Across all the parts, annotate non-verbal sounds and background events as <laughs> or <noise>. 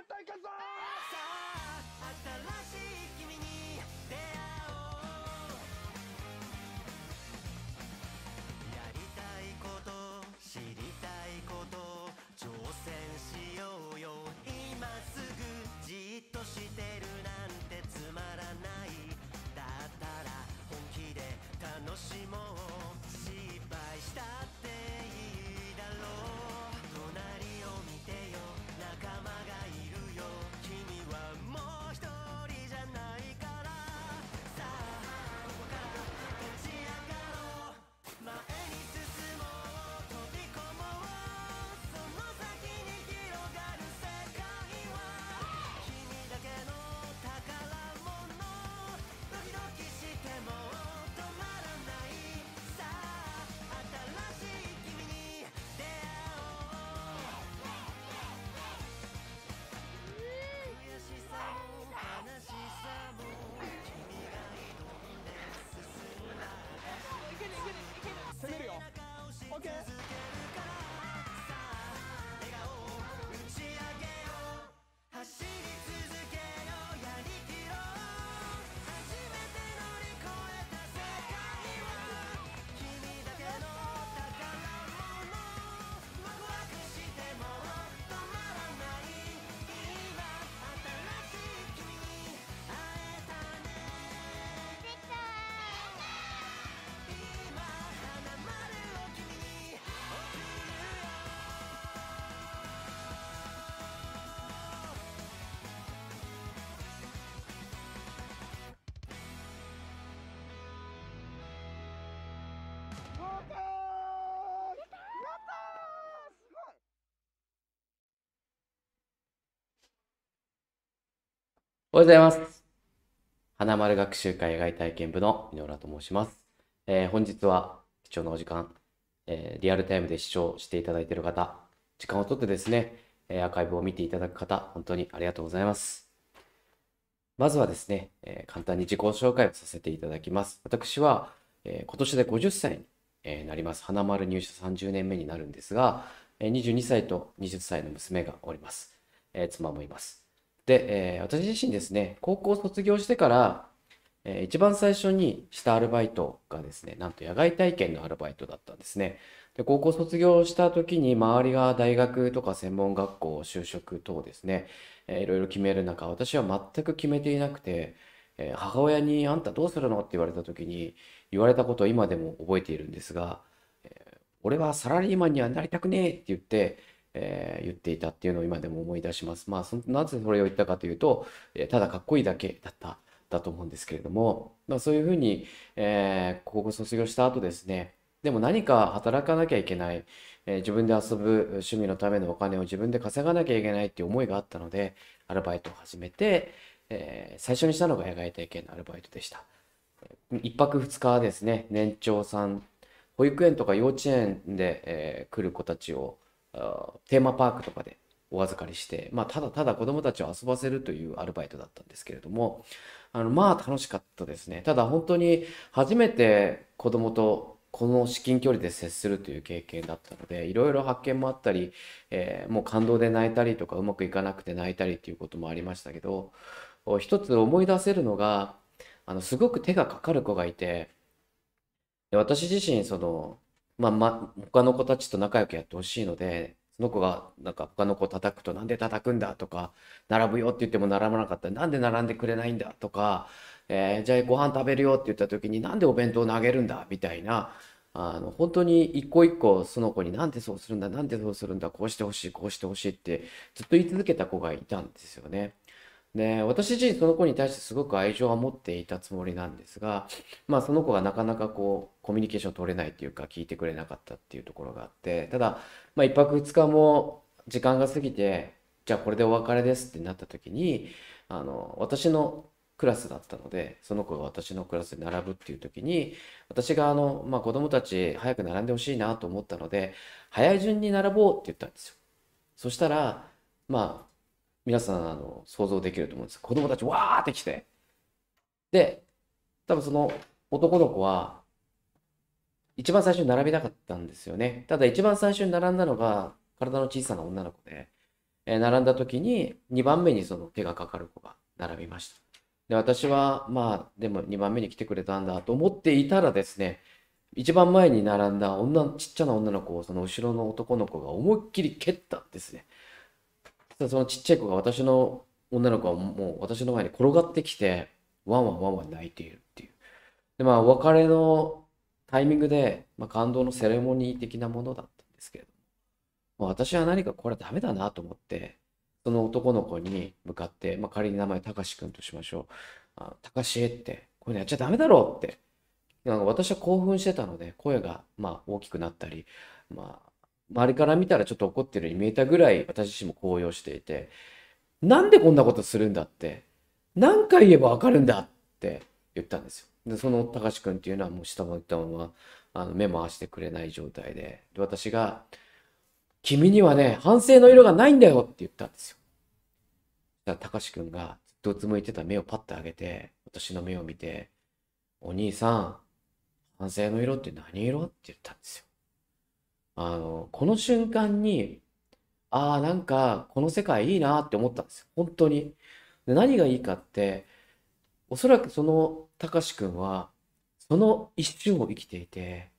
絶対勝つぞさあ新しい君に出会おうやりたいこと知りたいこと挑戦しようよ今すぐじっとしてるなんてつまらないだったら本気で楽しもうおはようございます。花丸学習会外体験部の井浦と申します。えー、本日は貴重なお時間、えー、リアルタイムで視聴していただいている方、時間をとってですね、えー、アーカイブを見ていただく方、本当にありがとうございます。まずはですね、え簡単に自己紹介をさせていただきます。私は、え今年で50歳に、えなります。花丸入社30年目になるんですが、22歳と20歳の娘がおります。え妻もいます。で、えー、私自身ですね、高校卒業してから、えー、一番最初にしたアルバイトがですね、なんと野外体験のアルバイトだったんですね。で高校卒業した時に周りが大学とか専門学校、就職等ですね、えいろいろ決める中、私は全く決めていなくて、えー、母親に「あんたどうするの?」って言われた時に言われたことを今でも覚えているんですが、えー、俺はサラリーマンにはなりたくねえ」って言ってえー、言っていたっていうのを今でも思い出します。まあ、なぜそれを言ったかというと、えただかっこいいだけだった、だと思うんですけれども、まあ、そういうふうに、えー、高校卒業した後ですね、でも何か働かなきゃいけない、えー、自分で遊ぶ趣味のためのお金を自分で稼がなきゃいけないっていう思いがあったので、アルバイトを始めて、え最初にしたのが野外体験のアルバイトでした。1泊2日ですね、年長さん、保育園とか幼稚園で、え来る子たちをテーマパークとかでお預かりして、まあ、ただただ子供たちを遊ばせるというアルバイトだったんですけれども、あの、まあ楽しかったですね。ただ本当に初めて子供とこの至近距離で接するという経験だったので、いろいろ発見もあったり、えー、もう感動で泣いたりとか、うまくいかなくて泣いたりということもありましたけど、一つ思い出せるのが、あの、すごく手がかかる子がいて、私自身、その、まあ、ま、他の子たちと仲良くやってほしいので、その子がなんか他の子叩くとなんで叩くんだとか、並ぶよって言っても並ばなかったらなんで並んでくれないんだとか、えー、じゃあご飯食べるよって言った時になんでお弁当投げるんだみたいな、あの本当に一個一個その子になんでそうするんだなんでそうするんだこうしてほしいこうしてほしいってずっと言い続けた子がいたんですよね。で私自身その子に対してすごく愛情は持っていたつもりなんですが、まあ、その子がなかなかこうコミュニケーション取れないというか聞いてくれなかったっていうところがあってただ、まあ、1泊2日も時間が過ぎてじゃあこれでお別れですってなった時にあの私のクラスだったのでその子が私のクラスに並ぶっていう時に私があの、まあ、子供たち早く並んでほしいなと思ったので早い順に並ぼうって言ったんですよ。そしたらまあ皆さんあの想像できると思うんです子供たちわーって来てで多分その男の子は一番最初に並びなかったんですよねただ一番最初に並んだのが体の小さな女の子で、えー、並んだ時に2番目にその手がかかる子が並びましたで私はまあでも2番目に来てくれたんだと思っていたらですね一番前に並んだ女ちっちゃな女の子をその後ろの男の子が思いっきり蹴ったんですね。そのちっちゃい子が私の女の子はもう私の前に転がってきて、ワンワンワンワン泣いているっていう。で、まあ、お別れのタイミングで、まあ、感動のセレモニー的なものだったんですけれども、まあ、私は何かこれダメだなと思って、その男の子に向かって、まあ、仮に名前、たかし君としましょう。たかしって、こういうのやっちゃダメだろうって。なんか私は興奮してたので、声がまあ大きくなったり、まあ、周りから見たらちょっと怒ってるように見えたぐらい私自身も高揚していて、なんでこんなことするんだって、何回言えばわかるんだって言ったんですよ。で、その高志くんっていうのはもう下もいったまま、あの、目も合わせてくれない状態で、で私が、君にはね、反省の色がないんだよって言ったんですよ。だから、高志くんが、ずっとつむいてた目をパッと上げて、私の目を見て、お兄さん、反省の色って何色って言ったんですよ。あの、この瞬間に、ああ、なんか、この世界いいなって思ったんですよ。本当に。で、何がいいかって、おそらくその、たかしくんは、その一瞬を生きていて、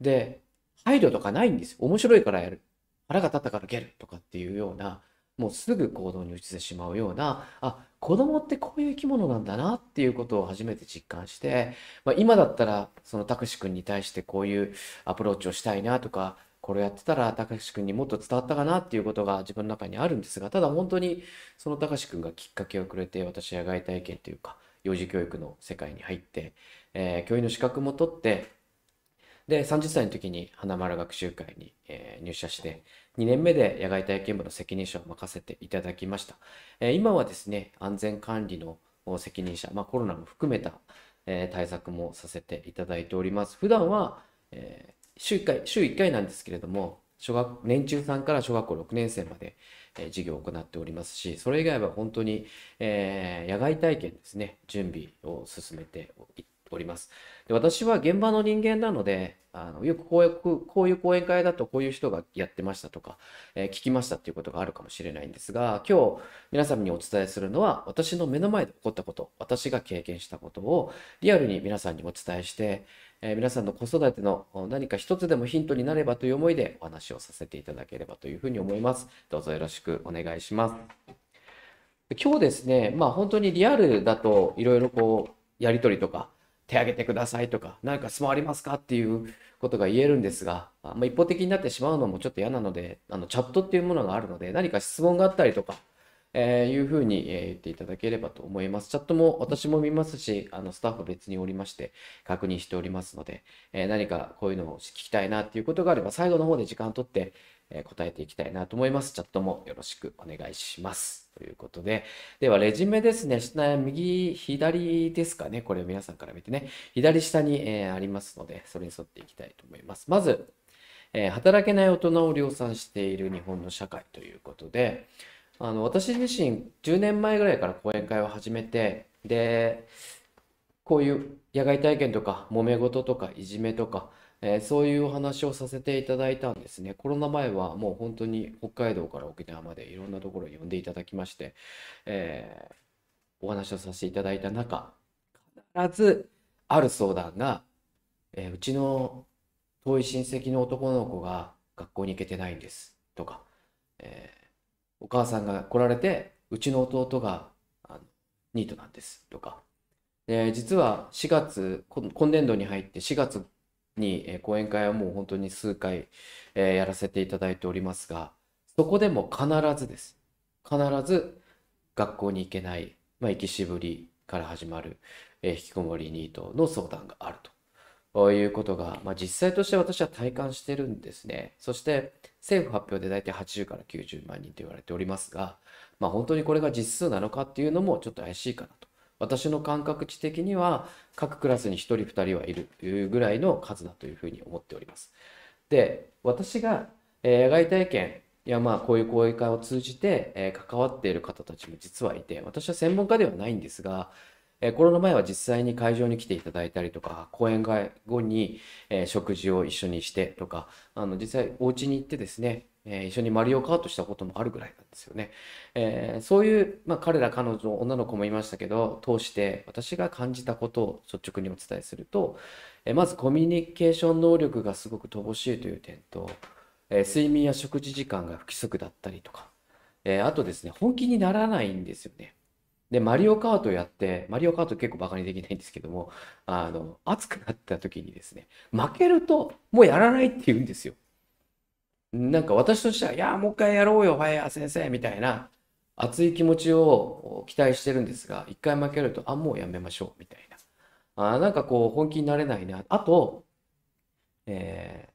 で、配慮とかないんですよ。面白いからやる。腹が立ったから蹴るとかっていうような、もうすぐ行動に移してしまうような、あ、子供ってこういう生き物なんだなっていうことを初めて実感して、まあ、今だったら、そのたクし君に対してこういうアプローチをしたいなとか、これやってたらたかし君にもっと伝わったかなっていうことが自分の中にあるんですがただ本当にそのたかし君がきっかけをくれて私は外体験というか幼児教育の世界に入って、えー、教員の資格も取ってで、30歳の時に花丸学習会に、えー、入社して、2年目で野外体験部の責任者を任せていただきました。えー、今はですね、安全管理の責任者、まあ、コロナも含めた、えー、対策もさせていただいております。普段は、え週1回、週1回なんですけれども、小学年中さんから小学校6年生まで、え授業を行っておりますしそれ以外は本当に、えー、野外体験ですね準備を進めていっております。で私は現場の人間なので、あのよくこういうこういう講演会だとこういう人がやってましたとか、えー、聞きましたっていうことがあるかもしれないんですが、今日皆さんにお伝えするのは、私の目の前で起こったこと、私が経験したことをリアルに皆さんにお伝えして、えー、皆さんの子育ての何か一つでもヒントになればという思いでお話をさせていただければというふうに思います。どうぞよろしくお願いします。今日ですね、まあ本当にリアルだといろいろこう、やり取りとか、手挙げてくださいとか、何か質問ありますかっていうことが言えるんですが、ま一方的になってしまうのもちょっと嫌なので、あのチャットっていうものがあるので、何か質問があったりとか、えー、いうふうに、え言っていただければと思います。チャットも私も見ますし、あのスタッフ別におりまして確認しておりますので、えー、何かこういうのを聞きたいなっていうことがあれば、最後の方で時間を取って、え答えていきたいなと思います。チャットもよろしくお願いします。ということで、ではレジュメですね、下、右、左ですかね、これを皆さんから見てね、左下に、えありますので、それに沿っていきたいと思います。まず、え働けない大人を量産している日本の社会ということで、あの私自身10年前ぐらいから講演会を始めてでこういう野外体験とか揉め事とかいじめとかえー、そういうお話をさせていただいたんですね。コロナ前はもう本当に北海道から沖縄までいろんなところに呼んでいただきまして、えー、お話をさせていただいた中、必ずある相談が、えー、うちの遠い親戚の男の子が学校に行けてないんですとか、えー、お母さんが来られて、うちの弟があのニートなんですとか、えー、実は4月、今年度に入って4月に講演会はもう本当に数回やらせていただいておりますがそこでも必ずです必ず学校に行けない、まあ、行きしぶりから始まる、えー、引きこもりニートの相談があるということが、まあ、実際として私は体感してるんですねそして政府発表で大体80から90万人と言われておりますが、まあ、本当にこれが実数なのかっていうのもちょっと怪しいかなと私の感覚値的には各クラスに1人2人はいるぐらいの数だというふうに思っております。で私が、え野外体験やまあこういう講演会を通じて、え関わっている方たちも実はいて私は専門家ではないんですが、えコロナ前は実際に会場に来ていただいたりとか講演会後に、え食事を一緒にしてとかあの実際お家に行ってですねえ一緒にマリオカートしたこともあるぐらいなんですよね。えー、そういう、まあ、彼ら彼女女の子もいましたけど通して私が感じたことを率直にお伝えすると、えー、まずコミュニケーション能力がすごく乏しいという点と、えー、睡眠や食事時間が不規則だったりとか、えあとですね本気にならないんですよね。で、マリオカートやって、マリオカート結構バカにできないんですけども、あの、熱くなった時にですね、負けるともうやらないって言うんですよ。なんか私としては、いや、もう一回やろうよ、ファイヤー先生みたいな熱い気持ちを期待してるんですが、一回負けると、あ、もうやめましょうみたいな。あなんかこう、本気になれないな。あと、え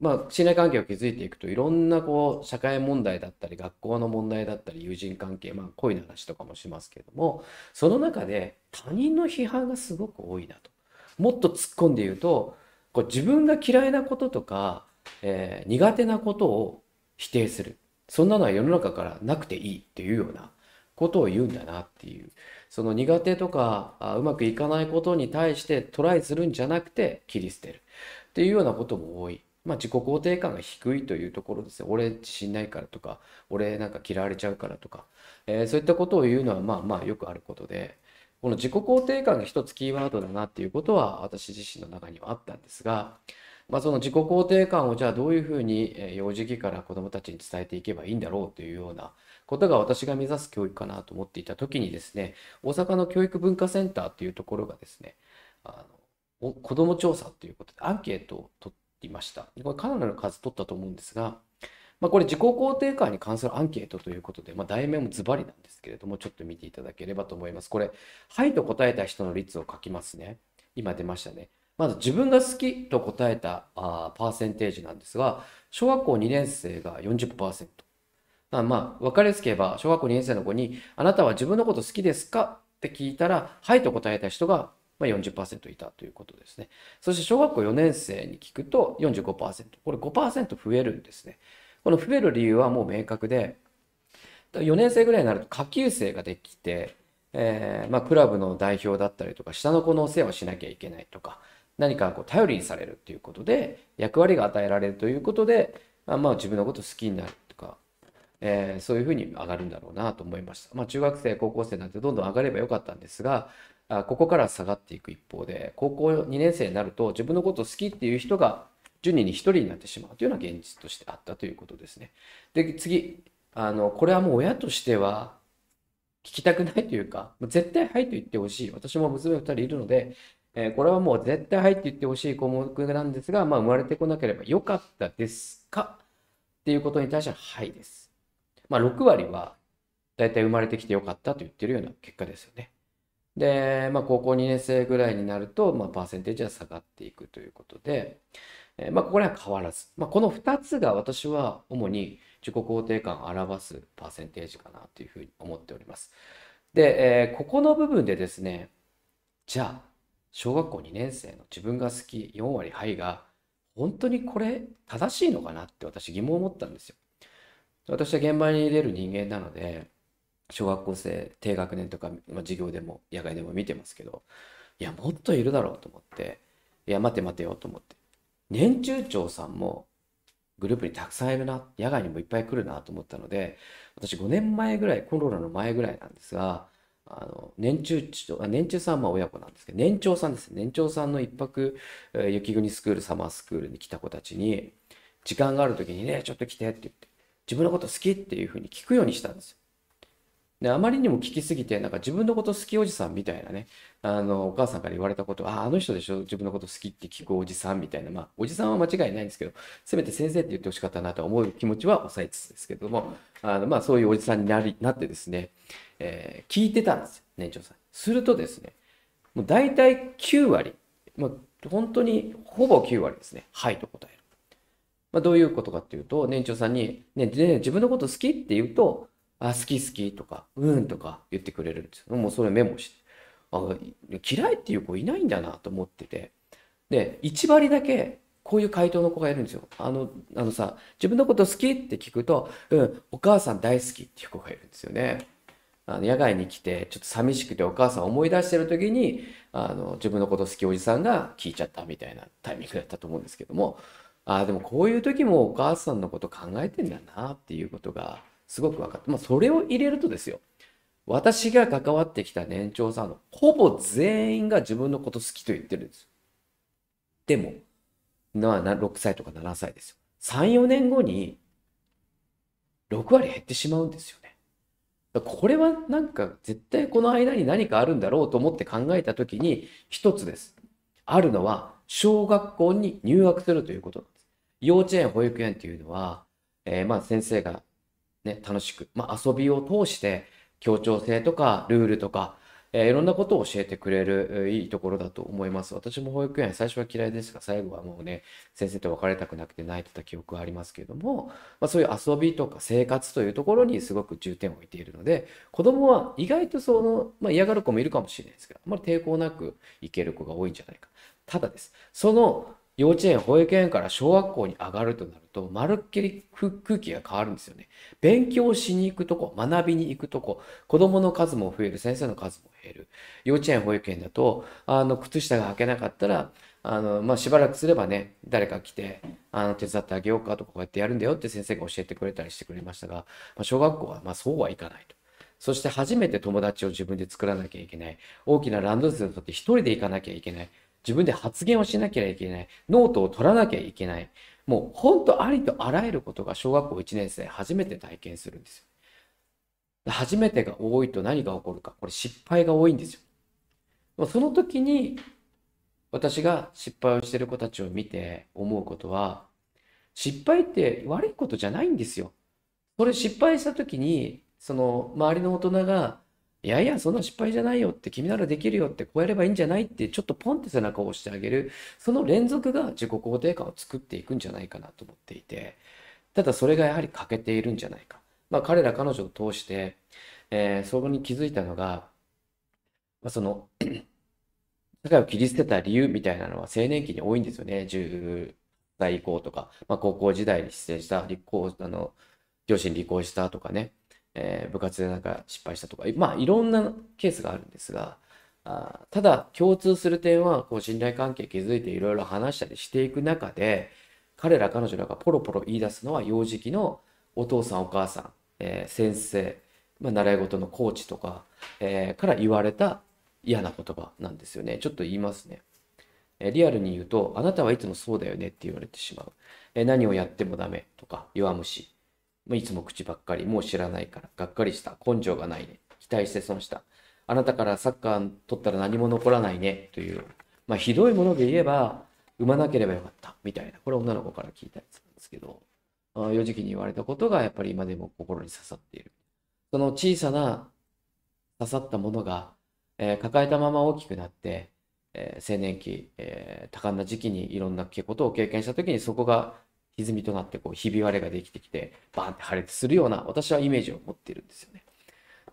ー、まあ、信頼関係を築いていくといろんなこう社会問題だったり学校の問題だったり友人関係、まあ、恋の話とかもしますけれどもその中で他人の批判がすごく多いなともっと突っ込んで言うとこう自分が嫌いなこととかえー、苦手なことを否定する。そんなのは世の中からなくていいっていうようなことを言うんだなっていう。その苦手とかあうまくいかないことに対してトライするんじゃなくて切り捨てるっていうようなことも多い。まあ、自己肯定感が低いというところですよ。俺自信ないからとか、俺なんか嫌われちゃうからとか、えー、そういったことを言うのはまあまあよくあることで、この自己肯定感が一つキーワードだなっていうことは私自身の中にはあったんですが、まあ、その自己肯定感をじゃあどういうふうに幼児期から子どもたちに伝えていけばいいんだろうというようなことが私が目指す教育かなと思っていた時にですね大阪の教育文化センターというところがですねあの子ども調査ということでアンケートを取りましたこれかなりの数取ったと思うんですが、まあ、これ自己肯定感に関するアンケートということで、まあ、題名もズバリなんですけれどもちょっと見ていただければと思いますこれ「はい」と答えた人の率を書きますね今出ましたねまず自分が好きと答えたあーパーセンテージなんですが、小学校2年生が40%。まあ、まあ、分かりやすければ、小学校2年生の子に、あなたは自分のこと好きですかって聞いたら、はいと答えた人が、ま40%いたということですね。そして小学校4年生に聞くと45%。これ5%増えるんですね。この増える理由はもう明確で、4年生ぐらいになると下級生ができて、えー、まあ、クラブの代表だったりとか、下の子のお世話をしなきゃいけないとか、何かこう頼りにされるっていうことで役割が与えられるということで、まあ、まあ自分のこと好きになるとか、えそういうふうに上がるんだろうなと思いました、まあ、中学生高校生なんてどんどん上がればよかったんですがあここから下がっていく一方で高校2年生になると自分のこと好きっていう人が10人に1人になってしまうというような現実としてあったということですね。で次あのこれはもう親としては聞きたくないというか、絶対はいと言ってほしい。私も娘2人いるので、えー、これはもう絶対はいって言ってほしい項目なんですが、まあ、生まれてこなければよかったですかっていうことに対してははいです。まあ、6割は大体生まれてきてよかったと言ってるような結果ですよね。で、まあ、高校2年生ぐらいになると、まあ、パーセンテージは下がっていくということで、えー、まあ、ここらは変わらず、まあ、この2つが私は主に自己肯定感を表すパーセンテージかなというふうに思っております。で、えー、ここの部分でですね、じゃあ、小学校2年生の自分が好き4割はいが本当にこれ正しいのかなって私疑問を持ったんですよ。私は現場に出る人間なので小学校生低学年とか、まあ、授業でも野外でも見てますけどいやもっといるだろうと思っていや待て待てよと思って年中長さんもグループにたくさんいるな野外にもいっぱい来るなと思ったので私5年前ぐらいコロナの前ぐらいなんですがあの年中年中さんは親子なんですけど年長さんです年長さんの一泊、えー、雪国スクールサマースクールに来た子たちに時間がある時にねちょっと来てって言って自分のこと好きっていうふうに聞くようにしたんですよ。であまりにも聞きすぎてなんか自分のこと好きおじさんみたいなねあのお母さんから言われたことああの人でしょ自分のこと好きって聞くおじさんみたいなまあおじさんは間違いないんですけどせめて先生って言ってほしかったなと思う気持ちは抑えつつですけどもあのまあそういうおじさんになりなってですねえー、聞いてたんです年長さんするとですねもう大体9割、まあ、本当にほぼ9割ですねはいと答える、まあ、どういうことかっていうと年長さんに、ねね、自分のこと好きって言うとあ好き好きとかうんとか言ってくれるんですよもうそれメモしてあ嫌いっていう子いないんだなと思っててで1割だけこういう回答の子がいるんですよ。あの、あのさ、自分のこと好きって聞くと、うん、お母さん大好きっていう子がいるんですよね。あの野外に来てちょっと寂しくてお母さん思い出してる時にあの自分のこと好きおじさんが聞いちゃったみたいなタイミングだったと思うんですけどもあでもこういう時もお母さんのこと考えてんだなっていうことがすごく分かって、まあ、それを入れるとですよ私が関わってきた年長さんのほぼ全員が自分のこと好きと言ってるんですでもな6歳とか7歳ですよ34年後に6割減ってしまうんですよこれはなんか絶対この間に何かあるんだろうと思って考えた時に一つです。あるのは小学校に入学するということなんです。幼稚園、保育園というのは、えー、まあ先生がね、楽しく、まあ、遊びを通して協調性とかルールとかえー、いろんなことを教えてくれるいいところだと思います。私も保育園最初は嫌いですが、最後はもうね、先生と別れたくなくて泣いてた記憶はありますけれども、まあ、そういう遊びとか生活というところにすごく重点を置いているので、子供は意外とその、まあ、嫌がる子もいるかもしれないですけど、あまり抵抗なくいける子が多いんじゃないか。ただです。その幼稚園、保育園から小学校に上がるとなると、まるっきり空気が変わるんですよね。勉強しに行くとこ、学びに行くとこ、子供の数も増える、先生の数も減る。幼稚園、保育園だと、あの、靴下が履けなかったら、あの、まあ、しばらくすればね、誰か来て、あの、手伝ってあげようかとか、こうやってやるんだよって先生が教えてくれたりしてくれましたが、まあ、小学校は、ま、そうはいかないと。そして初めて友達を自分で作らなきゃいけない。大きなランドセルに取って一人で行かなきゃいけない。自分で発言をしなきゃいけない。ノートを取らなきゃいけない。もう本当ありとあらゆることが小学校1年生初めて体験するんですよ。初めてが多いと何が起こるか。これ失敗が多いんですよ。その時に私が失敗をしてる子たちを見て思うことは、失敗って悪いことじゃないんですよ。これ失敗した時に、その周りの大人がいやいや、そんな失敗じゃないよって、君ならできるよって、こうやればいいんじゃないって、ちょっとポンって背中を押してあげる、その連続が自己肯定感を作っていくんじゃないかなと思っていて、ただそれがやはり欠けているんじゃないか。まあ彼ら彼女を通して、えー、そこに気づいたのが、まあ、その社会 <clears throat> を切り捨てた理由みたいなのは青年期に多いんですよね。10歳以降とか、まあ、高校時代に出演した立候、あの、両親離婚したとかね。えー、部活でなんか失敗したとか、まあいろんなケースがあるんですが、あただ共通する点はこう信頼関係築いていろいろ話したりしていく中で、彼ら彼女らがポロポロ言い出すのは幼児期のお父さんお母さん、えー、先生、まあ、習い事のコーチとか、えー、から言われた嫌な言葉なんですよね。ちょっと言いますね。リアルに言うと、あなたはいつもそうだよねって言われてしまう。何をやってもダメとか、弱虫。いつも口ばっかり、もう知らないから、がっかりした、根性がないね、期待して損した、あなたからサッカー取ったら何も残らないね、という、まあ、ひどいもので言えば、産まなければよかった、みたいな、これ女の子から聞いたやつなんですけど、あ幼児期に言われたことがやっぱり今でも心に刺さっている。その小さな刺さったものが、えー、抱えたまま大きくなって、えー、青年期、えー、多感な時期にいろんなことを経験した時にそこが歪みとなってこうひび割れができてきてバーンって破裂するような私はイメージを持ってるんですよね。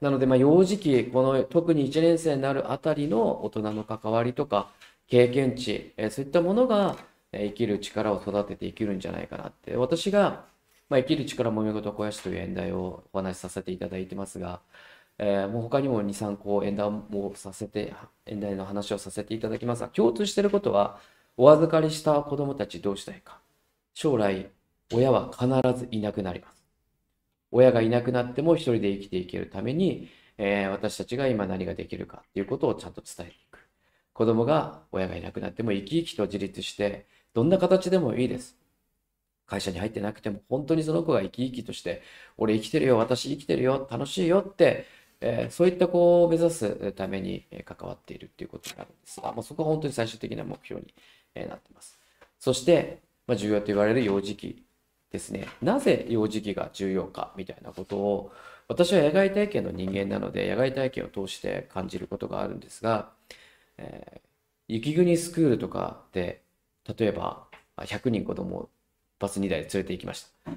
なのでまあ幼児期この特に1年生になるあたりの大人の関わりとか経験値、えそういったものが生きる力を育てて生きるんじゃないかなって私が、まあ、生きる力もみごと肥やしという演題をお話しさせていただいてますが、えー、もう他にも23個演題もさせて演題の話をさせていただきますが共通していることはお預かりした子どもたちどうしたいか将来、親は必ずいなくなります。親がいなくなっても一人で生きていけるために、えー、私たちが今何ができるかっていうことをちゃんと伝えていく。子供が親がいなくなっても生き生きと自立して、どんな形でもいいです。会社に入ってなくても、本当にその子が生き生きとして、俺生きてるよ、私生きてるよ、楽しいよって、えー、そういった子を目指すために関わっているっていうことになるんですが、まそこは本当に最終的な目標になってます。そして、ま重要と言われる幼児期ですね。なぜ幼児期が重要かみたいなことを、私は野外体験の人間なので、野外体験を通して感じることがあるんですが、えー、雪国スクールとかで、例えば100人子供をバス2台で連れて行きました。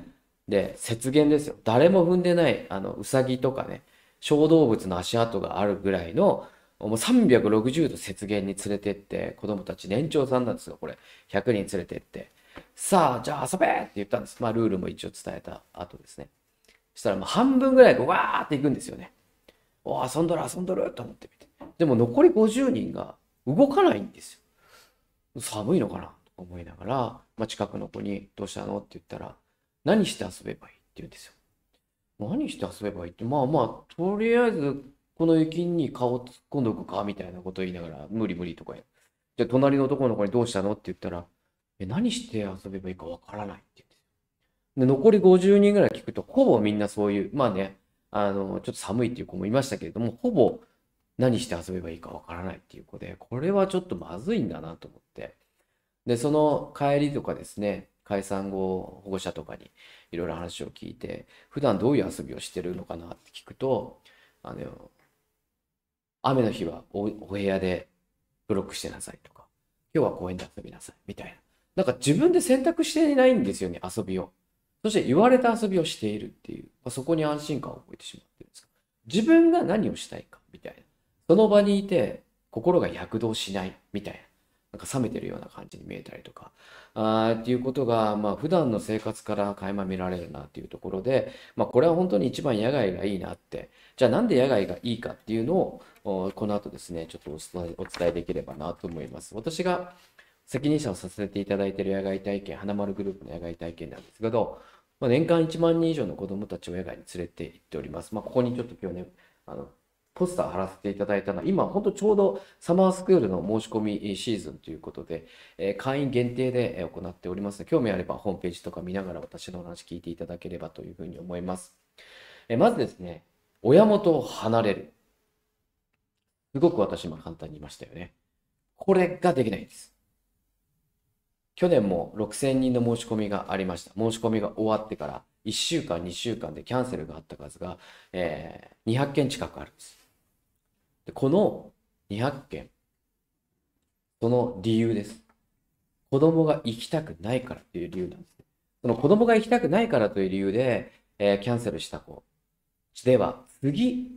で、雪原ですよ。誰も踏んでない、あの、うさぎとかね、小動物の足跡があるぐらいの、もう360度雪原に連れてって、子供たち、年長さんなんですよ、これ。100人連れてって。さあ、じゃあ遊べって言ったんです。まあ、ルールも一応伝えた後ですね。そしたら、もう半分ぐらいがわーって行くんですよね。お遊んどる、遊んどると思ってみて。でも、残り50人が動かないんですよ。寒いのかなと思いながら、まあ、近くの子に、どうしたのって言ったら、何して遊べばいいって言うんですよ。何して遊べばいいって、まあまあ、とりあえず、この雪に顔突っ込んでおくかみたいなこと言いながら、無理無理とかじゃあ、隣の男の子にどうしたのって言ったら、え何して遊べばいいかわからないって言うんですよ。で、残り50人ぐらい聞くと、ほぼみんなそういう、まあね、あの、ちょっと寒いっていう子もいましたけれども、ほぼ何して遊べばいいかわからないっていう子で、これはちょっとまずいんだなと思って。で、その帰りとかですね、解散後、保護者とかにいろいろ話を聞いて、普段どういう遊びをしてるのかなって聞くと、あの、雨の日はお部屋でブロックしてなさいとか、今日は公園で遊びなさいみたいな。なんか自分で選択していないんですよね、遊びを。そして言われた遊びをしているっていう、まあ、そこに安心感を覚えてしまってるんです自分が何をしたいかみたいな。その場にいて心が躍動しないみたいな。なんか冷めてるような感じに見えたりとか、あっていうことが、まあ普段の生活から垣間見られるなっていうところで、まあこれは本当に一番野外がいいなって、じゃあなんで野外がいいかっていうのを、この後ですね、ちょっとお伝えできればなと思います。私が責任者をさせていただいている野外体験、花丸グループの野外体験なんですけど、まあ、年間1万人以上の子どもたちを野外に連れて行っております。まあ、ここにちょっと今日ね、あのポスター貼らせていただいたのは、今ほんとちょうどサマースクールの申し込みシーズンということで、え会員限定で行っておりますので、興味あればホームページとか見ながら私のお話聞いていただければというふうに思います。えまずですね、親元を離れる。すごく私も簡単に言いましたよね。これができないんです。去年も6000人の申し込みがありました。申し込みが終わってから1週間、2週間でキャンセルがあった数が、えー、200件近くあるんです。でこの200件、その理由です。子供が行きたくないからという理由なんです。その子供が行きたくないからという理由で、えー、キャンセルした子。では、次、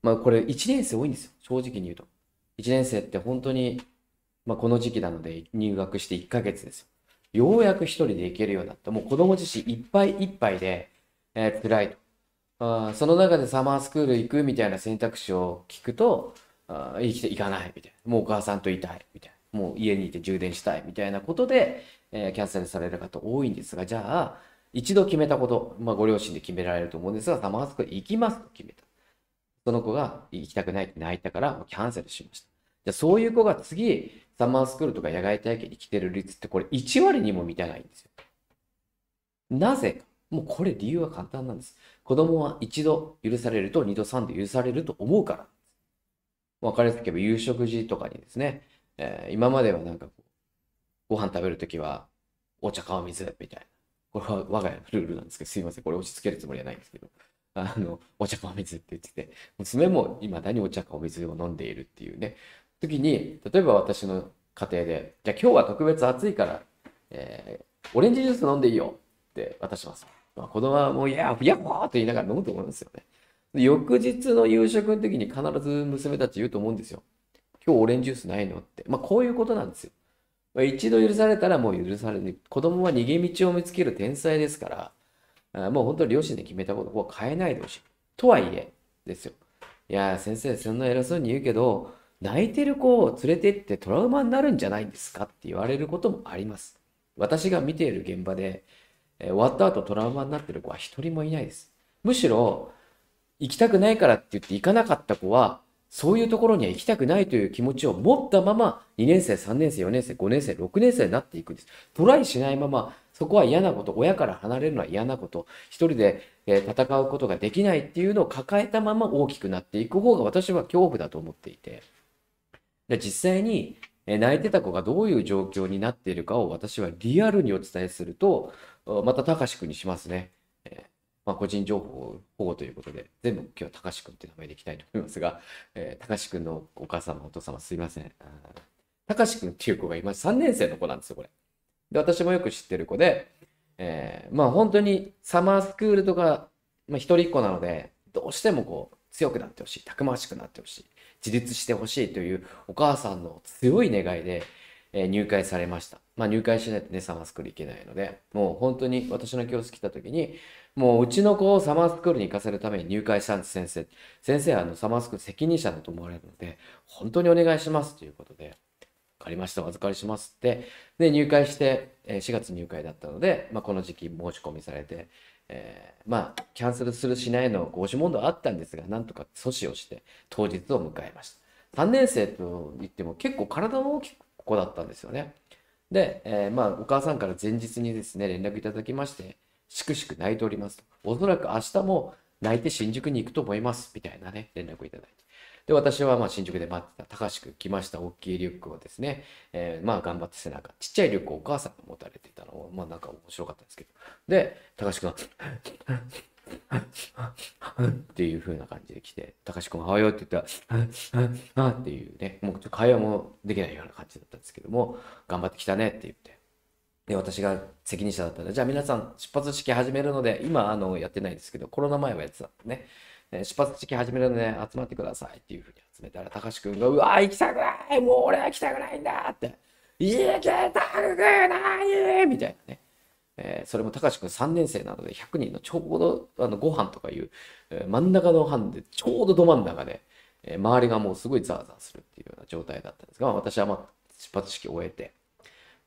まあこれ1年生多いんですよ。正直に言うと。1年生って本当にまあ、この時期なので入学して1ヶ月ですよ。ようやく一人で行けるようになった。もう子供自身いっぱいいっぱいで、えー、辛いと。あその中でサマースクール行くみたいな選択肢を聞くと、あ生きていかないみたいな。もうお母さんといたいみたいな。もう家にいて充電したいみたいなことで、えー、キャンセルされる方多いんですが、じゃあ、一度決めたこと、まあ、ご両親で決められると思うんですが、サマースクール行きますと決めた。その子が行きたくないって泣いたから、キャンセルしました。じゃあ、そういう子が次、サマースクールとか野外体験に来てる率ってこれ1割にも満たないんですよ。なぜか。もうこれ理由は簡単なんです。子供は一度許されると二度三度許されると思うから。わかりやすく言えば夕食時とかにですね、えー、今まではなんかご飯食べるときはお茶かお水みたいな。これは我が家のルールなんですけど、すいません。これ押し付けるつもりはないんですけど。あの、お茶かお水って言ってて、娘も未だにお茶かお水を飲んでいるっていうね、時に、例えば私の家庭で、じゃあ今日は特別暑いから、えー、オレンジジュース飲んでいいよって渡します。まあ、子供はもう、いや、やっほーって言いながら飲むと思うんですよね。翌日の夕食の時に必ず娘たち言うと思うんですよ。今日オレンジジュースないのって。まあ、こういうことなんですよ。まあ、一度許されたらもう許される。子供は逃げ道を見つける天才ですから、あもう本当両親で決めたことを変えないでほしい。とはいえ、ですよ。いや、先生、そんな偉そうに言うけど、泣いてる子を連れてってトラウマになるんじゃないんですかって言われることもあります。私が見ている現場で、えー、終わった後トラウマになってる子は一人もいないです。むしろ、行きたくないからって言って行かなかった子は、そういうところには行きたくないという気持ちを持ったまま、2年生、3年生、4年生、5年生、6年生になっていくんです。トライしないまま、そこは嫌なこと、親から離れるのは嫌なこと、一人で、えー、戦うことができないっていうのを抱えたまま大きくなっていく方が私は恐怖だと思っていて。で実際に泣いてた子がどういう状況になっているかを私はリアルにお伝えすると、また高志くんにしますね。えー、まあ、個人情報保護ということで、全部今日は高志くんって名前でいきたいと思いますが、えー、高くんのお母様、お父様すいません。高志くんっていう子が今3年生の子なんですよ、これ。で、私もよく知ってる子で、えー、まあ本当にサマースクールとか、まあ、一人っ子なので、どうしてもこう、強くなってほしい、たくましくなってほしい。自立してほしいというお母さんの強い願いで、え入会されました。まあ、入会しないとね、サマースクール行けないので、もう本当に私の教室来た時に、もううちの子をサマースクールに行かせるために入会したんです、先生。先生はあのサマースクール責任者だと思われるので、本当にお願いしますということで、借かりました、お預かりしますって、で、入会して、4月入会だったので、まあ、この時期申し込みされて、えー、まあ、キャンセルするしないのご指問はあったんですが、なんとか阻止をして当日を迎えました。3年生といっても結構体の大きくここだったんですよね。で、えー、まあ、お母さんから前日にですね、連絡いただきまして、しくしく泣いておりますと。おそらく明日も泣いて新宿に行くと思います。みたいなね、連絡をいただいて。で、私はまあ新宿で待ってた、高しく来ました、大きいリュックをですね、えー、まあ頑張って背中、ちっちゃいリュックをお母さんが持たれていたのを、まあなんか面白かったんですけど、で、高しくんっていう風な感じで来て、高しくんおはようって言ったら、あっていうね、もうちょっと会話もできないような感じだったんですけども、頑張ってきたねって言って。で、私が責任者だったら、で、じゃあ皆さん出発式始めるので、今あのやってないですけど、コロナ前はやってたんでね、え出発式始めるので、ね、集まってくださいっていうふうに集めたら、たかしくんが、うわ、行きたくないもう俺は行きたくないんだって、行きたくないみたいなね。えー、それもたかしくん3年生なので、100人のちょうどあのご飯とかいう、えー、真ん中の班で、ちょうどど真ん中で、えー、周りがもうすごいザーザーするっていうような状態だったんですが、私はまあ、出発式を終えて、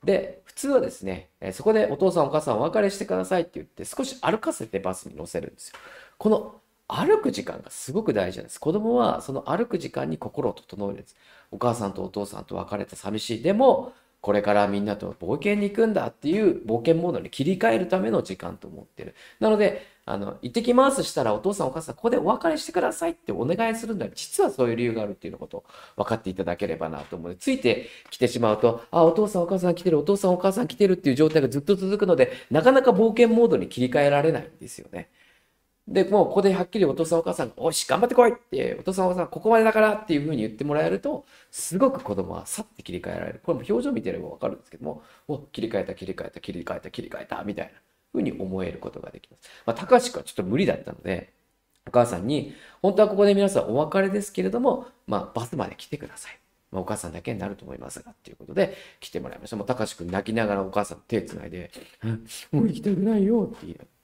で、普通はですね、えそこでお父さんお母さんお別れしてくださいって言って、少し歩かせてバスに乗せるんですよ。この歩く時間がすごく大事なんです。子供はその歩く時間に心を整えるんです。お母さんとお父さんと別れて寂しい。でも、これからみんなと冒険に行くんだっていう冒険モードに切り替えるための時間と思ってる。なので、あの、行ってきますしたらお父さんお母さんここでお別れしてくださいってお願いするんだ実はそういう理由があるっていうことを分かっていただければなと思うで、ついてきてしまうと、あ、お父さんお母さん来てる、お父さんお母さん来てるっていう状態がずっと続くので、なかなか冒険モードに切り替えられないんですよね。で、もうここではっきりお父さんお母さんが、おし、頑張ってこいって、お父さんお母さんここまでだからっていうふうに言ってもらえると、すごく子供はさって切り替えられる。これも表情見てればわかるんですけども、お、切り替えた、切り替えた、切り替えた、切り替えた、みたいなふうに思えることができます。まあ、高しくはちょっと無理だったので、お母さんに、本当はここで皆さんお別れですけれども、まあ、バスまで来てください。まあ、お母さんだけになると思いますが、っていうことで来てもらいました。もう、高しく泣きながらお母さん手つないで、もう行きたくないよって言いながら。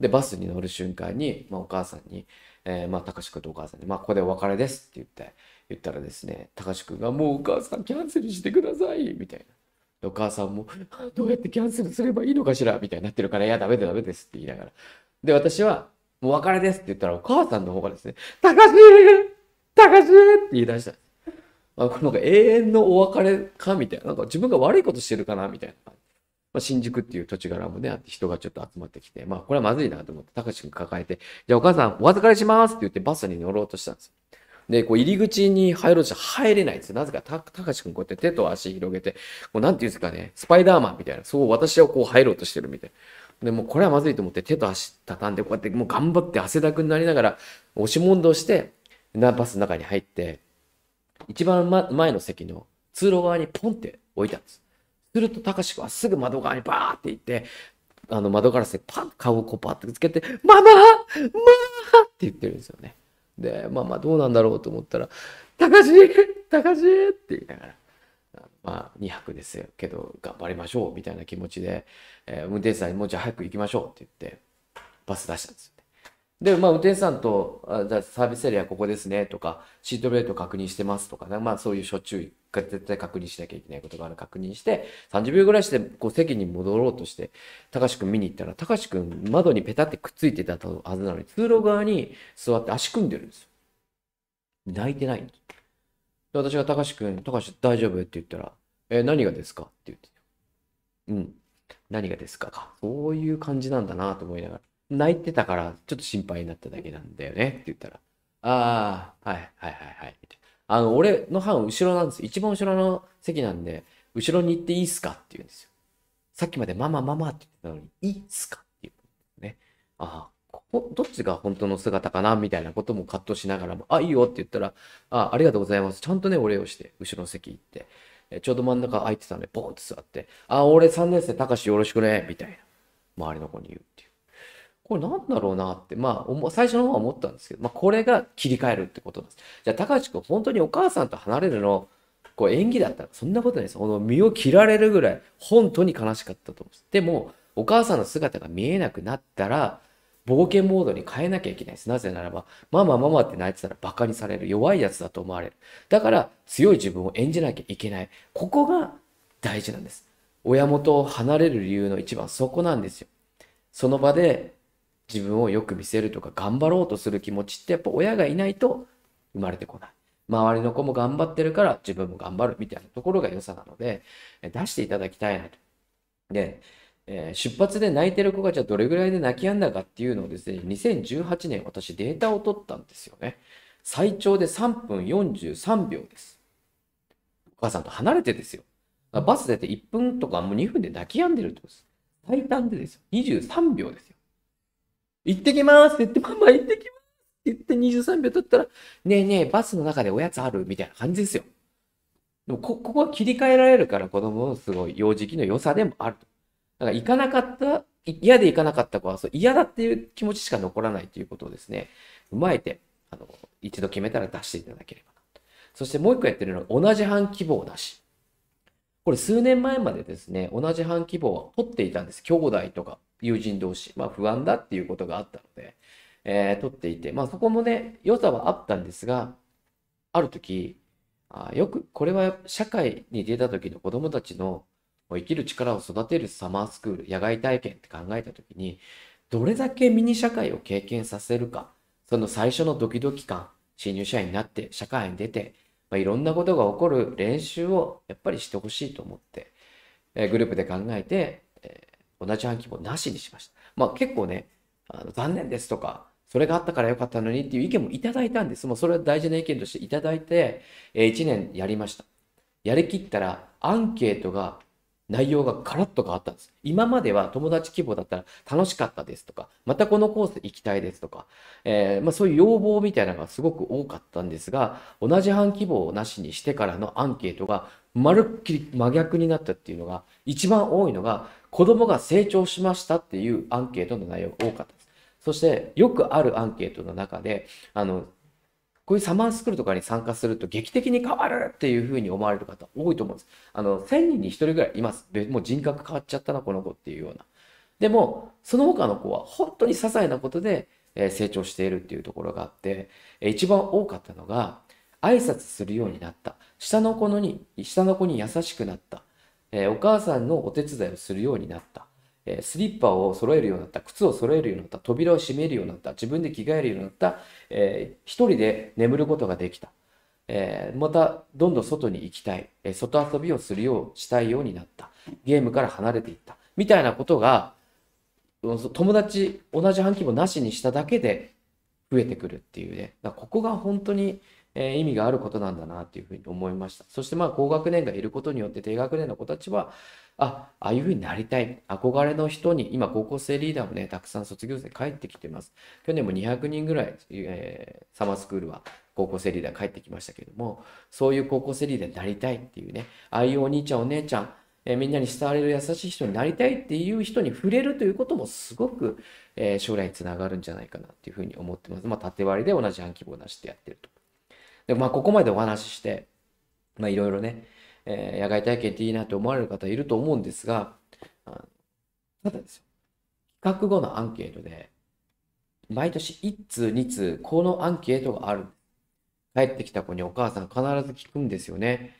で、バスに乗る瞬間に、まあ、お母さんに、えー、まあ、た君くんとお母さんに、まあ、ここでお別れですって言って、言ったらですね、隆かくんが、もうお母さんキャンセルしてくださいみたいな。お母さんも、どうやってキャンセルすればいいのかしらみたいになってるから、いや、ダメだ、ダメですって言いながら。で、私は、もう別れですって言ったら、お母さんの方がですね、隆かしたって言い出した。あ、これなんか永遠のお別れかみたいな。なんか自分が悪いことしてるかなみたいな。まあ、新宿っていう土地柄もね、あって人がちょっと集まってきて、まあ、これはまずいなと思って、たかしくん抱えて、じゃあお母さんお預かりしますって言ってバスに乗ろうとしたんですよ。で、こう入り口に入ろうとして入れないんですよ。なぜか、た、たかしくんこうやって手と足広げて、こうなんていうんですかね、スパイダーマンみたいな、そう私はこう入ろうとしてるみたいな。で、もうこれはまずいと思って手と足畳んで、こうやってもう頑張って汗だくになりながら、押し問答して、な、バスの中に入って、一番、ま、前の席の通路側にポンって置いたんです。すると、たかしはすぐ窓側にバーって行って、あの窓ガラスでパン顔をこうパッとつけて、ママママって言ってるんですよね。で、まあまあどうなんだろうと思ったら、たかしたかしって言いながら、まあ2泊ですけど頑張りましょうみたいな気持ちで、えー、運転手さんにもうじゃあ早く行きましょうって言って、バス出したんですよ。で、まあ、運転手さんと、あじゃあサービスエリアここですねとか、シートベルト確認してますとか、ね、まあ、そういうしょっちゅう絶対確認しなきゃいけないことがある確認して、30秒ぐらいして、こう、席に戻ろうとして、たかしくん見に行ったら、たかしくん窓にペタってくっついてたはずなのに、通路側に座って足組んでるんですよ。泣いてない。で、私がたかしくん、たかし大丈夫って言ったら、え何がですかって言って。うん。何がですかか。そういう感じなんだなと思いながら。泣いてたから、ちょっと心配になっただけなんだよねって言ったら、ああ、はい、はい、はい、はい、みたいな。あの、俺の班後ろなんです。一番後ろの席なんで、後ろに行っていいっすかって言うんですよ。さっきまでママママって言ってたのに、いいっすかって言うね。ああ、ここ、どっちが本当の姿かなみたいなことも葛藤しながらも、あ、いいよって言ったら、あ、ありがとうございます。ちゃんとね、お礼をして、後ろの席行って、えちょうど真ん中空いてたんで、ポーンって座って、あ、俺3年生、たかしよろしくね、みたいな、周りの子に言うっていう。これなんだろうなって、まあ、最初の方は思ったんですけど、まあ、これが切り替えるってことです。じゃあ、高橋君、本当にお母さんと離れるの、こう演技だったら、そんなことないです。この身を切られるぐらい、本当に悲しかったと思んです。でも、お母さんの姿が見えなくなったら、冒険モードに変えなきゃいけないです。なぜならば、ママママって泣いてたら馬鹿にされる。弱いやつだと思われる。だから、強い自分を演じなきゃいけない。ここが大事なんです。親元を離れる理由の一番、そこなんですよ。その場で自分をよく見せるとか頑張ろうとする気持ちってやっぱ親がいないと生まれてこない。周りの子も頑張ってるから自分も頑張るみたいなところが良さなので、出していただきたいなと。で、えー、出発で泣いてる子がじゃあどれぐらいで泣き止んだかっていうのをですね、2018年私データを取ったんですよね。最長で3分43秒です。お母さんと離れてですよ。バス出て1分とかもう2分で泣き止んでるってことです。最短でですよ。23秒ですよ。行ってきますって言って、ママ行ってきますって言って23秒経ったら、ねえねえ、バスの中でおやつあるみたいな感じですよ。でもこ、ここは切り替えられるから子供のすごい幼児期の良さでもあると。だから行かなかった、嫌で行かなかった子はそう嫌だっていう気持ちしか残らないということをですね、踏まえて、あの、一度決めたら出していただければなそしてもう一個やってるのは同じ班規模を出し。これ数年前までですね、同じ班規模は取っていたんです。兄弟とか友人同士、まあ、不安だっていうことがあったので、えー、撮っていて、まあ、そこもね、良さはあったんですが、ある時、あよく、これは社会に出た時の子供たちの生きる力を育てるサマースクール、野外体験って考えた時に、どれだけミニ社会を経験させるか、その最初のドキドキ感、新入社員になって社会に出て、まあ、いろんなことが起こる練習をやっぱりしてほしいと思って、えー、グループで考えて、同じ半期もなしにしました。まあ結構ね、あの残念ですとか、それがあったから良かったのにっていう意見もいただいたんです。もうそれは大事な意見としていただいて、えー、1年やりました。やりきったらアンケートが内容がガラッと変わったんです。今までは友達規模だったら楽しかったですとか、またこのコース行きたいですとか、えー、まあ、そういう要望みたいなのがすごく多かったんですが、同じ半規模をなしにしてからのアンケートがまるっきり真逆になったっていうのが、一番多いのが、子供が成長しましたっていうアンケートの内容が多かったです。そして、よくあるアンケートの中で、あの、こういうサマースクールとかに参加すると劇的に変わるっていうふうに思われる方多いと思うんです。あの、1000人に1人ぐらいいます。もう人格変わっちゃったな、この子っていうような。でも、その他の子は本当に些細なことで成長しているっていうところがあって、一番多かったのが、挨拶するようになった。下の子のに、下の子に優しくなった。えー、お母さんのお手伝いをするようになった。えー、スリッパを揃えるようになった。靴を揃えるようになった。扉を閉めるようになった。自分で着替えるようになった。えー、人で眠ることができた。えー、また、どんどん外に行きたい。えー、外遊びをするよう、したいようになった。ゲームから離れていった。みたいなことが、友達、同じ半規模なしにしただけで増えてくるっていうね。ここが本当に、え意味があることなんだなっていうふうに思いました。そしてまあ高学年がいることによって低学年の子たちは、あ、ああいうふうになりたい。憧れの人に、今高校生リーダーもね、たくさん卒業生帰ってきてます。去年も200人ぐらい、えー、サマースクールは高校生リーダー帰ってきましたけれども、そういう高校生リーダーになりたいっていうね、ああいうお兄ちゃんお姉ちゃん、えみんなに慕われる優しい人になりたいっていう人に触れるということもすごく、えー、将来につながるんじゃないかなっていうふうに思ってます。まあ、縦割りで同じ記規をなしてやってると。で、まあ、ここまでお話しして、まあ、いろいろね、えー、野外体験っていいなって思われる方いると思うんですが、ただですよ、企画後のアンケートで、毎年1通2通、このアンケートがある。帰ってきた子にお母さん必ず聞くんですよね。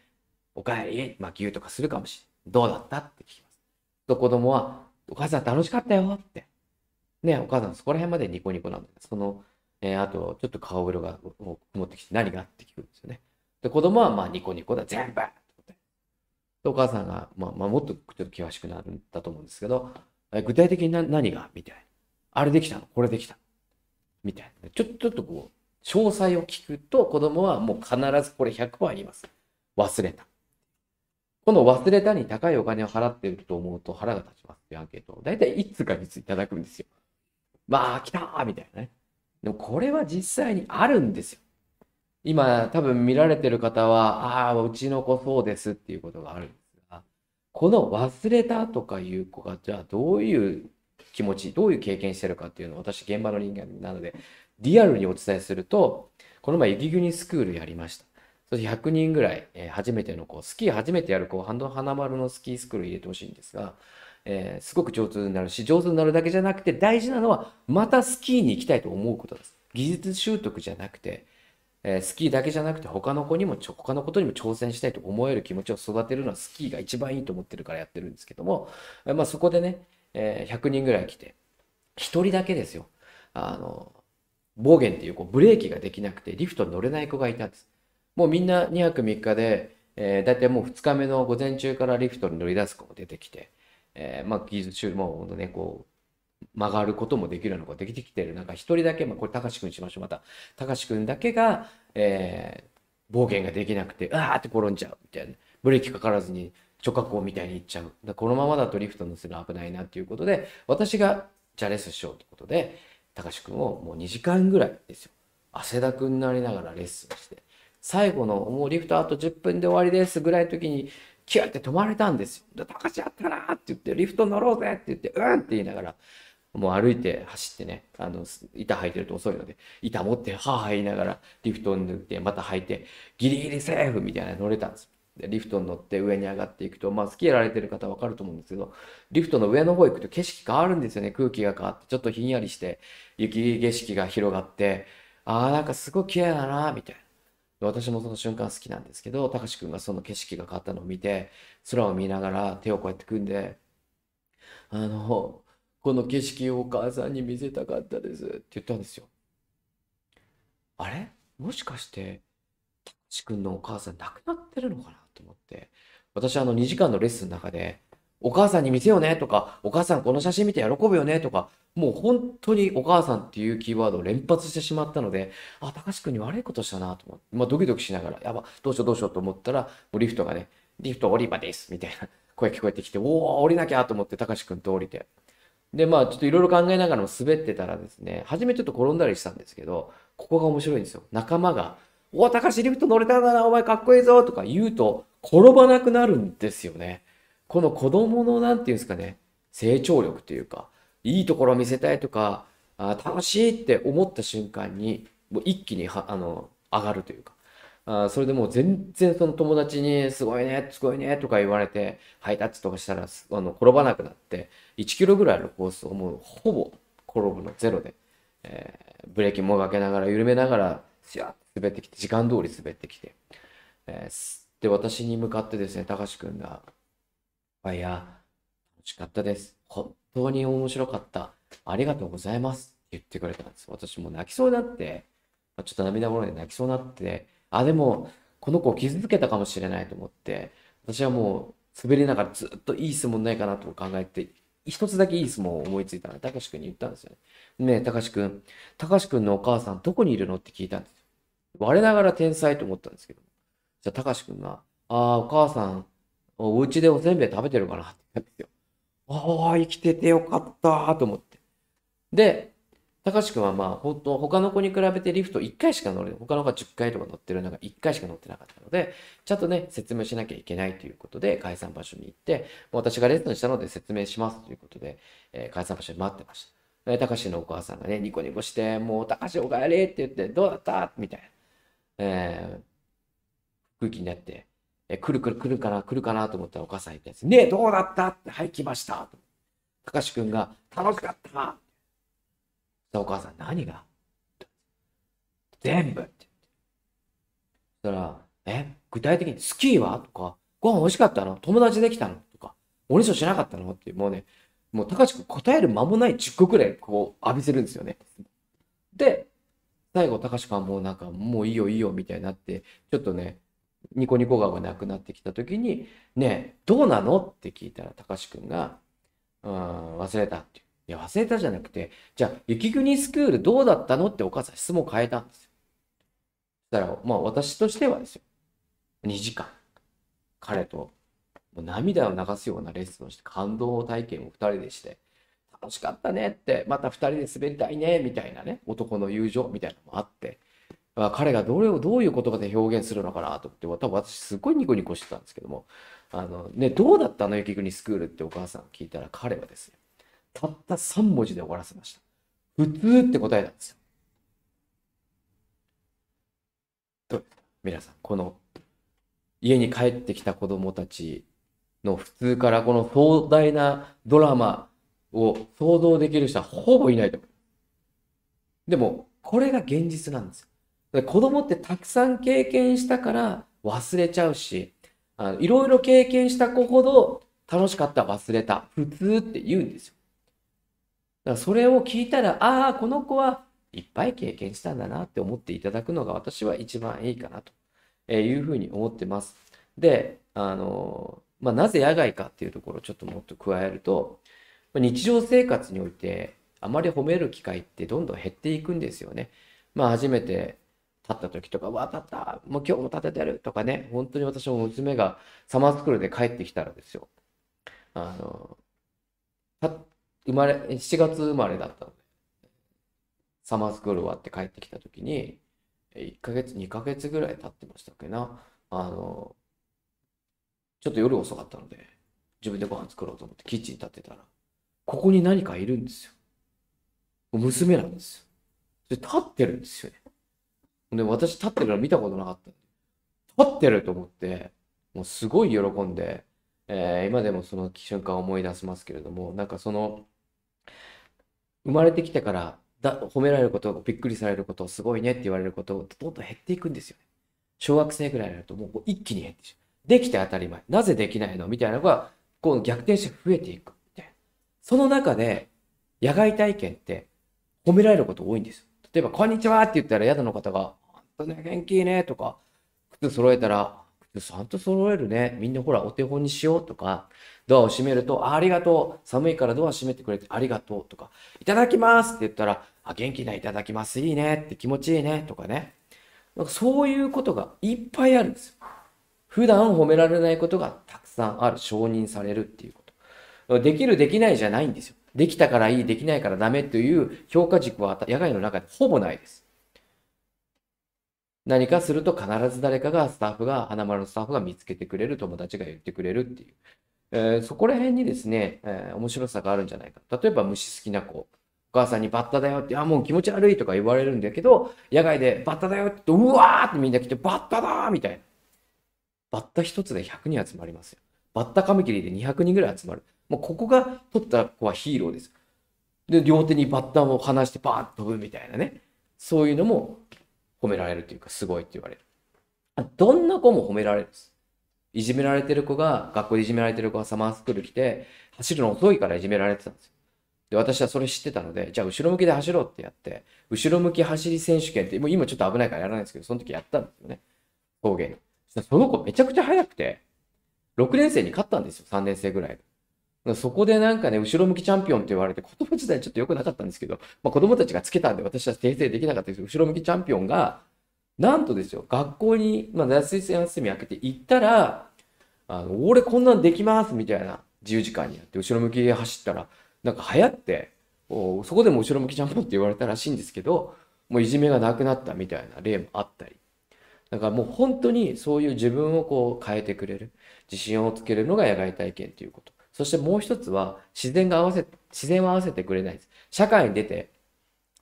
おかえり、まあ、ーとかするかもしれん。どうだったって聞きます。と子供は、お母さん楽しかったよって。ね、お母さんそこら辺までニコニコなんだそのえー、あと、ちょっと顔色が曇ってきて、何がって聞くんですよね。で、子供は、まあ、ニコニコだ、全部お母さんが、まあ、まあ、もっとちょっと険しくなるんだと思うんですけど、えー、具体的に何がみたいな。あれできたのこれできたみたいな。ちょちょっとこう、詳細を聞くと、子供はもう必ずこれ100%あります。忘れた。この忘れたに高いお金を払っていると思うと腹が立ちますっていうアンケートを、体、いつ1通か2通いただくんですよ。まあ、来たみたいなね。でもこれは実際にあるんですよ。今多分見られてる方は、ああ、うちの子そうですっていうことがあるんですが、この忘れたとかいう子が、じゃあどういう気持ち、どういう経験してるかっていうのを私現場の人間なので、リアルにお伝えすると、この前雪国スクールやりました。そして100人ぐらい、えー、初めての子、スキー初めてやる子、ハンド花丸のスキースクール入れてほしいんですが、えー、すごく上手になるし、上手になるだけじゃなくて、大事なのは、またスキーに行きたいと思うことです。技術習得じゃなくて、えー、スキーだけじゃなくて、他の子にも、他のことにも挑戦したいと思える気持ちを育てるのはスキーが一番いいと思ってるからやってるんですけども、えー、まあ、そこでね、え100人ぐらい来て、1人だけですよ。あの、暴言っていう、こう、ブレーキができなくて、リフトに乗れない子がいたんです。もうみんな2泊3日で、えー、大体もう2日目の午前中からリフトに乗り出す子も出てきて、えー、まあ技術ほんとね、こう、曲がることもできるようなことができてきてる中、一人だけ、まあこれ、貴司君にしましょう、また。貴司君だけが、えー、暴言ができなくて、うわーって転んじゃうみたいな。ブレーキかからずに直角行みたいに行っちゃう。だこのままだとリフト乗せるの危ないなっていうことで、私がじゃレースしようってことで、貴司君をもう2時間ぐらいですよ。汗だくになりながらレッスンして。最後のもうリフトあと10分で終わりですぐらいの時にキュッて止まれたんですよ。で、高橋あったなって言って、リフト乗ろうぜって言って、うんって言いながら、もう歩いて走ってね、あの、板履いてると遅いので、板持って、はぁ言いながら、リフトに乗って、また履いて、ギリギリセーフみたいな乗れたんですで、リフトに乗って上に上がっていくと、まあ、スキーやられてる方わかると思うんですけど、リフトの上の方行くと景色変わるんですよね。空気が変わって、ちょっとひんやりして、雪景色が広がって、ああ、なんかすごい綺麗だな、みたいな。私もその瞬間好きなんですけど、たかしくんがその景色が変わったのを見て、空を見ながら手をこうやって組んで、あの、この景色をお母さんに見せたかったですって言ったんですよ。あれもしかして、たかしくんのお母さん亡くなってるのかなと思って、私はあの2時間のレッスンの中で、お母さんに見せようねとか、お母さんこの写真見て喜ぶよねとか、もう本当にお母さんっていうキーワードを連発してしまったので、あ、高く君に悪いことしたなと思って、まあ、ドキドキしながら、やば、どうしようどうしようと思ったら、もうリフトがね、リフト降り場ですみたいな声聞こえてきて、おお、降りなきゃと思って高く君と降りて。で、まあちょっといろいろ考えながらも滑ってたらですね、初めちょっと転んだりしたんですけど、ここが面白いんですよ。仲間が、おお、高橋リフト乗れたんだな、お前かっこいいぞとか言うと、転ばなくなるんですよね。この子供の何て言うんですかね、成長力というか、いいところを見せたいとか、あ楽しいって思った瞬間に、もう一気にあの上がるというか、あそれでもう全然その友達にすごいね、すごいねとか言われて、ハイタッチとかしたらあの転ばなくなって、1キロぐらいのコースをもうほぼ転ぶのゼロで、えー、ブレーキもかけながら緩めながら、スヤって滑ってきて、時間通り滑ってきて、えー、で、私に向かってですね、高志くんが、いや、楽しかったです。本当に面白かった。ありがとうございます。って言ってくれたんです。私も泣きそうになって、ちょっと涙もろで泣きそうになって、あ、でも、この子を傷つけたかもしれないと思って、私はもう滑りながらずっといい質問ないかなと考えて、一つだけいい質問を思いついたので、たかしくんに言ったんですよね。ねえ、たかしくん、たかしくんのお母さんどこにいるのって聞いたんですよ。我ながら天才と思ったんですけど。じゃあ、たかしくんが、ああ、お母さん、お家でおせんべい食べてるかなって言ったんですよ。ああ、生きててよかったと思って。で、たかしくんはまあ、本当他の子に比べてリフト1回しか乗れ、他の子は10回とか乗ってる中、1回しか乗ってなかったので、ちゃんとね、説明しなきゃいけないということで、解散場所に行って、もう私がレッスンしたので説明しますということで、えー、解散場所に待ってました。で、たかしのお母さんがね、ニコニコして、もう、たかしお帰りって言って、どうだったみたいな、えー、空気になって、え来る来る来るかな、来るかなと思ったらお母さんいたやつ。ねえ、どうだったって、はい、来ました。たかしくんが、楽しかったお母さん、何が全部って。そしたら、え、具体的にスキーはとか、ご飯美味しかったの友達できたのとか、お味噌しなかったのって、もうね、もうたかしくん答える間もない10個くらいこう浴びせるんですよね。で、最後、たかしくんはもうなんか、もういいよいいよみたいになって、ちょっとね、ニコニコ顔がなくなってきた時に、ねどうなのって聞いたら、たかしが、うん、忘れたっていや、忘れたじゃなくて、じゃあ、雪国スクールどうだったのってお母さん質問変えたんですよ。そしたら、まあ私としてはですよ、2時間、彼ともう涙を流すようなレッスンをして、感動体験を2人でして、楽しかったねって、また2人で滑りたいね、みたいなね、男の友情みたいなのもあって、あ、彼がどれをどういう言葉で表現するのかなと思って、多分私すごいニコニコしてたんですけども、あのね、どうだったの雪国スクールってお母さん聞いたら彼はですね、たった3文字で終わらせました。普通って答えたんですよ。どうですか皆さん、この家に帰ってきた子供たちの普通からこの壮大なドラマを想像できる人はほぼいないと思う。でも、これが現実なんですよ。子供ってたくさん経験したから忘れちゃうし、いろいろ経験した子ほど楽しかった忘れた。普通って言うんですよ。だからそれを聞いたら、ああ、この子はいっぱい経験したんだなって思っていただくのが私は一番いいかなというふうに思ってます。で、あの、まあ、なぜ野外かっていうところをちょっともっと加えると、日常生活においてあまり褒める機会ってどんどん減っていくんですよね。まあ初めて立った時とか、わ、立った、もう今日も立ててるとかね、本当に私も娘がサマースクールで帰ってきたらですよ、あの、生まれ、7月生まれだったので、サマースクール終わって帰ってきた時に、1ヶ月、2ヶ月ぐらい経ってましたっけな、あの、ちょっと夜遅かったので、自分でご飯作ろうと思ってキッチン立ってたら、ここに何かいるんですよ。娘なんですよ。で立ってるんですよね。で、私立ってるの見たことなかった。立ってると思って、もうすごい喜んで、えー、今でもその瞬間を思い出しますけれども、なんかその、生まれてきてからだ褒められること、びっくりされること、すごいねって言われること、どんどん減っていくんですよね。小学生ぐらいになるともう一気に減ってしまう。できて当たり前。なぜできないのみたいなのが、こう逆転して増えていく。みたいな。その中で、野外体験って褒められること多いんですよ。例えば、こんにちはって言ったら宿の方が、本当ね、元気いいねとか、靴揃えたら、靴ちゃんと揃えるね。みんなほら、お手本にしようとか、ドアを閉めると、ありがとう。寒いからドア閉めてくれてありがとうとか、いただきますって言ったら、あ、元気ないいただきます。いいねって気持ちいいねとかね。なんかそういうことがいっぱいあるんですよ。普段褒められないことがたくさんある。承認されるっていうこと。できるできないじゃないんですよ。できたからいい、できないからダメという評価軸は野外の中でほぼないです。何かすると必ず誰かがスタッフが、花丸のスタッフが見つけてくれる、友達が言ってくれるっていう。えー、そこら辺にですね、えー、面白さがあるんじゃないか。例えば虫好きな子。お母さんにバッタだよって、あ、もう気持ち悪いとか言われるんだけど、野外でバッタだよって、うわーってみんな来て、バッタだーみたいな。バッタ一つで100人集まりますよ。バッタカミキリで200人ぐらい集まる。もうここが取った子はヒーローです。で、両手にバッターを離してバーンと飛ぶみたいなね。そういうのも褒められるというか、すごいって言われる。どんな子も褒められるんです。いじめられてる子が、学校でいじめられてる子がサマースクール来て、走るの遅いからいじめられてたんですよ。で、私はそれ知ってたので、じゃあ後ろ向きで走ろうってやって、後ろ向き走り選手権って、もう今ちょっと危ないからやらないんですけど、その時やったんですよね。陶芸に。その子めちゃくちゃ速くて、6年生に勝ったんですよ、3年生ぐらい。そこでなんかね、後ろ向きチャンピオンって言われて、言葉自体ちょっと良くなかったんですけど、まあ、子供たちがつけたんで私は訂正できなかったですけど、後ろ向きチャンピオンが、なんとですよ、学校に、まあ、夏休み明けて行ったら、あの、俺こんなんできますみたいな、自由時間にやって、後ろ向きで走ったら、なんか流行って、そこでも後ろ向きチャンピオンって言われたらしいんですけど、もういじめがなくなったみたいな例もあったり。だからもう本当にそういう自分をこう変えてくれる、自信をつけるのが野外体験ということ。そしてもう一つは、自然が合わせ、自然は合わせてくれないです。社会に出て、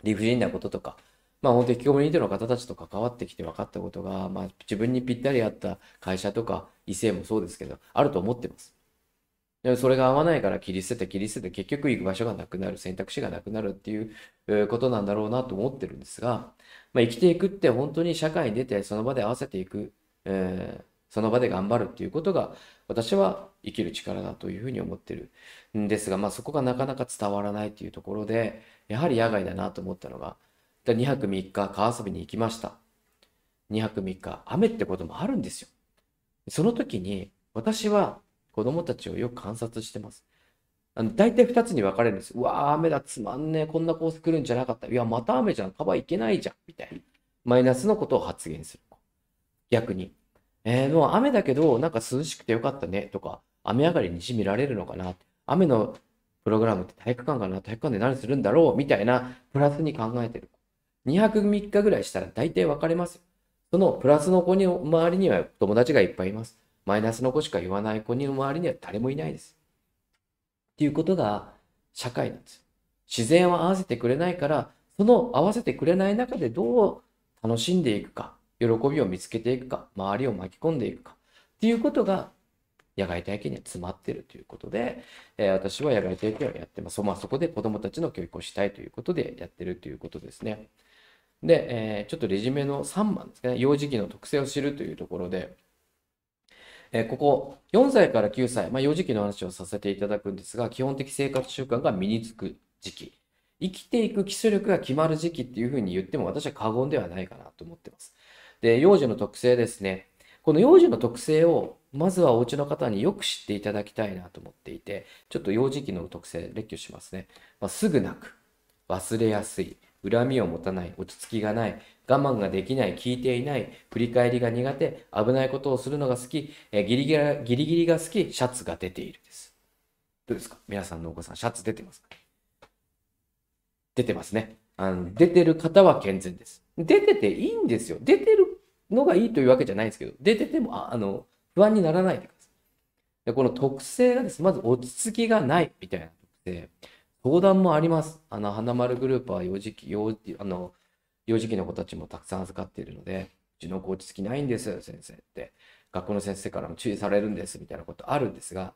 理不尽なこととか、まあ本当に引きこもりの方たちと関わってきて分かったことが、まあ自分にぴったり合った会社とか、異性もそうですけど、あると思ってます。でもそれが合わないから切り捨てて切り捨てて結局行く場所がなくなる選択肢がなくなるっていうことなんだろうなと思ってるんですが、まあ、生きていくって本当に社会に出てその場で合わせていく、えー、その場で頑張るっていうことが私は生きる力だというふうに思ってるんですが、まあ、そこがなかなか伝わらないというところでやはり野外だなと思ったのが2泊3日川遊びに行きました2泊3日雨ってこともあるんですよその時に私は子供たちをよく観察してますあの大体2つに分かれるんですうわー雨だつまんねえこんなコース来るんじゃなかったいやまた雨じゃんカバー行けないじゃんみたいなマイナスのことを発言する逆にえー、もう雨だけど、なんか涼しくてよかったねとか、雨上がりにじみられるのかな、雨のプログラムって体育館かな、体育館で何するんだろうみたいな、プラスに考えてる。2泊3日ぐらいしたら大体分かれます。そのプラスの子に周りには友達がいっぱいいます。マイナスの子しか言わない子に周りには誰もいないです。っていうことが社会なんです。自然は合わせてくれないから、その合わせてくれない中でどう楽しんでいくか。喜びを見つけていくか、周りを巻き込んでいくか、っていうことが野外体験には詰まってるということで、えー、私は野外体験をやってます。まあ、そこで子供たちの教育をしたいということでやってるということですね。で、えー、ちょっとレジュメの3番ですね。幼児期の特性を知るというところで、えー、ここ4歳から9歳、まあ、幼児期の話をさせていただくんですが、基本的生活習慣が身につく時期。生きていく基礎力が決まる時期っていうふうに言っても私は過言ではないかなと思ってます。で、幼児の特性ですね。この幼児の特性をまずはお家の方によく知っていただきたいなと思っていて、ちょっと幼児期の特性列挙しますね。まあ、すぐ泣く、忘れやすい、恨みを持たない、落ち着きがない、我慢ができない、聞いていない、振り返りが苦手、危ないことをするのが好き、えギリギリギリギリが好き、シャツが出ているです。どうですか皆さんのお子さん、シャツ出てますか出てますね。あの出てる方は健全です。出てていいんですよ。出てるのがいいというわけじゃないんですけど、出てても、ああの、不安にならないでください。で、この特性がですね、まず落ち着きがないみたいな特性。相談もあります。あの、花丸グループは幼児期、幼あの、幼児期の子たちもたくさん預かっているので、うちの子落ち着きないんですよ、先生って。学校の先生からも注意されるんです、みたいなことあるんですが、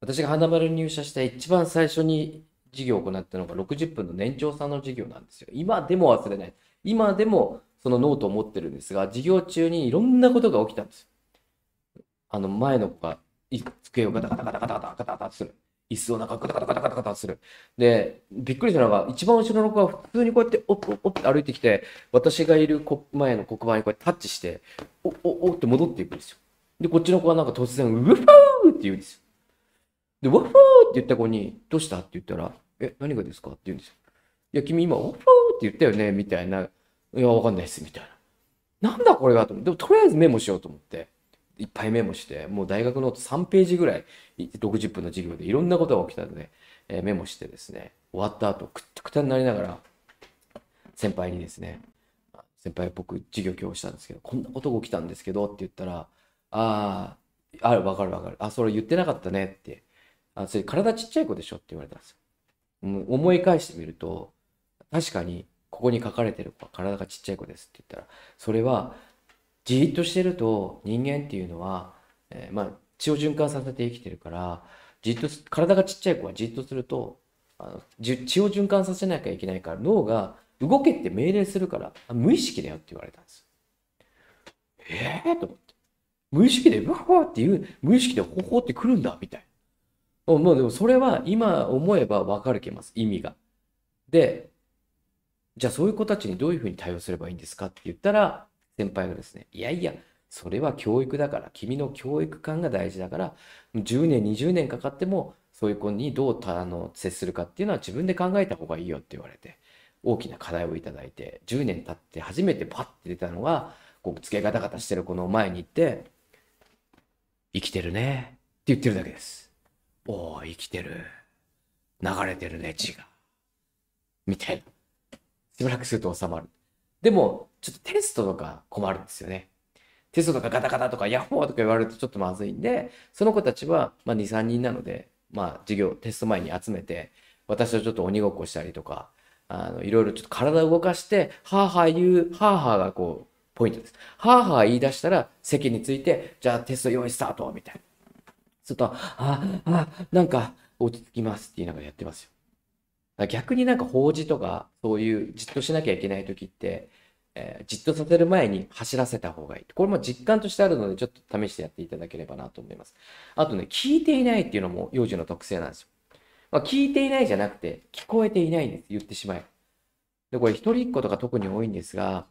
私が花丸に入社して一番最初に授業を行ったのが60分の年長さんの授業なんですよ。今でも忘れない。今でもそのノートを持ってるんですが、授業中にいろんなことが起きたんですあの、前の子が机をガタガタガタガタガタガタガタする。椅子をなんかガタガタガタガタガタする。で、びっくりしたのが、一番後ろの子は普通にこうやって、おっおっっ歩いてきて、私がいる前の黒板にこうやってタッチして、おおおって戻っていくんですよ。で、こっちの子はなんか突然、ウファーって言うんですよ。で、ウッフーって言った子に、どうしたって言ったら、え、何がですかって言うんですよ。いや、君今、ウッフーって言ったよねみたいないや、わかんないです、みたいな。なんだこれがと思って、でもとりあえずメモしようと思って、いっぱいメモして、もう大学の3ページぐらい、60分の授業でいろんなことが起きたので、えー、メモしてですね、終わった後、くったくたになりながら、先輩にですね、先輩、僕、授業今日したんですけど、こんなことが起きたんですけどって言ったら、ああ、あ、わかるわかる。あ、それ言ってなかったねって。あ、それ体ちっちゃい子でしょって言われたんですよ。うん、思い返してみると、確かにここに書かれてる子は体がちっちゃい子ですって言ったら、それは、じっとしてると人間っていうのは、えー、まあ、血を循環させて生きてるから、じっと、体がちっちゃい子はじっとすると、あの血を循環させなきゃいけないから、脳が動けって命令するから、無意識だよって言われたんです。ええー、と思って。無意識で、うわーっていう、無意識でほほってくるんだ、みたいな。もうでもそれは今思えばわかるけます、意味が。で、じゃあそういう子たちにどういうふうに対応すればいいんですかって言ったら、先輩がですね、いやいや、それは教育だから、君の教育観が大事だから、10年、20年かかっても、そういう子にどうあの接するかっていうのは自分で考えた方がいいよって言われて、大きな課題をいただいて、10年経って初めてパッて出たのが、こう、つけガタガタしてる子の前に行って、生きてるねって言ってるだけです。おー、生きてる。流れてるね、血が。みたいな。しばらくすると収まる。でも、ちょっとテストとか困るんですよね。テストとかガタガタとかヤッホーとか言われるとちょっとまずいんで、その子たちは、まあ、2、3人なので、まあ、授業、テスト前に集めて、私はちょっと鬼ごっこしたりとか、あの、いろいろちょっと体を動かして、はあはあ言う、はあはあがこう、ポイントです。はあはあ言い出したら、席について、じゃあテスト用意スタートみたいな。すると、あ、あ、なんか、落ち着きますって言いながらやってますよ。逆になんか法事とかそういうじっとしなきゃいけない時って、えー、じっとさせる前に走らせた方がいいこれも実感としてあるのでちょっと試してやっていただければなと思いますあとね聞いていないっていうのも幼児の特性なんですよ、まあ、聞いていないじゃなくて聞こえていないんです言ってしまえでこれ一人っ子とか特に多いんですが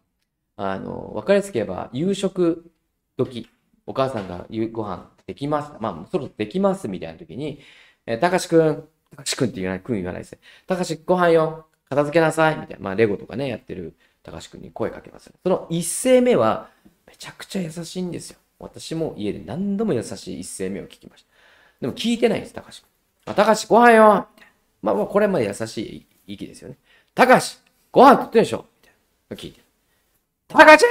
あの分かりやすく言えば夕食時お母さんが夕ご飯できますまあそろそろできますみたいな時に「たかしくんたかしくんって言わない、くん言わないですね。たかし、ご飯よ。片付けなさい。みたいな。まあ、レゴとかね、やってるたかしくんに声かけます、ね。その一声目は、めちゃくちゃ優しいんですよ。私も家で何度も優しい一声目を聞きました。でも聞いてないんです、たかしくん。あ、たかし、ご飯よ。みたいな。まあ、これまで優しい息ですよね。たかし、ご飯食ってるでしょみたいな。聞いてる。たかし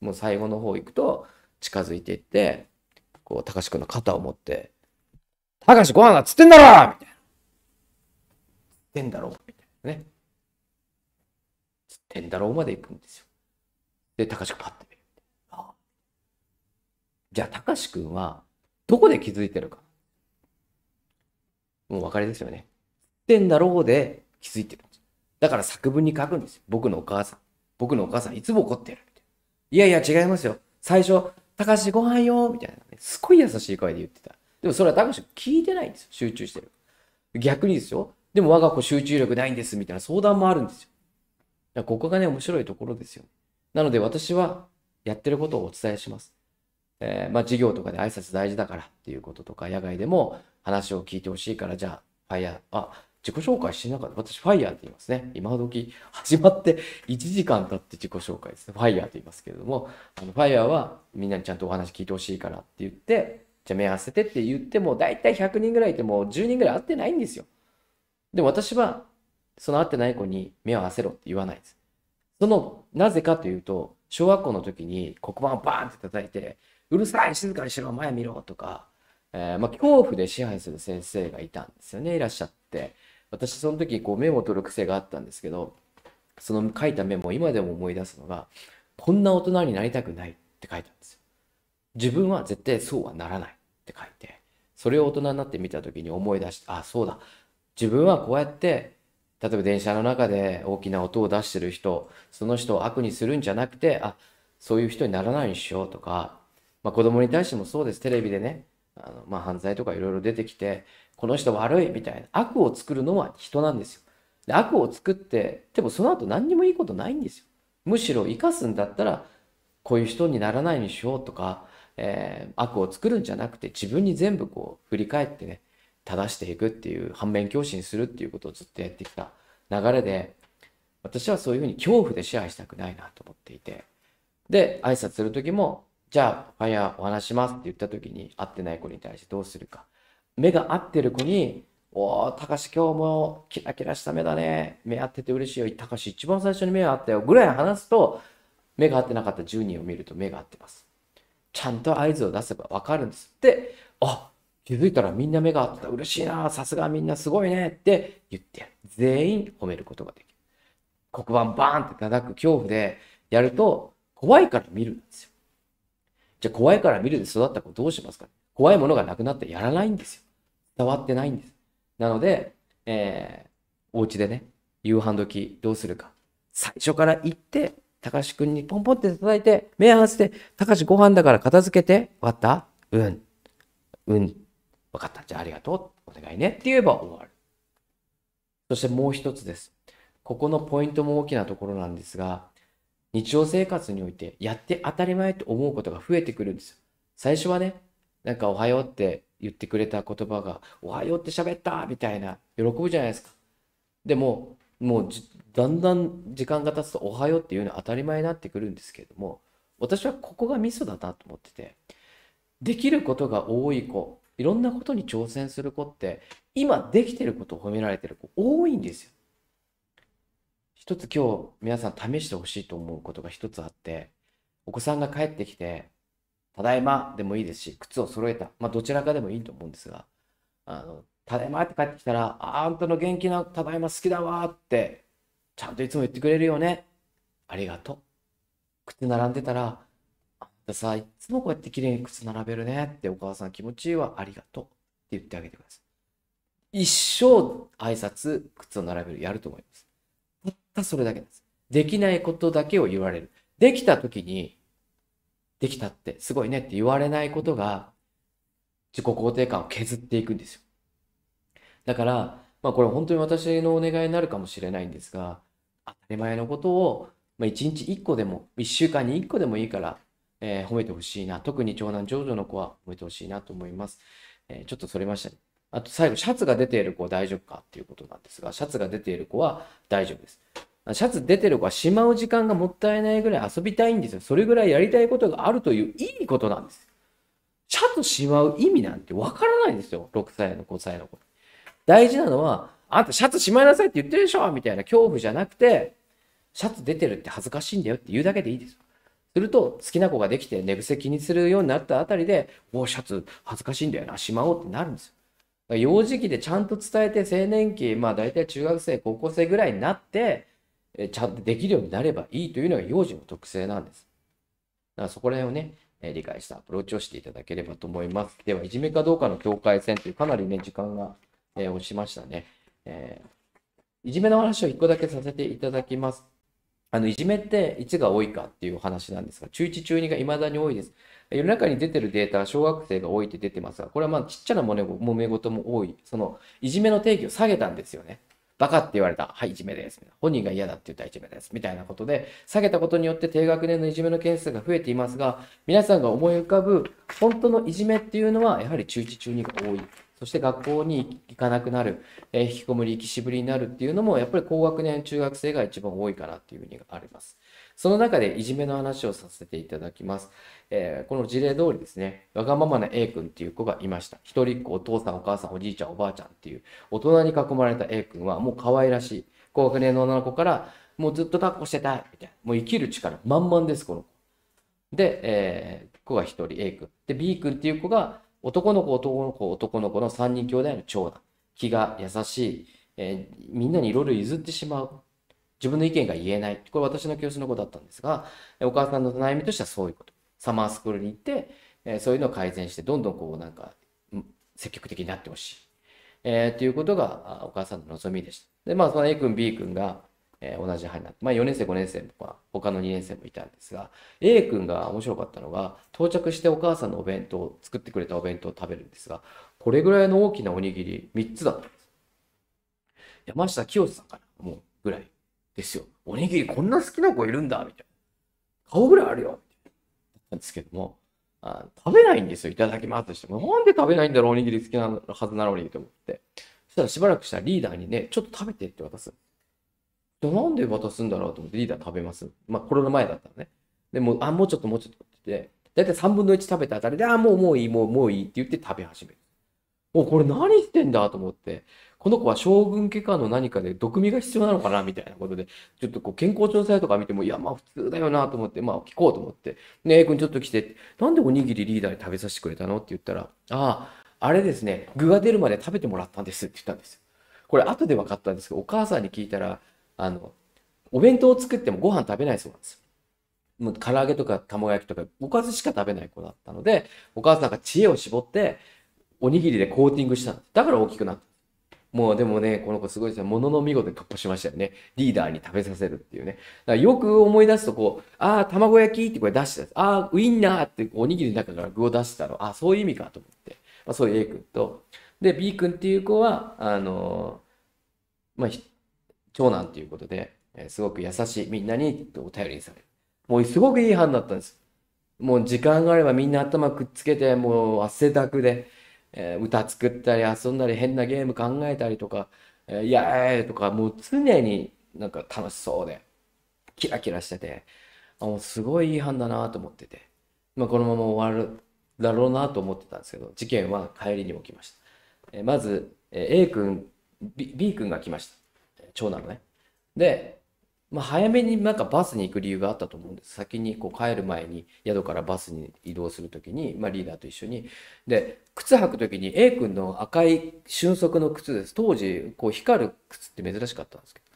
もう最後の方行くと、近づいていって、こう、たかしくんの肩を持って、たかしご飯がつってんだろみたいな。ってんだろみたいなね。つってんだろうまで行くんですよ。で、たかしくパッて見る。あじゃあ、たかしくんは、どこで気づいてるか。もうお分かりですよね。つってんだろうで気づいてるんです。だから作文に書くんですよ。僕のお母さん。僕のお母さん、いつも怒ってる。いやいや、違いますよ。最初、たかしご飯よみたいなね。すごい優しい声で言ってた。でもそれは高橋聞いてないんですよ。集中してる。逆にですよ。でも我が子集中力ないんですみたいな相談もあるんですよ。ここがね、面白いところですよ。なので私はやってることをお伝えします。えー、まあ授業とかで挨拶大事だからっていうこととか、野外でも話を聞いてほしいから、じゃあ、ファイヤー、あ、自己紹介してなかった。私、ファイヤーって言いますね。今時、始まって1時間経って自己紹介ですね。ファイヤーと言いますけれども、あのファイヤーはみんなにちゃんとお話聞いてほしいからって言って、じゃあ目合わせてって言っても、大体100人ぐらいいても10人ぐらい会ってないんですよ。でも私は、その会ってない子に目を合わせろって言わないです。その、なぜかというと、小学校の時に黒板をバーンって叩いて、うるさい、静かにしろ、前見ろとか、えー、まあ、恐怖で支配する先生がいたんですよね、いらっしゃって。私、その時、こう、メモを取る癖があったんですけど、その書いたメモを今でも思い出すのが、こんな大人になりたくないって書いたんですよ。自分は絶対そうはならない。って書いてそれを大人になって見た時に思い出してあそうだ自分はこうやって例えば電車の中で大きな音を出してる人その人を悪にするんじゃなくてあそういう人にならないようにしようとか、まあ、子供に対してもそうですテレビでねあの、まあ、犯罪とかいろいろ出てきてこの人悪いみたいな悪を作るのは人なんですよで悪を作ってでもその後何にもいいことないんですよむしろ生かすんだったらこういう人にならないにしようとかえー、悪を作るんじゃなくて自分に全部こう振り返ってね正していくっていう反面教師にするっていうことをずっとやってきた流れで私はそういうふうに恐怖で支配したくないなと思っていてで挨拶する時もじゃあファイヤーお話しますって言った時に会ってない子に対してどうするか目が合ってる子に「おお貴司今日もキラキラした目だね目合ってて嬉しいよ貴司一番最初に目が合ったよ」ぐらい話すと目が合ってなかった10人を見ると目が合ってますちゃんと合図を出せば分かるんですであ気づいたらみんな目が合ってた嬉しいなさすがみんなすごいねって言って全員褒めることができる黒板バーンって叩く恐怖でやると怖いから見るんですよじゃあ怖いから見るで育った子どうしますか怖いものがなくなってやらないんですよ伝わってないんですなので、えー、お家でね夕飯時どうするか最初から行ってたかしくんにポンポンって叩いて、目合わせて、たかしご飯だから片付けて、わかったうん。うん。わかった。じゃあありがとう。お願いね。って言えば終わる。そしてもう一つです。ここのポイントも大きなところなんですが、日常生活においてやって当たり前と思うことが増えてくるんですよ。最初はね、なんかおはようって言ってくれた言葉が、おはようって喋ったみたいな、喜ぶじゃないですか。でも、もうだんだん時間が経つと「おはよう」っていうのは当たり前になってくるんですけれども私はここがミソだなと思っててできることが多い子いろんなことに挑戦する子って今できてることを褒められてる子多いんですよ。一つ今日皆さん試してほしいと思うことが一つあってお子さんが帰ってきて「ただいま」でもいいですし靴を揃えた、まあ、どちらかでもいいと思うんですが「あのただいま」って帰ってきたら「ああんたの元気なただいま好きだわ」ってちゃんといつも言ってくれるよね。ありがとう。靴並んでたら、あんたさ、いつもこうやって綺麗に靴並べるねってお母さん気持ちいいわ。ありがとう。って言ってあげてください。一生挨拶、靴を並べる、やると思います。たったそれだけです。できないことだけを言われる。できた時に、できたってすごいねって言われないことが自己肯定感を削っていくんですよ。だから、まあこれ本当に私のお願いになるかもしれないんですが、当たり前のことを、まあ、1日1個でも1週間に1個でもいいから、えー、褒めてほしいな特に長男長女の子は褒めてほしいなと思います、えー、ちょっとそれましたねあと最後シャツが出ている子は大丈夫かっていうことなんですがシャツが出ている子は大丈夫ですシャツ出てる子はしまう時間がもったいないぐらい遊びたいんですよ。それぐらいやりたいことがあるといういいことなんです。シャツしまう意味なんてわからないんですよ。6歳の5歳の子。大事なのは、あんたシャツしまいなさいって言ってるでしょみたいな恐怖じゃなくて、シャツ出てるって恥ずかしいんだよって言うだけでいいですよ。すると、好きな子ができて寝癖気にするようになったあたりで、もうシャツ恥ずかしいんだよな、しまおうってなるんですよ。幼児期でちゃんと伝えて、青年期、まあ大体中学生、高校生ぐらいになって、ちゃんとできるようになればいいというのが幼児の特性なんです。だからそこら辺をね、理解したアプローチをしていただければと思います。では、いじめかどうかの境界線というかなりね、時間が、えー、落ましたね。えー、いじめの話を1個だけさせていただきます。あの、いじめっていつが多いかっていう話なんですが、中1、中2が未だに多いです。世の中に出てるデータは小学生が多いって出てますが、これはまあちっちゃな揉め事も多い。その、いじめの定義を下げたんですよね。バカって言われた。はい、いじめです。本人が嫌だって言ったらいじめです。みたいなことで、下げたことによって低学年のいじめの件数が増えていますが、皆さんが思い浮かぶ本当のいじめっていうのは、やはり中1中2が多い。そして学校に行かなくなる、えー、引きこもり、行きしぶりになるっていうのも、やっぱり高学年、中学生が一番多いかなっていうふうにあります。その中でいじめの話をさせていただきます。えー、この事例通りですね、わがままな A 君っていう子がいました。一人っ子、お父さん、お母さん、おじいちゃん、おばあちゃんっていう、大人に囲まれた A 君は、もう可愛らしい、高学年の女の子から、もうずっと抱っこしてたいみたいな。もう生きる力満々です、この子。で、えー、子が一人、A 君。で、B 君っていう子が、男の子、男の子、男の子の3人兄弟の長男。気が優しい。えー、みんなにいろいろ譲ってしまう。自分の意見が言えない。これ私の教室の子だったんですが、お母さんの悩みとしてはそういうこと。サマースクールに行って、えー、そういうのを改善して、どんどんこうなんか、積極的になってほしい。えー、ていうことがお母さんの望みでした。で、まあその A 君、B 君が、えー、同じ班になって、まあ、4年生、5年生とか、他の2年生もいたんですが、A 君が面白かったのが、到着してお母さんのお弁当を、作ってくれたお弁当を食べるんですが、これぐらいの大きなおにぎり3つだったんです。山下清さんかなもう、ぐらいですよ。おにぎりこんな好きな子いるんだみたいな。顔ぐらいあるよみたいな。だったんですけども、あ食べないんですよ。いただきますとしても。なんで食べないんだろうおにぎり好きなはずなのにと思って。そしたらしばらくしたらリーダーにね、ちょっと食べてって渡す。で、なんで渡すんだろうと思ってリーダー食べます。まあ、コロナ前だったのね。でも、あ、もうちょっともうちょっとって言って、だいたい3分の1食べたあたりで、あ、もうもういい、もうもういいって言って食べ始める。もうこれ何してんだと思って、この子は将軍家下の何かで毒味が必要なのかなみたいなことで、ちょっとこう健康調査とか見ても、いや、まあ普通だよなと思って、まあ聞こうと思って、ねえ、君ちょっと来て、なんでおにぎりリーダーに食べさせてくれたのって言ったら、ああ、あれですね、具が出るまで食べてもらったんですって言ったんです。これ後で分かったんですけど、お母さんに聞いたら、あの、お弁当を作ってもご飯食べないそうなんですよ。もう唐揚げとか卵焼きとかおかずしか食べない子だったので、お母さんが知恵を絞って、おにぎりでコーティングしたんです。だから大きくなった。もうでもね、この子すごいですね。ものの見事に突破しましたよね。リーダーに食べさせるっていうね。だからよく思い出すとこう、ああ、卵焼きってこれ出してた。ああ、ウインナーっておにぎりの中から具を出してたの。ああ、そういう意味かと思って。まあ、そういう A 君と。で、B 君っていう子は、あのー、まあ、長男ということで、えすごく優しい、みんなにお便りにされる。もうすごくいい班だったんです。もう時間があればみんな頭くっつけて、もう汗だくで、えー、歌作ったり遊んだり変なゲーム考えたりとか、えー、イエーイとか、もう常になんか楽しそうで、キラキラしてて、あもうすごいいい班だなと思ってて、まあ、このまま終わるだろうなと思ってたんですけど、事件は帰りに起きました。えー、まず、え A 君 B、B 君が来ました。長男のね。で、まあ、早めになんかバスに行く理由があったと思うんです。先にこう帰る前に宿からバスに移動する時に、まあ、リーダーと一緒に。で、靴履く時に A 君の赤い俊足の靴です。当時、こう光る靴って珍しかったんですけど。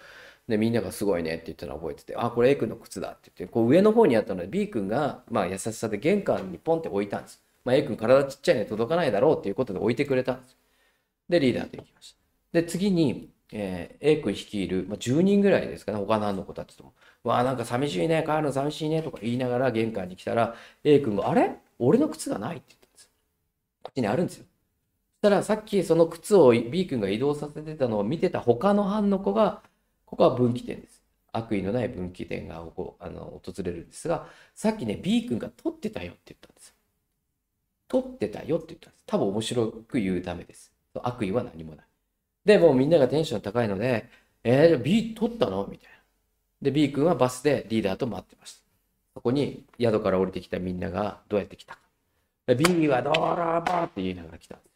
で、みんながすごいねって言ったの覚えてて、あ、これ A 君の靴だって言って、こう上の方にあったので B 君が、まあ、優しさで玄関にポンって置いたんです。まあ、A 君体ちっちゃいね届かないだろうっていうことで置いてくれたんです。で、リーダーと行きました。で、次に、えー、A 君率いる、まあ、10人ぐらいですかね、他の班の子たちとも。わあ、なんか寂しいね、帰るの寂しいねとか言いながら玄関に来たら、A 君が、あれ俺の靴がないって言ったんですよ。こっちにあるんですよ。そしたら、さっきその靴を B 君が移動させてたのを見てた他の班の子が、ここは分岐点です。悪意のない分岐点がここあの訪れるんですが、さっきね、B 君が取ってたよって言ったんですよ。取ってたよって言ったんです。多分面白く言うためです。悪意は何もない。で、もうみんながテンション高いので、えー、じゃあ B 取ったのみたいな。で、B 君はバスでリーダーと待ってました。そこに宿から降りてきたみんながどうやって来たか。B は泥棒って言いながら来たんです。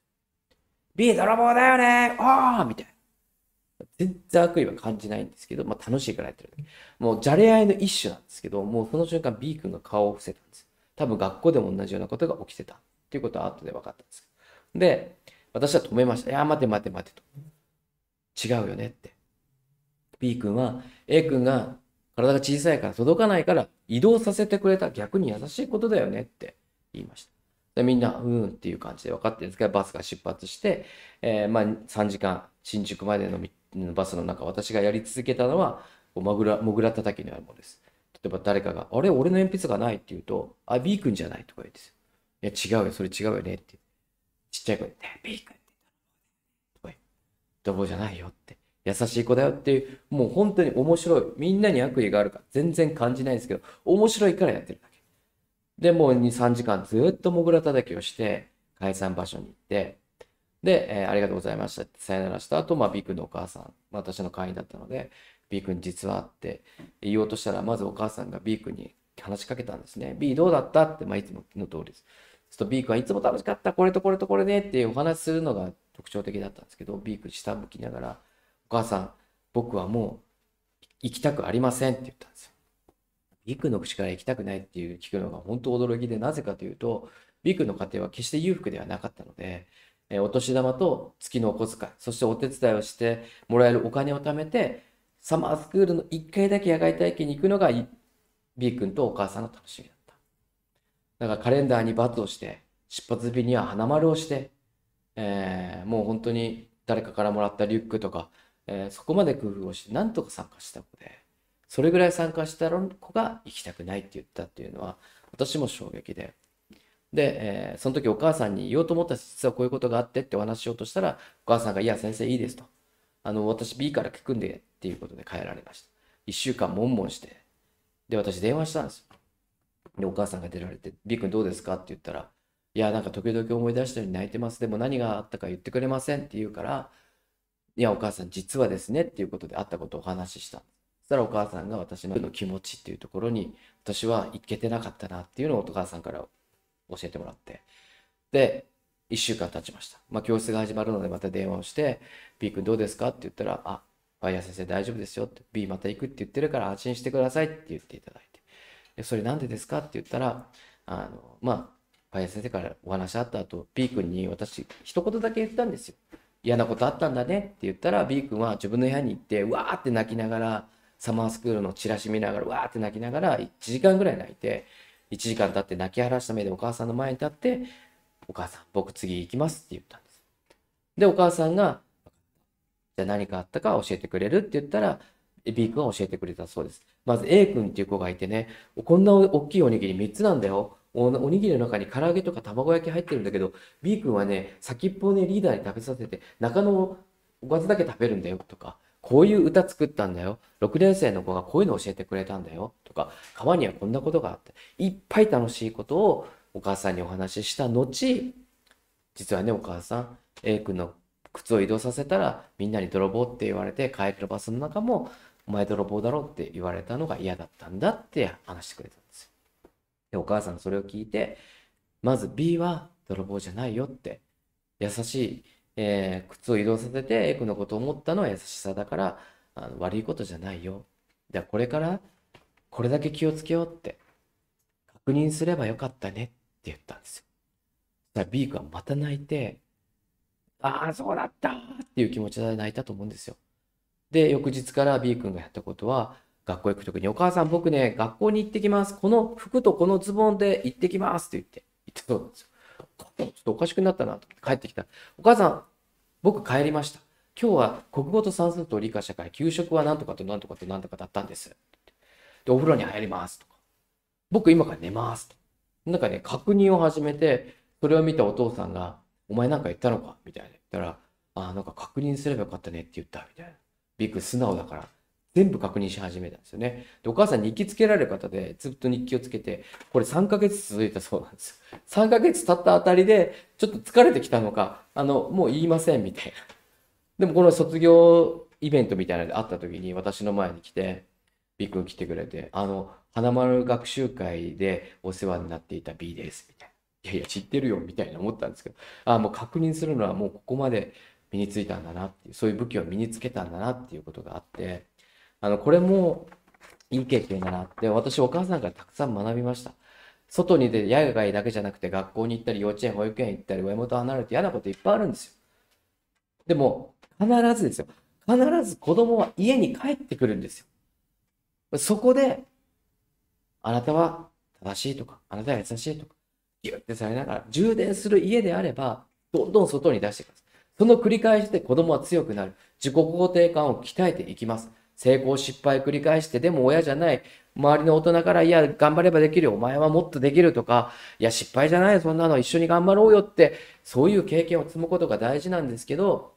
B 泥棒だよねああみたいな。全然悪意は感じないんですけど、まあ、楽しいからやってる。もうじゃれ合いの一種なんですけど、もうその瞬間 B 君が顔を伏せたんです。多分学校でも同じようなことが起きてたっていうことは後で分かったんです。で、私は止めました。いや、待て待て待てと。違うよねって。B 君は A 君が体が小さいから届かないから移動させてくれた逆に優しいことだよねって言いました。でみんな、うんっていう感じで分かってるんですけど、バスが出発して、えー、まあ、3時間、新宿までのバスの中、私がやり続けたのは、まぐら、もぐら叩きのようなものです。例えば誰かが、あれ、俺の鉛筆がないって言うと、あ、B 君じゃないとか言うんですよ。いや、違うよ、それ違うよねって。ちっちゃい声で、ね、B 君、ドボじゃないよって、優しい子だよっていう、もう本当に面白い。みんなに悪意があるか全然感じないんですけど、面白いからやってるだけ。で、もう2、3時間ずっともぐら叩きをして、解散場所に行って、で、えー、ありがとうございましたってさよならした後、まあ、くんのお母さん、私の会員だったので、B 君実はって言おうとしたら、まずお母さんが B 君に話しかけたんですね。B どうだったって、まあ、いつもの通りです。ちょっと B 君はいつも楽しかった、これとこれとこれねっていうお話するのが特徴的だったんですけど、ビーク下向きながら、お母さん、僕はもう行きたくありませんって言ったんですよ。ビークの口から行きたくないっていう聞くのが本当驚きで、なぜかというと、ビークの家庭は決して裕福ではなかったので、えお年玉と月のお小遣い、そしてお手伝いをしてもらえるお金を貯めて、サマースクールの1回だけ野外体験に行くのが B 君とお母さんの楽しみだった。だからカレンダーにバ×をして、出発日には花丸をして、えー、もう本当に誰かからもらったリュックとか、えー、そこまで工夫をしてなんとか参加した子でそれぐらい参加した子が行きたくないって言ったっていうのは私も衝撃でで、えー、その時お母さんに言おうと思ったら実はこういうことがあってってお話しようとしたらお母さんが「いや先生いいです」と「あの私 B から聞くんで」っていうことで帰られました1週間もんもんしてで私電話したんですよでお母さんが出られて「B 君どうですか?」って言ったらいや、なんか時々思い出したように泣いてます。でも何があったか言ってくれませんって言うから、いや、お母さん、実はですねっていうことであったことをお話しした。そしたらお母さんが私の気持ちっていうところに、私は行けてなかったなっていうのをお母さんから教えてもらって。で、1週間経ちました。まあ、教室が始まるのでまた電話をして、B 君どうですかって言ったら、あ、ファイヤー先生大丈夫ですよって、B また行くって言ってるから安心してくださいって言っていただいて、それなんでですかって言ったら、あの、まあ、林先生からお話あった後 B 君に私一言だけ言ったんですよ嫌なことあったんだねって言ったら B 君は自分の部屋に行ってわーって泣きながらサマースクールのチラシ見ながらわーって泣きながら1時間ぐらい泣いて1時間経って泣き晴らした目でお母さんの前に立って「お母さん僕次行きます」って言ったんです。でお母さんが「じゃあ何かあったか教えてくれる?」って言ったら B 君は教えてくれたそうです。まず A 君っていう子がいてねこんな大きいおにぎり3つなんだよおにぎりの中に唐揚げとか卵焼き入ってるんだけど B 君はね先っぽをねリーダーに食べさせて中のおかずだけ食べるんだよとかこういう歌作ったんだよ。6年生の子がこういうの教えてくれたんだよ。とか、川にはこんなことがあって、いっぱい楽しいことをお母さんにお話しした後、実はね、お母さん、A 君の靴を移動させたら、みんなに泥棒って言われて、帰りのバスの中も、お前泥棒だろって言われたのが嫌だったんだって話してくれたんですよ。でお母さんそれを聞いてまず B は泥棒じゃないよって優しい、えー、靴を移動させて A 君のことを思ったのは優しさだからあの悪いことじゃないよじゃらこれからこれだけ気をつけようって確認すればよかったねって言ったんですよ。そしたら B 君はまた泣いてああそうだったっていう気持ちで泣いたと思うんですよ。で翌日から B 君がやったことは学校行く時に、お母さん僕ね、学校に行ってきます。この服とこのズボンで行ってきますって言って、行ったそうなんですよ。ちょっとおかしくなったなと思って帰ってきた。お母さん、僕帰りました。今日は国語と算数と理科社会、給食はなんとかとなんとかとなんとかだったんです。で、お風呂に入りますとか。僕今から寝ますと。なんかね、確認を始めて、それを見たお父さんが、お前なんか言ったのかみたいな。言ったら、ああ、なんか確認すればよかったねって言った、みたいな。ビッグ素直だから。全部確認し始めたんですよね。で、お母さんに行きつけられる方で、ずっと日記をつけて、これ3ヶ月続いたそうなんですよ。3 <laughs> ヶ月経ったあたりで、ちょっと疲れてきたのか、あの、もう言いませんみたいな。でもこの卒業イベントみたいなので会った時に、私の前に来て、B 君来てくれて、あの、花丸学習会でお世話になっていた B です、みたいな。いやいや、知ってるよ、みたいな思ったんですけど、あ、もう確認するのはもうここまで身についたんだなっていう、そういう武器を身につけたんだなっていうことがあって、あの、これもいい経験だなって、私お母さんからたくさん学びました。外に出て野外だけじゃなくて学校に行ったり幼稚園、保育園行ったり親元離れて嫌なこといっぱいあるんですよ。でも必ずですよ。必ず子供は家に帰ってくるんですよ。そこで、あなたは正しいとか、あなたは優しいとか、ギュッてされながら充電する家であれば、どんどん外に出してください。その繰り返しで子供は強くなる。自己肯定感を鍛えていきます。成功失敗繰り返して、でも親じゃない。周りの大人から、いや、頑張ればできるよ。お前はもっとできるとか、いや、失敗じゃないよ。そんなの一緒に頑張ろうよって、そういう経験を積むことが大事なんですけど、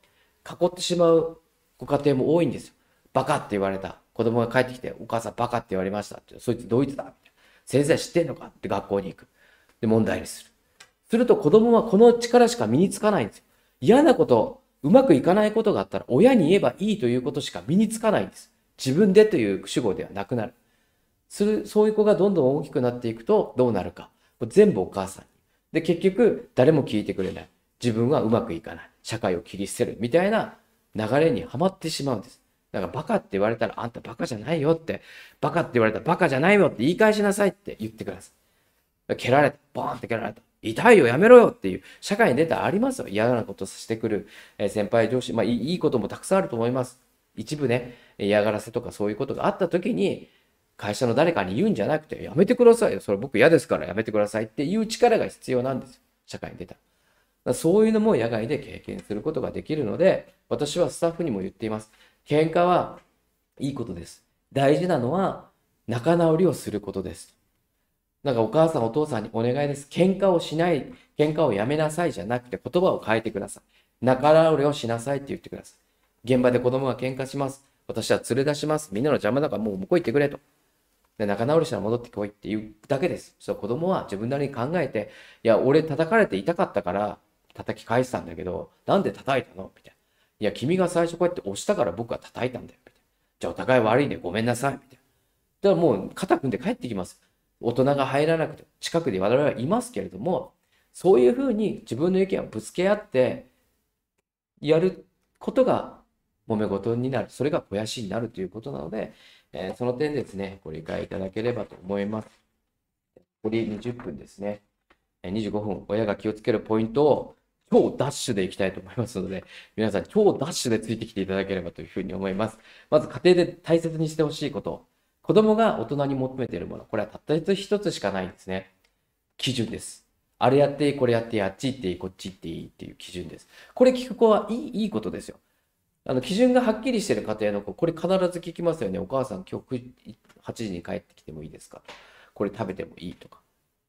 囲ってしまうご家庭も多いんですよ。バカって言われた。子供が帰ってきて、お母さんバカって言われましたそいつドイツだ。先生知ってんのかって学校に行く。で、問題にする。すると子供はこの力しか身につかないんですよ。嫌なこと、うまくいかないことがあったら、親に言えばいいということしか身につかないんです。自分でという主語ではなくなる。する、そういう子がどんどん大きくなっていくとどうなるか。全部お母さんに。で、結局、誰も聞いてくれない。自分はうまくいかない。社会を切り捨てる。みたいな流れにはまってしまうんです。だからバカって言われたら、あんたバカじゃないよって、バカって言われたらバカじゃないよって言い返しなさいって言ってください。蹴られた。ボーンって蹴られた。痛いよ、やめろよっていう、社会に出たらありますよ。嫌なことしてくる、え先輩上司、まあいいこともたくさんあると思います。一部ね、嫌がらせとかそういうことがあった時に、会社の誰かに言うんじゃなくて、やめてくださいよ。それ僕嫌ですからやめてくださいっていう力が必要なんです社会に出た。そういうのも野外で経験することができるので、私はスタッフにも言っています。喧嘩はいいことです。大事なのは仲直りをすることです。なんかお母さんお父さんにお願いです。喧嘩をしない、喧嘩をやめなさいじゃなくて言葉を変えてください。仲直りをしなさいって言ってください。現場で子供が喧嘩します。私は連れ出します。みんなの邪魔だからもう向こう行ってくれと。で仲直りしたら戻ってこいっていうだけです。そ子供は自分なりに考えて、いや、俺叩かれて痛かったから叩き返したんだけど、なんで叩いたのみたいな。いや、君が最初こうやって押したから僕は叩いたんだよ。みたいな。じゃあお互い悪いね。ごめんなさい。みたいな。だからもう肩組んで帰ってきます。大人が入らなくて、近くで我々はいますけれども、そういうふうに自分の意見をぶつけ合ってやることが揉め事になる、それが肥やしになるということなので、えー、その点ですね、ご理解いただければと思います。残り20分ですね。25分、親が気をつけるポイントを超ダッシュでいきたいと思いますので、皆さん超ダッシュでついてきていただければというふうに思います。まず家庭で大切にしてほしいこと、子供が大人に求めているもの、これはたった一つしかないんですね。基準です。あれやっていい、これやっていい、あっち行っていい、こっち行っていいっていう基準です。これ聞く子はいいいいことですよ。あの基準がはっきりしてる家庭の子、これ必ず聞きますよね。お母さん、今日8時に帰ってきてもいいですかこれ食べてもいいとか。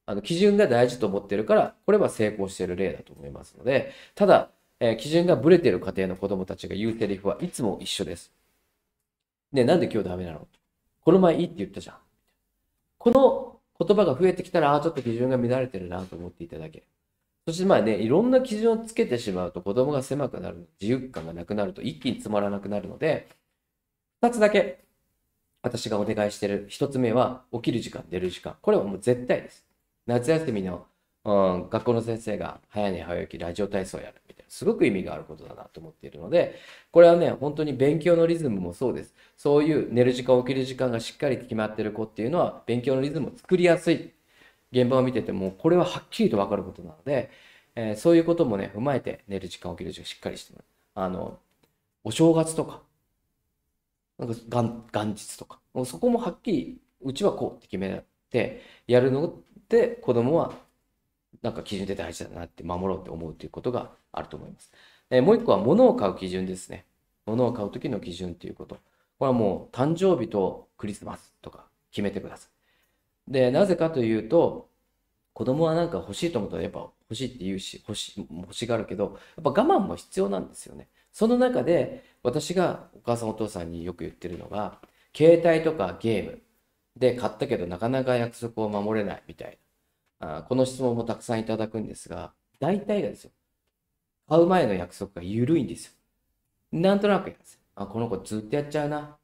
あの基準が大事と思ってるから、これは成功してる例だと思いますので、ただ、えー、基準がブレてる家庭の子供たちが言うセリフはいつも一緒です。ねなんで今日ダメなのこの前いいって言ったじゃん。この言葉が増えてきたら、ああ、ちょっと基準が乱れてるなと思っていただける。そしてまあね、いろんな基準をつけてしまうと子供が狭くなる、自由感がなくなると一気につまらなくなるので、2つだけ私がお願いしてる。1つ目は起きる時間、寝る時間。これはもう絶対です。夏休みの、うん、学校の先生が早寝早起きラジオ体操をやるみたいな、すごく意味があることだなと思っているので、これはね、本当に勉強のリズムもそうです。そういう寝る時間、起きる時間がしっかり決まってる子っていうのは勉強のリズムを作りやすい現場を見てても、これははっきりとわかることなので、えー、そういうこともね、踏まえて寝る時間、起きる時間しっかりしてもらう。あの、お正月とか、なんか元元日とか、もうそこもはっきり、うちはこうって決めて、やるので子供はなんか基準で大事だなって守ろうって思うということがあると思います。えー、もう一個は物を買う基準ですね。物を買う時の基準ということ。これはもう誕生日とクリスマスとか決めてください。で、なぜかというと、子供はなんか欲しいと思ったらやっぱ欲しいって言うし、欲し欲しがるけど、やっぱ我慢も必要なんですよね。その中で、私がお母さんお父さんによく言ってるのが、携帯とかゲームで買ったけどなかなか約束を守れないみたいな。あこの質問もたくさんいただくんですが、大体がですよ。買う前の約束が緩いんですよ。なんとなくやるんですよ。あ、この子ずっとやっちゃうな。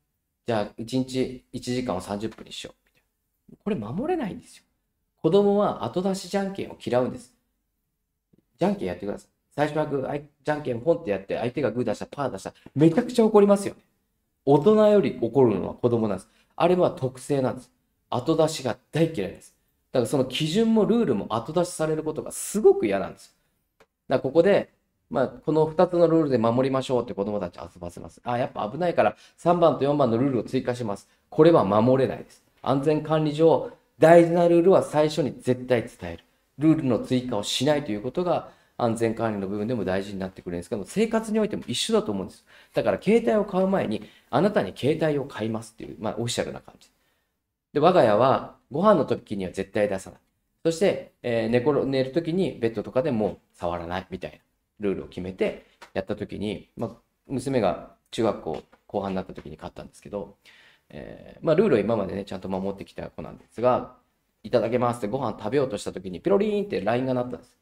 じゃあ、1日1時間を30分にしよう。これ守れないんですよ。子供は後出しじゃんけんを嫌うんです。じゃんけんやってください。最初はグー、じゃんけんポンってやって、相手がグー出した、パー出した、めちゃくちゃ怒りますよね。大人より怒るのは子供なんです。あれは特性なんです。後出しが大嫌いです。だからその基準もルールも後出しされることがすごく嫌なんです。だからここで、まあ、この2つのルールで守りましょうって子供たち遊ばせます。あ、やっぱ危ないから3番と4番のルールを追加します。これは守れないです。安全管理上、大事なルールは最初に絶対伝える。ルールの追加をしないということが、安全管理の部分でも大事になってくるんですけど生活においても一緒だと思うんです。だから、携帯を買う前に、あなたに携帯を買いますっていう、まあ、オフィシャルな感じ。で、我が家は、ご飯の時には絶対出さない。そして、えー、寝転寝る時にベッドとかでも触らないみたいなルールを決めてやった時に、まあ、娘が中学校後半になった時に買ったんですけど、えー、まあ、ルールを今までね、ちゃんと守ってきた子なんですが、いただけますってご飯食べようとした時に、ピロリーンって LINE が鳴ったんです。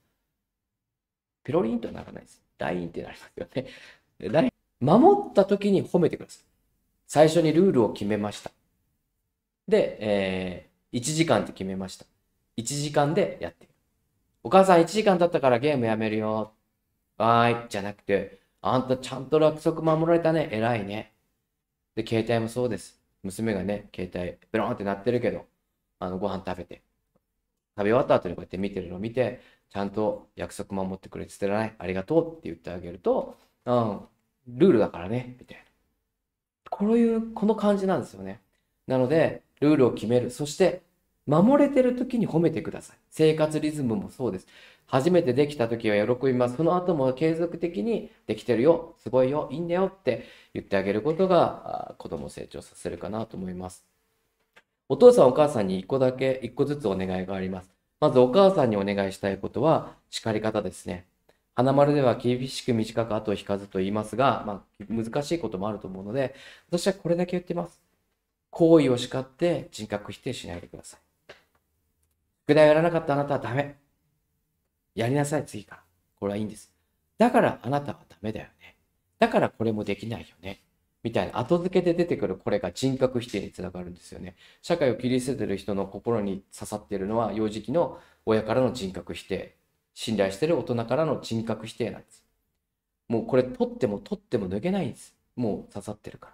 ピロリーンとはならないです。LINE ってなりますよね。l i n 守った時に褒めてください。最初にルールを決めました。で、えー、1時間って決めました。1時間でやってる。お母さん1時間経ったからゲームやめるよ。わーい。じゃなくて、あんたちゃんと約束守られたね。偉いね。で、携帯もそうです。娘がね、携帯、ブローンって鳴ってるけど、あの、ご飯食べて、食べ終わった後にこうやって見てるのを見て、ちゃんと約束守ってくれて捨てらない、ありがとうって言ってあげると、うん、ルールだからね、みたいな。こういう、この感じなんですよね。なので、ルールを決める。そして、守れてる時に褒めてください。生活リズムもそうです。初めてできた時は喜びます。その後も継続的にできてるよ、すごいよ、いいんだよって言ってあげることが子供を成長させるかなと思います。お父さんお母さんに一個だけ、一個ずつお願いがあります。まずお母さんにお願いしたいことは叱り方ですね。花丸では厳しく短く後を引かずと言いますが、まあ、難しいこともあると思うので、私はこれだけ言ってます。行為を叱って人格否定しないでください。宿題をやらなかったあなたはダメ。やりなさい、次から。これはいいんです。だからあなたはダメだよね。だからこれもできないよね。みたいな後付けで出てくるこれが人格否定につながるんですよね。社会を切り捨ててる人の心に刺さってるのは幼児期の親からの人格否定、信頼してる大人からの人格否定なんです。もうこれ取っても取っても抜けないんです。もう刺さってるか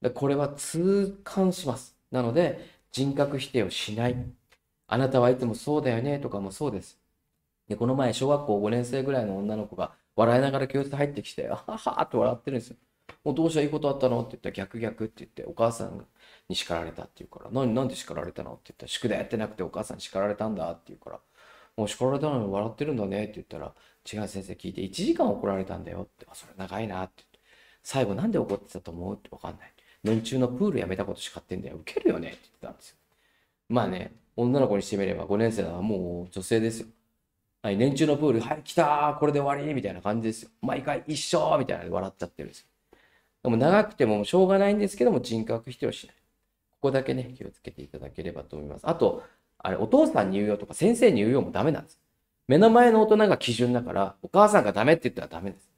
ら。でこれは痛感します。なので人格否定をしない。あなたはいつもそうだよねとかもそうです。で、この前、小学校5年生ぐらいの女の子が笑いながら教室入ってきて、あははって笑ってるんですよ。もうどうしたらいいことあったのって言ったら逆逆って言って、お母さんに叱られたって言うから、何、なんで叱られたのって言ったら、宿題やってなくてお母さんに叱られたんだって言うから、もう叱られたのに笑ってるんだねって言ったら、違う先生聞いて、1時間怒られたんだよって、あ、それ長いなって言って、最後なんで怒ってたと思うってわかんない。年中のプールやめたこと叱ってんだよ。ウケるよねって言ってたんですよ。まあね、女の子にしてみれば5年生はもう女性ですよ。はい、年中のプール、はい、来たこれで終わりみたいな感じですよ。毎回一緒みたいなで笑っちゃってるんですよ。でも長くてもしょうがないんですけども、人格否定をしない。ここだけね、気をつけていただければと思います。あと、あれ、お父さんに言うよとか、先生に言うよもダメなんです。目の前の大人が基準だから、お母さんがダメって言ったらダメです。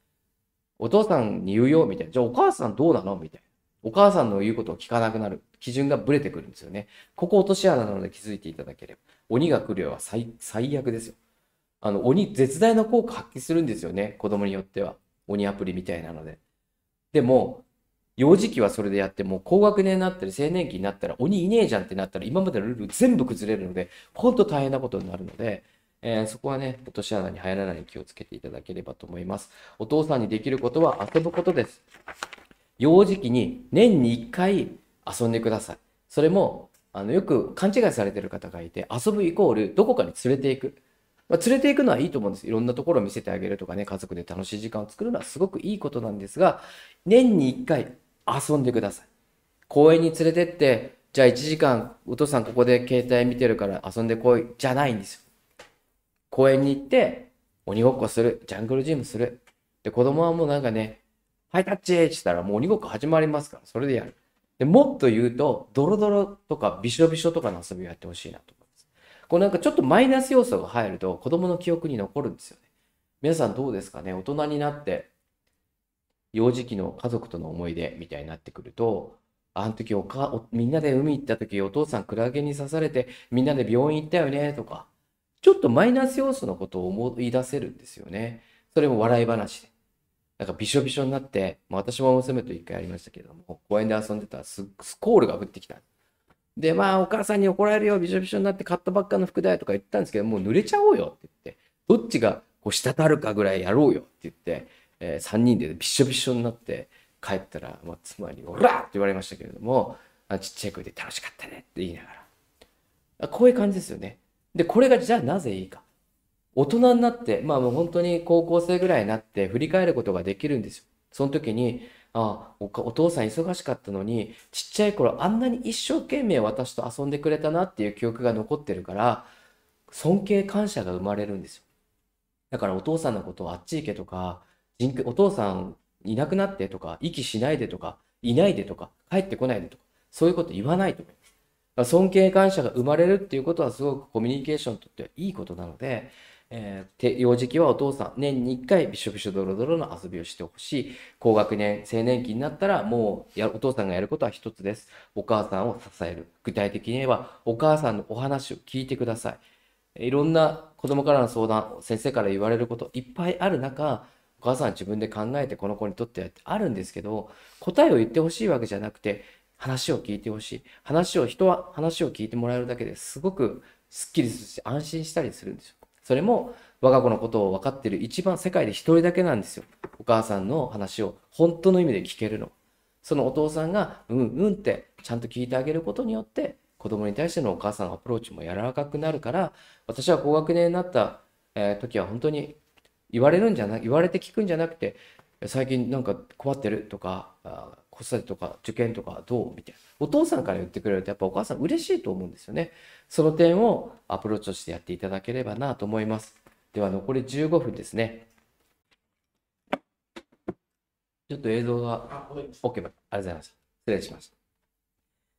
お父さんに言うよみたいな。じゃあお母さんどうなのみたいな。お母さんの言うことを聞かなくなる。基準がブレてくるんですよね。ここ落とし穴なので気づいていただければ。鬼が来るよは最最悪ですよ。あの、鬼、絶大な効果発揮するんですよね。子供によっては。鬼アプリみたいなので。でも、幼児期はそれでやっても、高学年になったり、青年期になったら、鬼いねえじゃんってなったら、今までのルール全部崩れるので、ほんと大変なことになるので、えー、そこはね、落とし穴に入らないように気をつけていただければと思います。お父さんにできることは遊ぶことです。幼児期に年に1回遊んでください。それも、あの、よく勘違いされてる方がいて、遊ぶイコールどこかに連れていく。まあ、連れていくのはいいと思うんです。いろんなところを見せてあげるとかね、家族で楽しい時間を作るのはすごくいいことなんですが、年に1回遊んでください。公園に連れてって、じゃあ1時間、お父さんここで携帯見てるから遊んでこい、じゃないんですよ。公園に行って、鬼ごっこする、ジャングルジムする。で、子供はもうなんかね、ハイタッチってったらもう鬼ごっこ始まりますから、それでやる。で、もっと言うと、ドロドロとかびしょびしょとかの遊びをやってほしいなとこうなんかちょっとマイナス要素が入ると子供の記憶に残るんですよね。皆さんどうですかね大人になって幼児期の家族との思い出みたいになってくるとあの時おかみんなで海行った時お父さんクラゲに刺されてみんなで病院行ったよねとかちょっとマイナス要素のことを思い出せるんですよね。それも笑い話で。なんかびしょびしょになって、まあ、私も娘と一回やりましたけども公園で遊んでたらスコールが降ってきたで、まあ、お母さんに怒られるよ、びしょびしょになって買ったばっかの服だよとか言ったんですけど、もう濡れちゃおうよって言って、どっちがこう滴るかぐらいやろうよって言って、えー、3人でびしょびしょになって帰ったら、まあ、妻に、おらって言われましたけれども、あちっちゃい声で楽しかったねって言いながら。こういう感じですよね。で、これがじゃあなぜいいか。大人になって、まあもう本当に高校生ぐらいになって振り返ることができるんですよ。その時に、あおお父さん忙しかったのにちっちゃい頃あんなに一生懸命私と遊んでくれたなっていう記憶が残ってるから尊敬感謝が生まれるんですよだからお父さんのことをあっち行けとか人お父さんいなくなってとか息しないでとかいないでとか帰ってこないでとかそういうこと言わないと思います尊敬感謝が生まれるっていうことはすごくコミュニケーションにとってはいいことなのでえー、幼児期はお父さん年に1回びしょびしょドロドロの遊びをしてほしい高学年青年期になったらもうやお父さんがやることは一つですお母さんを支える具体的には、お母さんのお話を聞いてくださいいろんな子供からの相談先生から言われることいっぱいある中お母さん自分で考えてこの子にとってはあるんですけど答えを言ってほしいわけじゃなくて話を聞いてほしい話を人は話を聞いてもらえるだけですごくすっきりするし安心したりするんですよそれも我が子のことを分かってる一番世界で一人だけなんですよ。お母さんの話を本当の意味で聞けるの。そのお父さんがうんうんってちゃんと聞いてあげることによって子供に対してのお母さんのアプローチも柔らかくなるから私は高学年になった、時は本当に言われるんじゃな言われて聞くんじゃなくて最近なんか困ってるとか子育てとか受験とかどうみたいなお父さんから言ってくれるとやっぱお母さん嬉しいと思うんですよねその点をアプローチとしてやっていただければなと思いますでは残り15分ですねちょっと映像が OK ありがとうございます失礼します。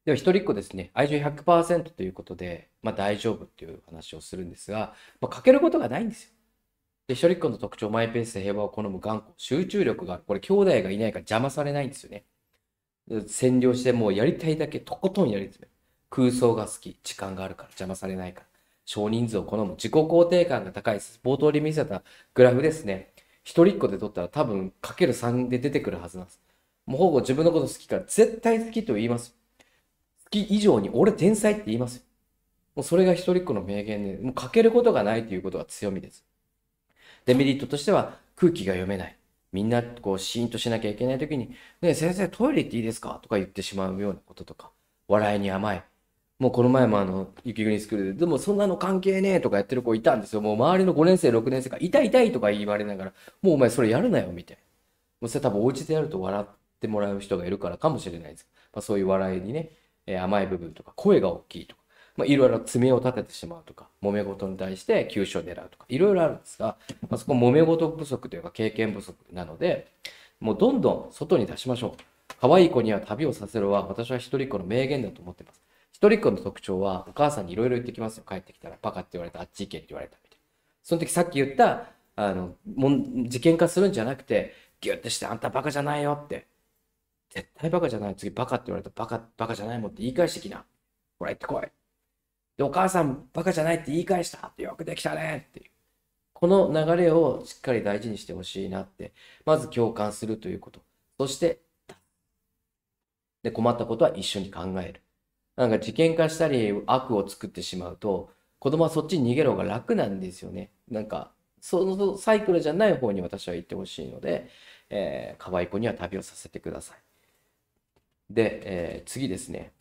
では一人っ子ですね愛情100%ということで、まあ、大丈夫っていう話をするんですが、まあ、欠けることがないんですよで一人っ子の特徴マイペースで平和を好む頑固集中力がこれ兄弟がいないから邪魔されないんですよね占領してもうやりたいだけとことんやり詰める。空想が好き。時間があるから邪魔されないから。少人数を好む。自己肯定感が高い。冒頭で見せたグラフですね。一人っ子で取ったら多分かける3で出てくるはずなんです。もうほぼ自分のこと好きから絶対好きと言います。好き以上に俺天才って言います。もうそれが一人っ子の名言で、もうかけることがないということが強みです。デメリットとしては空気が読めない。みんなこうシーンとしなきゃいけない時に「ね先生トイレ行っていいですか?」とか言ってしまうようなこととか笑いに甘いもうこの前もあの雪国スクールで「でもそんなの関係ねえ」とかやってる子いたんですよもう周りの5年生6年生が「痛い痛い」とか言われながら「もうお前それやるなよ」みたいなもうそれ多分お家でやると笑ってもらう人がいるからかもしれないです、まあ、そういう笑いにね、え甘い部分とか声が大きいとかまあ、いろいろ爪を立ててしまうとか、揉め事に対して急所を狙うとか、いろいろあるんですが、まあ、そこ揉め事不足というか経験不足なので、もうどんどん外に出しましょう。可愛い子には旅をさせろは私は一人っ子の名言だと思ってます。一人っ子の特徴はお母さんにいろいろ言ってきますよ。帰ってきたらパカって言われた、あっち行けって言われたみたいな。その時さっき言った、あの、もん事件化するんじゃなくて、ギュッてしてあんたバカじゃないよって。絶対バカじゃない。次バカって言われたバカ、バカじゃないもんって言い返してきな。こら行ってこい。で、お母さんバカじゃないって言い返したってよくできたねっていう。この流れをしっかり大事にしてほしいなって、まず共感するということ。そして、で、困ったことは一緒に考える。なんか事件化したり悪を作ってしまうと、子供はそっちに逃げる方が楽なんですよね。なんか、そのサイクルじゃない方に私は行ってほしいので、えー、可愛い子には旅をさせてください。で、えー、次ですね。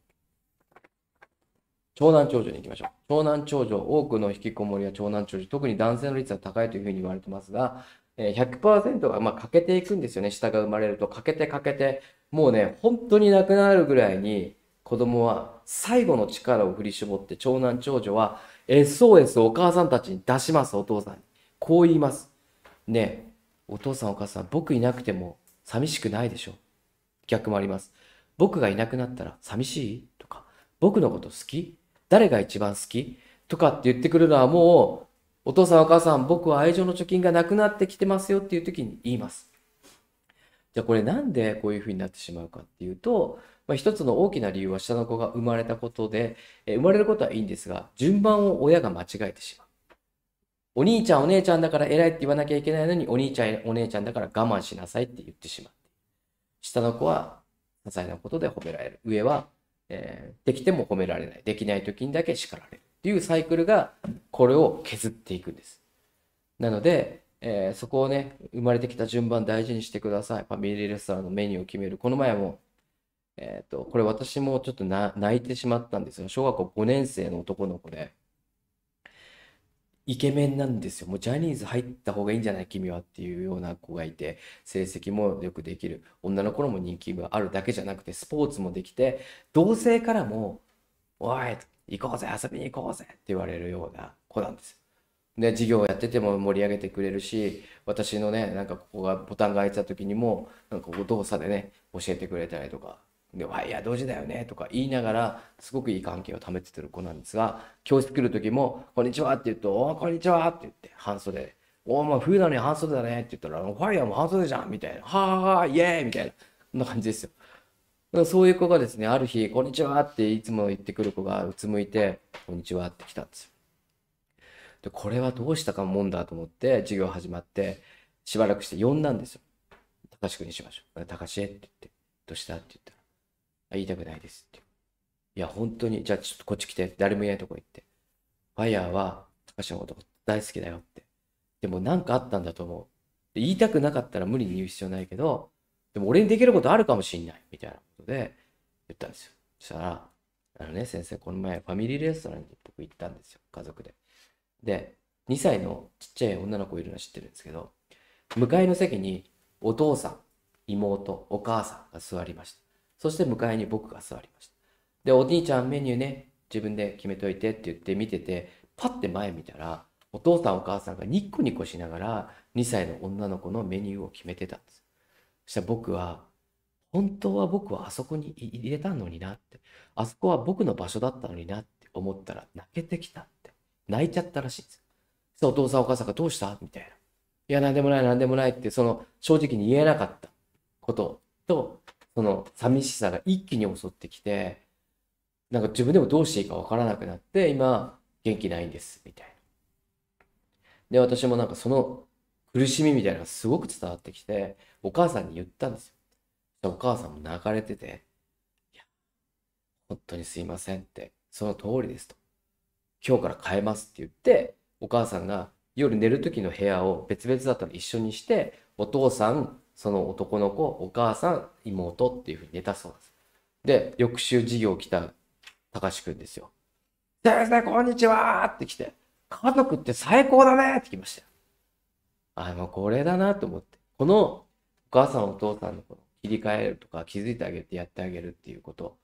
長男長女に行きましょう。長男長女、多くの引きこもりは長男長女、特に男性の率は高いというふうに言われてますが、100%がま欠けていくんですよね、下が生まれると。欠けて欠けて、もうね、本当になくなるぐらいに、子供は最後の力を振り絞って、長男長女は SOS お母さんたちに出します、お父さんに。こう言います。ねえ、お父さんお母さん、僕いなくても寂しくないでしょ。逆もあります。僕がいなくなったら寂しいとか、僕のこと好き誰が一番好きとかって言ってくるのはもう、お父さんお母さん、僕は愛情の貯金がなくなってきてますよっていう時に言います。じゃあこれなんでこういうふうになってしまうかっていうと、まあ、一つの大きな理由は下の子が生まれたことで、え生まれることはいいんですが、順番を親が間違えてしまう。お兄ちゃんお姉ちゃんだから偉いって言わなきゃいけないのに、お兄ちゃんお姉ちゃんだから我慢しなさいって言ってしまう。下の子は些細なことで褒められる。上はえー、できても褒められない。できない時にだけ叱られる。っていうサイクルが、これを削っていくんです。なので、えー、そこをね、生まれてきた順番大事にしてください。ファミリーレストランのメニューを決める。この前も、えっ、ー、と、これ私もちょっと泣いてしまったんですよ。小学校5年生の男の子で、イケメンなんですよ。もうジャニーズ入った方がいいんじゃない君はっていうような子がいて、成績もよくできる。女の子のも人気があるだけじゃなくて、スポーツもできて、同性からも、おい、行こうぜ、遊びに行こうぜって言われるような子なんです。で、授業をやってても盛り上げてくれるし、私のね、なんかここがボタンが開いてた時にも、なんかこう動作でね、教えてくれたりとか、で、ワイヤー同時だよねとか言いながら、すごくいい関係をためててる子なんですが、教室来る時も、こんにちはって言うと、おお、こんにちはって言って、半袖。おお、まあ冬なのに半袖だねって言ったら、ファイヤーも半袖じゃんみたいな。はははイエーイみたいな。こんな感じですよ。そういう子がですね、ある日、こんにちはっていつも言ってくる子がうつむいて、こんにちはって来たんですよ。で、これはどうしたかもんだと思って、授業始まって、しばらくして呼んだんですよ。高志くんにしましょう。高志へって言って、どうしたって言った言いたくないですって。いや、本当に、じゃあちょっとこっち来て、誰もいないとこ行って。ファイヤーは、高橋のこと大好きだよって。でもなんかあったんだと思う。言いたくなかったら無理に言う必要ないけど、でも俺にできることあるかもしんない、みたいなことで言ったんですよ。そしたら、あのね、先生、この前ファミリーレストランに僕行ったんですよ、家族で。で、2歳のちっちゃい女の子いるの知ってるんですけど、向かいの席にお父さん、妹、お母さんが座りました。そして迎えに僕が座りました。で、お兄ちゃんメニューね、自分で決めといてって言って見てて、パッて前見たら、お父さんお母さんがニッコニコしながら2歳の女の子のメニューを決めてたんです。そしたら僕は、本当は僕はあそこに入れたのになって、あそこは僕の場所だったのになって思ったら泣けてきたって、泣いちゃったらしいんです。そしたらお父さんお母さんがどうしたみたいな。いや、なんでもない、なんでもないって、その正直に言えなかったことと、その寂しさが一気に襲ってきて、なんか自分でもどうしていいかわからなくなって、今、元気ないんです、みたいな。で、私もなんかその苦しみみたいなのがすごく伝わってきて、お母さんに言ったんですよ。お母さんも泣かれてて、いや、本当にすいませんって、その通りですと。今日から変えますって言って、お母さんが夜寝る時の部屋を別々だったら一緒にして、お父さん、その男の子、お母さん、妹っていうふうに寝たそうです。で、翌週授業来た高志くんですよ。先生、こんにちはって来て、家族って最高だねって来ましたあ、もうこれだなと思って。このお母さんお父さんのこの切り替えるとか気づいてあげてやってあげるっていうこと。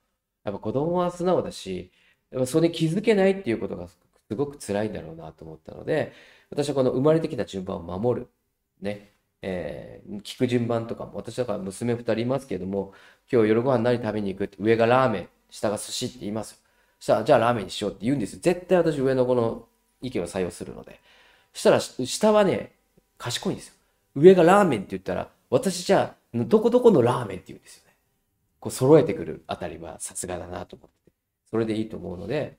やっぱ子供は素直だし、やっぱそれに気づけないっていうことがすごく辛いんだろうなと思ったので、私はこの生まれてきた順番を守る。ね。えー、聞く順番とかも、私だから娘2人いますけども、今日夜ご飯何食べに行くって、上がラーメン、下が寿司って言いますよ。したら、じゃあラーメンにしようって言うんですよ。絶対私上の子の意見を採用するので。したら、下はね、賢いんですよ。上がラーメンって言ったら、私じゃあ、どこどこのラーメンって言うんですよね。こう揃えてくるあたりはさすがだなと思って。それでいいと思うので、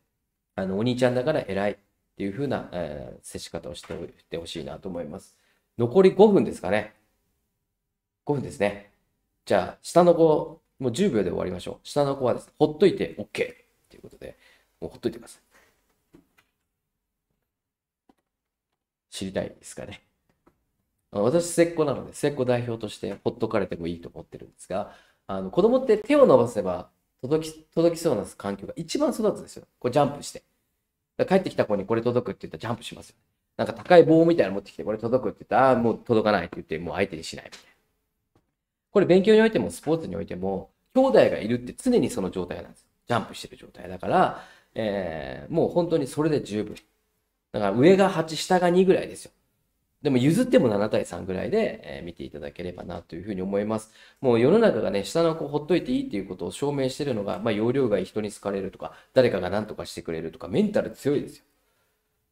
あの、お兄ちゃんだから偉いっていうふうな、えー、接し方をしておいてほしいなと思います。残り5分ですかね。5分ですね。じゃあ、下の子、もう10秒で終わりましょう。下の子はですね、ほっといて OK ということで、もうほっといてください。知りたいですかね。私、末っ子なので、末っ子代表としてほっとかれてもいいと思ってるんですが、あの子供って手を伸ばせば届き届きそうな環境が一番育つんですよ。こうジャンプして。帰ってきた子にこれ届くって言ったらジャンプしますよね。なんか高い棒みたいなの持ってきて、これ届くって言ったら、ああ、もう届かないって言って、もう相手にしないみたいな。これ勉強においても、スポーツにおいても、兄弟がいるって常にその状態なんです。ジャンプしてる状態。だから、えー、もう本当にそれで十分。だから上が8、下が2ぐらいですよ。でも譲っても7対3ぐらいで、え見ていただければなというふうに思います。もう世の中がね、下の子ほっといていいっていうことを証明してるのが、まあ容量がいい人に好かれるとか、誰かが何とかしてくれるとか、メンタル強いですよ。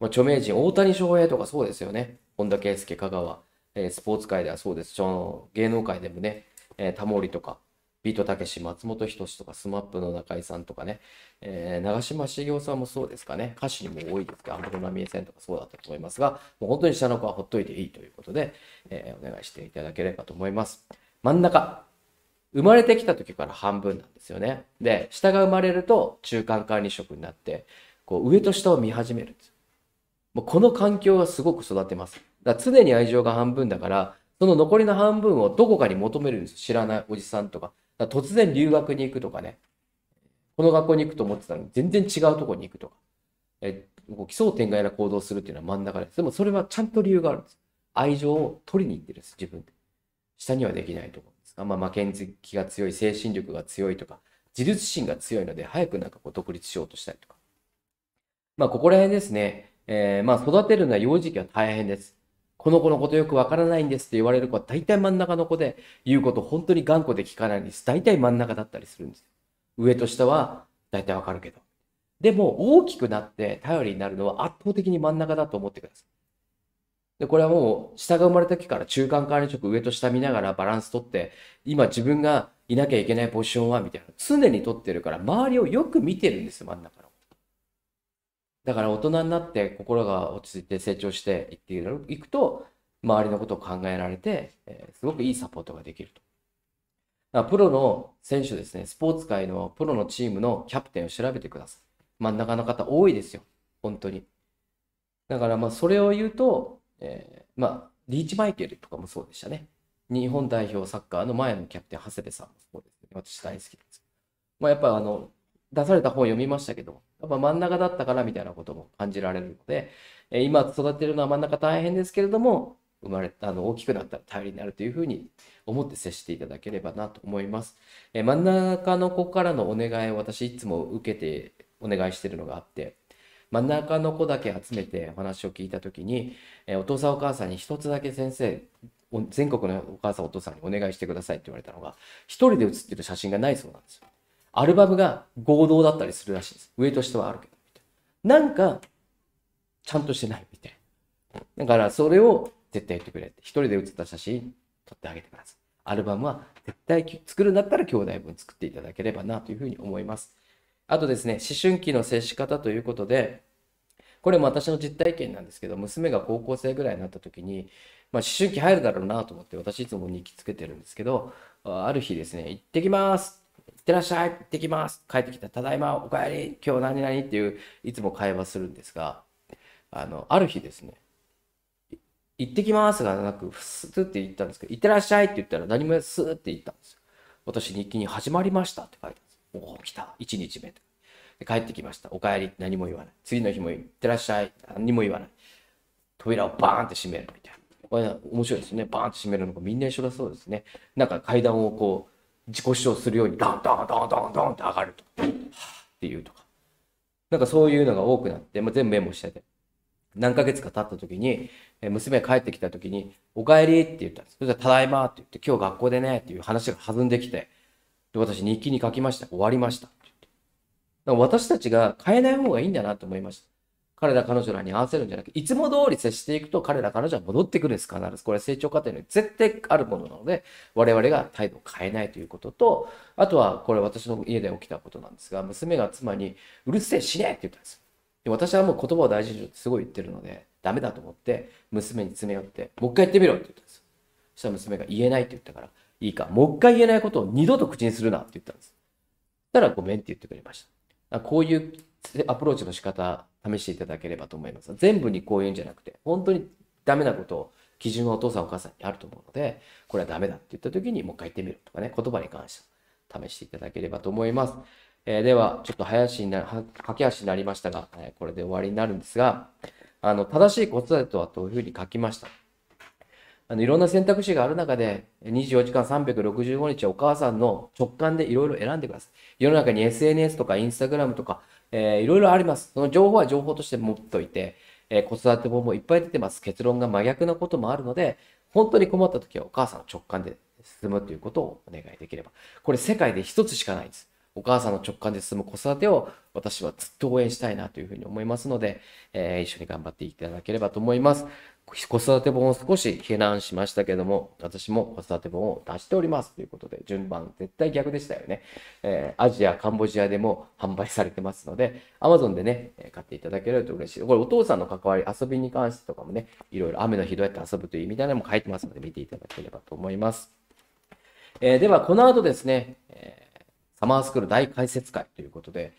まあ、著名人、大谷翔平とかそうですよね。本田圭佑、香川、えー、スポーツ界ではそうです。その芸能界でもね、えー、タモリとか、ビートたけし、松本人志とか、smap の中居さんとかね、えー、長嶋茂雄さんもそうですかね、歌詞にも多いですが、安室奈美恵さんとかそうだったと思いますが、もう本当に下の子はほっといていいということで、えー、お願いしていただければと思います。真ん中、生まれてきた時から半分なんですよね。で、下が生まれると中間管理職になって、こう上と下を見始めるんです。もうこの環境がすごく育てます。だ常に愛情が半分だから、その残りの半分をどこかに求めるんです。知らないおじさんとか。だか突然留学に行くとかね。この学校に行くと思ってたのに全然違うとこに行くとか。えこう奇想天外な行動するっていうのは真ん中です。でもそれはちゃんと理由があるんです。愛情を取りに行ってるんです、自分で。下にはできないと思うんですが、まあ、負けん気が強い、精神力が強いとか、自立心が強いので、早くなんかこう独立しようとしたりとか。まあ、ここら辺ですね。えー、まあ育てるのは幼児期は大変です。この子のことよくわからないんですって言われる子は大体真ん中の子で言うこと本当に頑固で聞かないんです。大体真ん中だったりするんです上と下は大体わかるけど。でも大きくなって頼りになるのは圧倒的に真ん中だと思ってください。で、これはもう下が生まれた時から中間管理職上と下見ながらバランス取って、今自分がいなきゃいけないポジションはみたいな常に取ってるから周りをよく見てるんですよ、真ん中の。だから大人になって心が落ち着いて成長していっていくと周りのことを考えられて、えすごくいいサポートができると。プロの選手ですね、スポーツ界のプロのチームのキャプテンを調べてください。真ん中の方多いですよ、本当に。だからまあそれを言うと、えー、まあリーチマイケルとかもそうでしたね。日本代表サッカーの前のキャプテン、長谷部さんもそうです、ね、私大好きです。まあ、やっぱあの出された本読みましたけど、やっぱ真ん中だったからみたいなことも感じられるので、え今育てるのは真ん中大変ですけれども、生まれあの大きくなったら頼りになるというふうに思って接していただければなと思います。え真ん中の子からのお願いを私いつも受けてお願いしてるのがあって、真ん中の子だけ集めてお話を聞いた時に、えお父さんお母さんに一つだけ先生、全国のお母さんお父さんにお願いしてくださいって言われたのが、一人で写ってる写真がないそうなんですよ。アルバムが合同だったりするらしいです。上としてはあるけど、みたいな。なんか、ちゃんとしてないみたいな。だから、それを絶対言ってくれって。一人で写った写真撮ってあげてください。アルバムは絶対作るんだったら兄弟分作っていただければなというふうに思います。あとですね、思春期の接し方ということで、これも私の実体験なんですけど、娘が高校生ぐらいになった時に、まあ、思春期入るだろうなと思って、私いつも日記つけてるんですけど、ある日ですね、行ってきますってらっしゃい、行ってきます。帰ってきた、ただいま、おかえり、今日何々っていう、いつも会話するんですが、あの、ある日ですね、行ってきますがなく、スーって言ったんですけど、行ってらっしゃいって言ったら何もスーって言ったんですよ。私日記に始まりましたって書いてあるんです。おお、来た。1日目で。帰ってきました。お帰り。何も言わない。次の日も行ってらっしゃい。何も言わない。扉をバーンって閉めるみたいな。これ面白いですね。バーンって閉めるのがみんな一緒だそうですね。なんか階段をこう、自己主張するようにダンダンダンダンダンって上がると。っていうとか。なんかそういうのが多くなって、まあ、全部メモしてて。何ヶ月か経った時に、娘が帰ってきた時に、お帰りって言ったんです。そしたら、ただいまって言って、今日学校でねっていう話が弾んできて、で、私日記に書きました。終わりました。って言って。私たちが変えない方がいいんだなと思いました。彼ら彼女らに合わせるんじゃなくて、いつも通り接していくと彼ら彼女は戻ってくるんです、必ず。これ成長過程に絶対あるものなので、我々が態度を変えないということと、あとはこれ私の家で起きたことなんですが、娘が妻に、うるせえ死ねって言ったんですよ。で私はもう言葉を大事にしろってすごい言ってるので、ダメだと思って、娘に詰め寄って、もう一回言ってみろって言ったんですよ。そしたら娘が言えないって言ったから、いいか、もう一回言えないことを二度と口にするなって言ったんです。たらごめんって言ってくれました。こういうアプローチの仕方試していただければと思います。全部にこういうんじゃなくて、本当にダメなことを基準はお父さんお母さんにあると思うので、これはダメだって言った時にもう一回言ってみるとかね、言葉に関して試していただければと思います。えー、では、ちょっと林にな、駆け足になりましたが、えー、これで終わりになるんですが、あの、正しい子育てとはというふうに書きました。あの、いろんな選択肢がある中で、24時間365日お母さんの直感でいろいろ選んでください。世の中に SNS とか Instagram とかえー、いろいろあります。その情報は情報として持っておいて、えー、子育て本もいっぱい出てます。結論が真逆なこともあるので、本当に困った時はお母さんの直感で進むということをお願いできれば。これ世界で一つしかないです。お母さんの直感で進む子育てを私はずっと応援したいなというふうに思いますので、えー、一緒に頑張っていただければと思います。子育て本を少し避難しましたけども、私も子育て本を出しておりますということで、順番絶対逆でしたよね。えー、アジア、カンボジアでも販売されてますので、Amazon でね、買っていただけると嬉しい。これお父さんの関わり、遊びに関してとかもね、いろいろ雨の日どうやって遊ぶという意味みたいなのも書いてますので、見ていただければと思います。えー、では、この後ですね、えー、サマースクール大解説会ということで、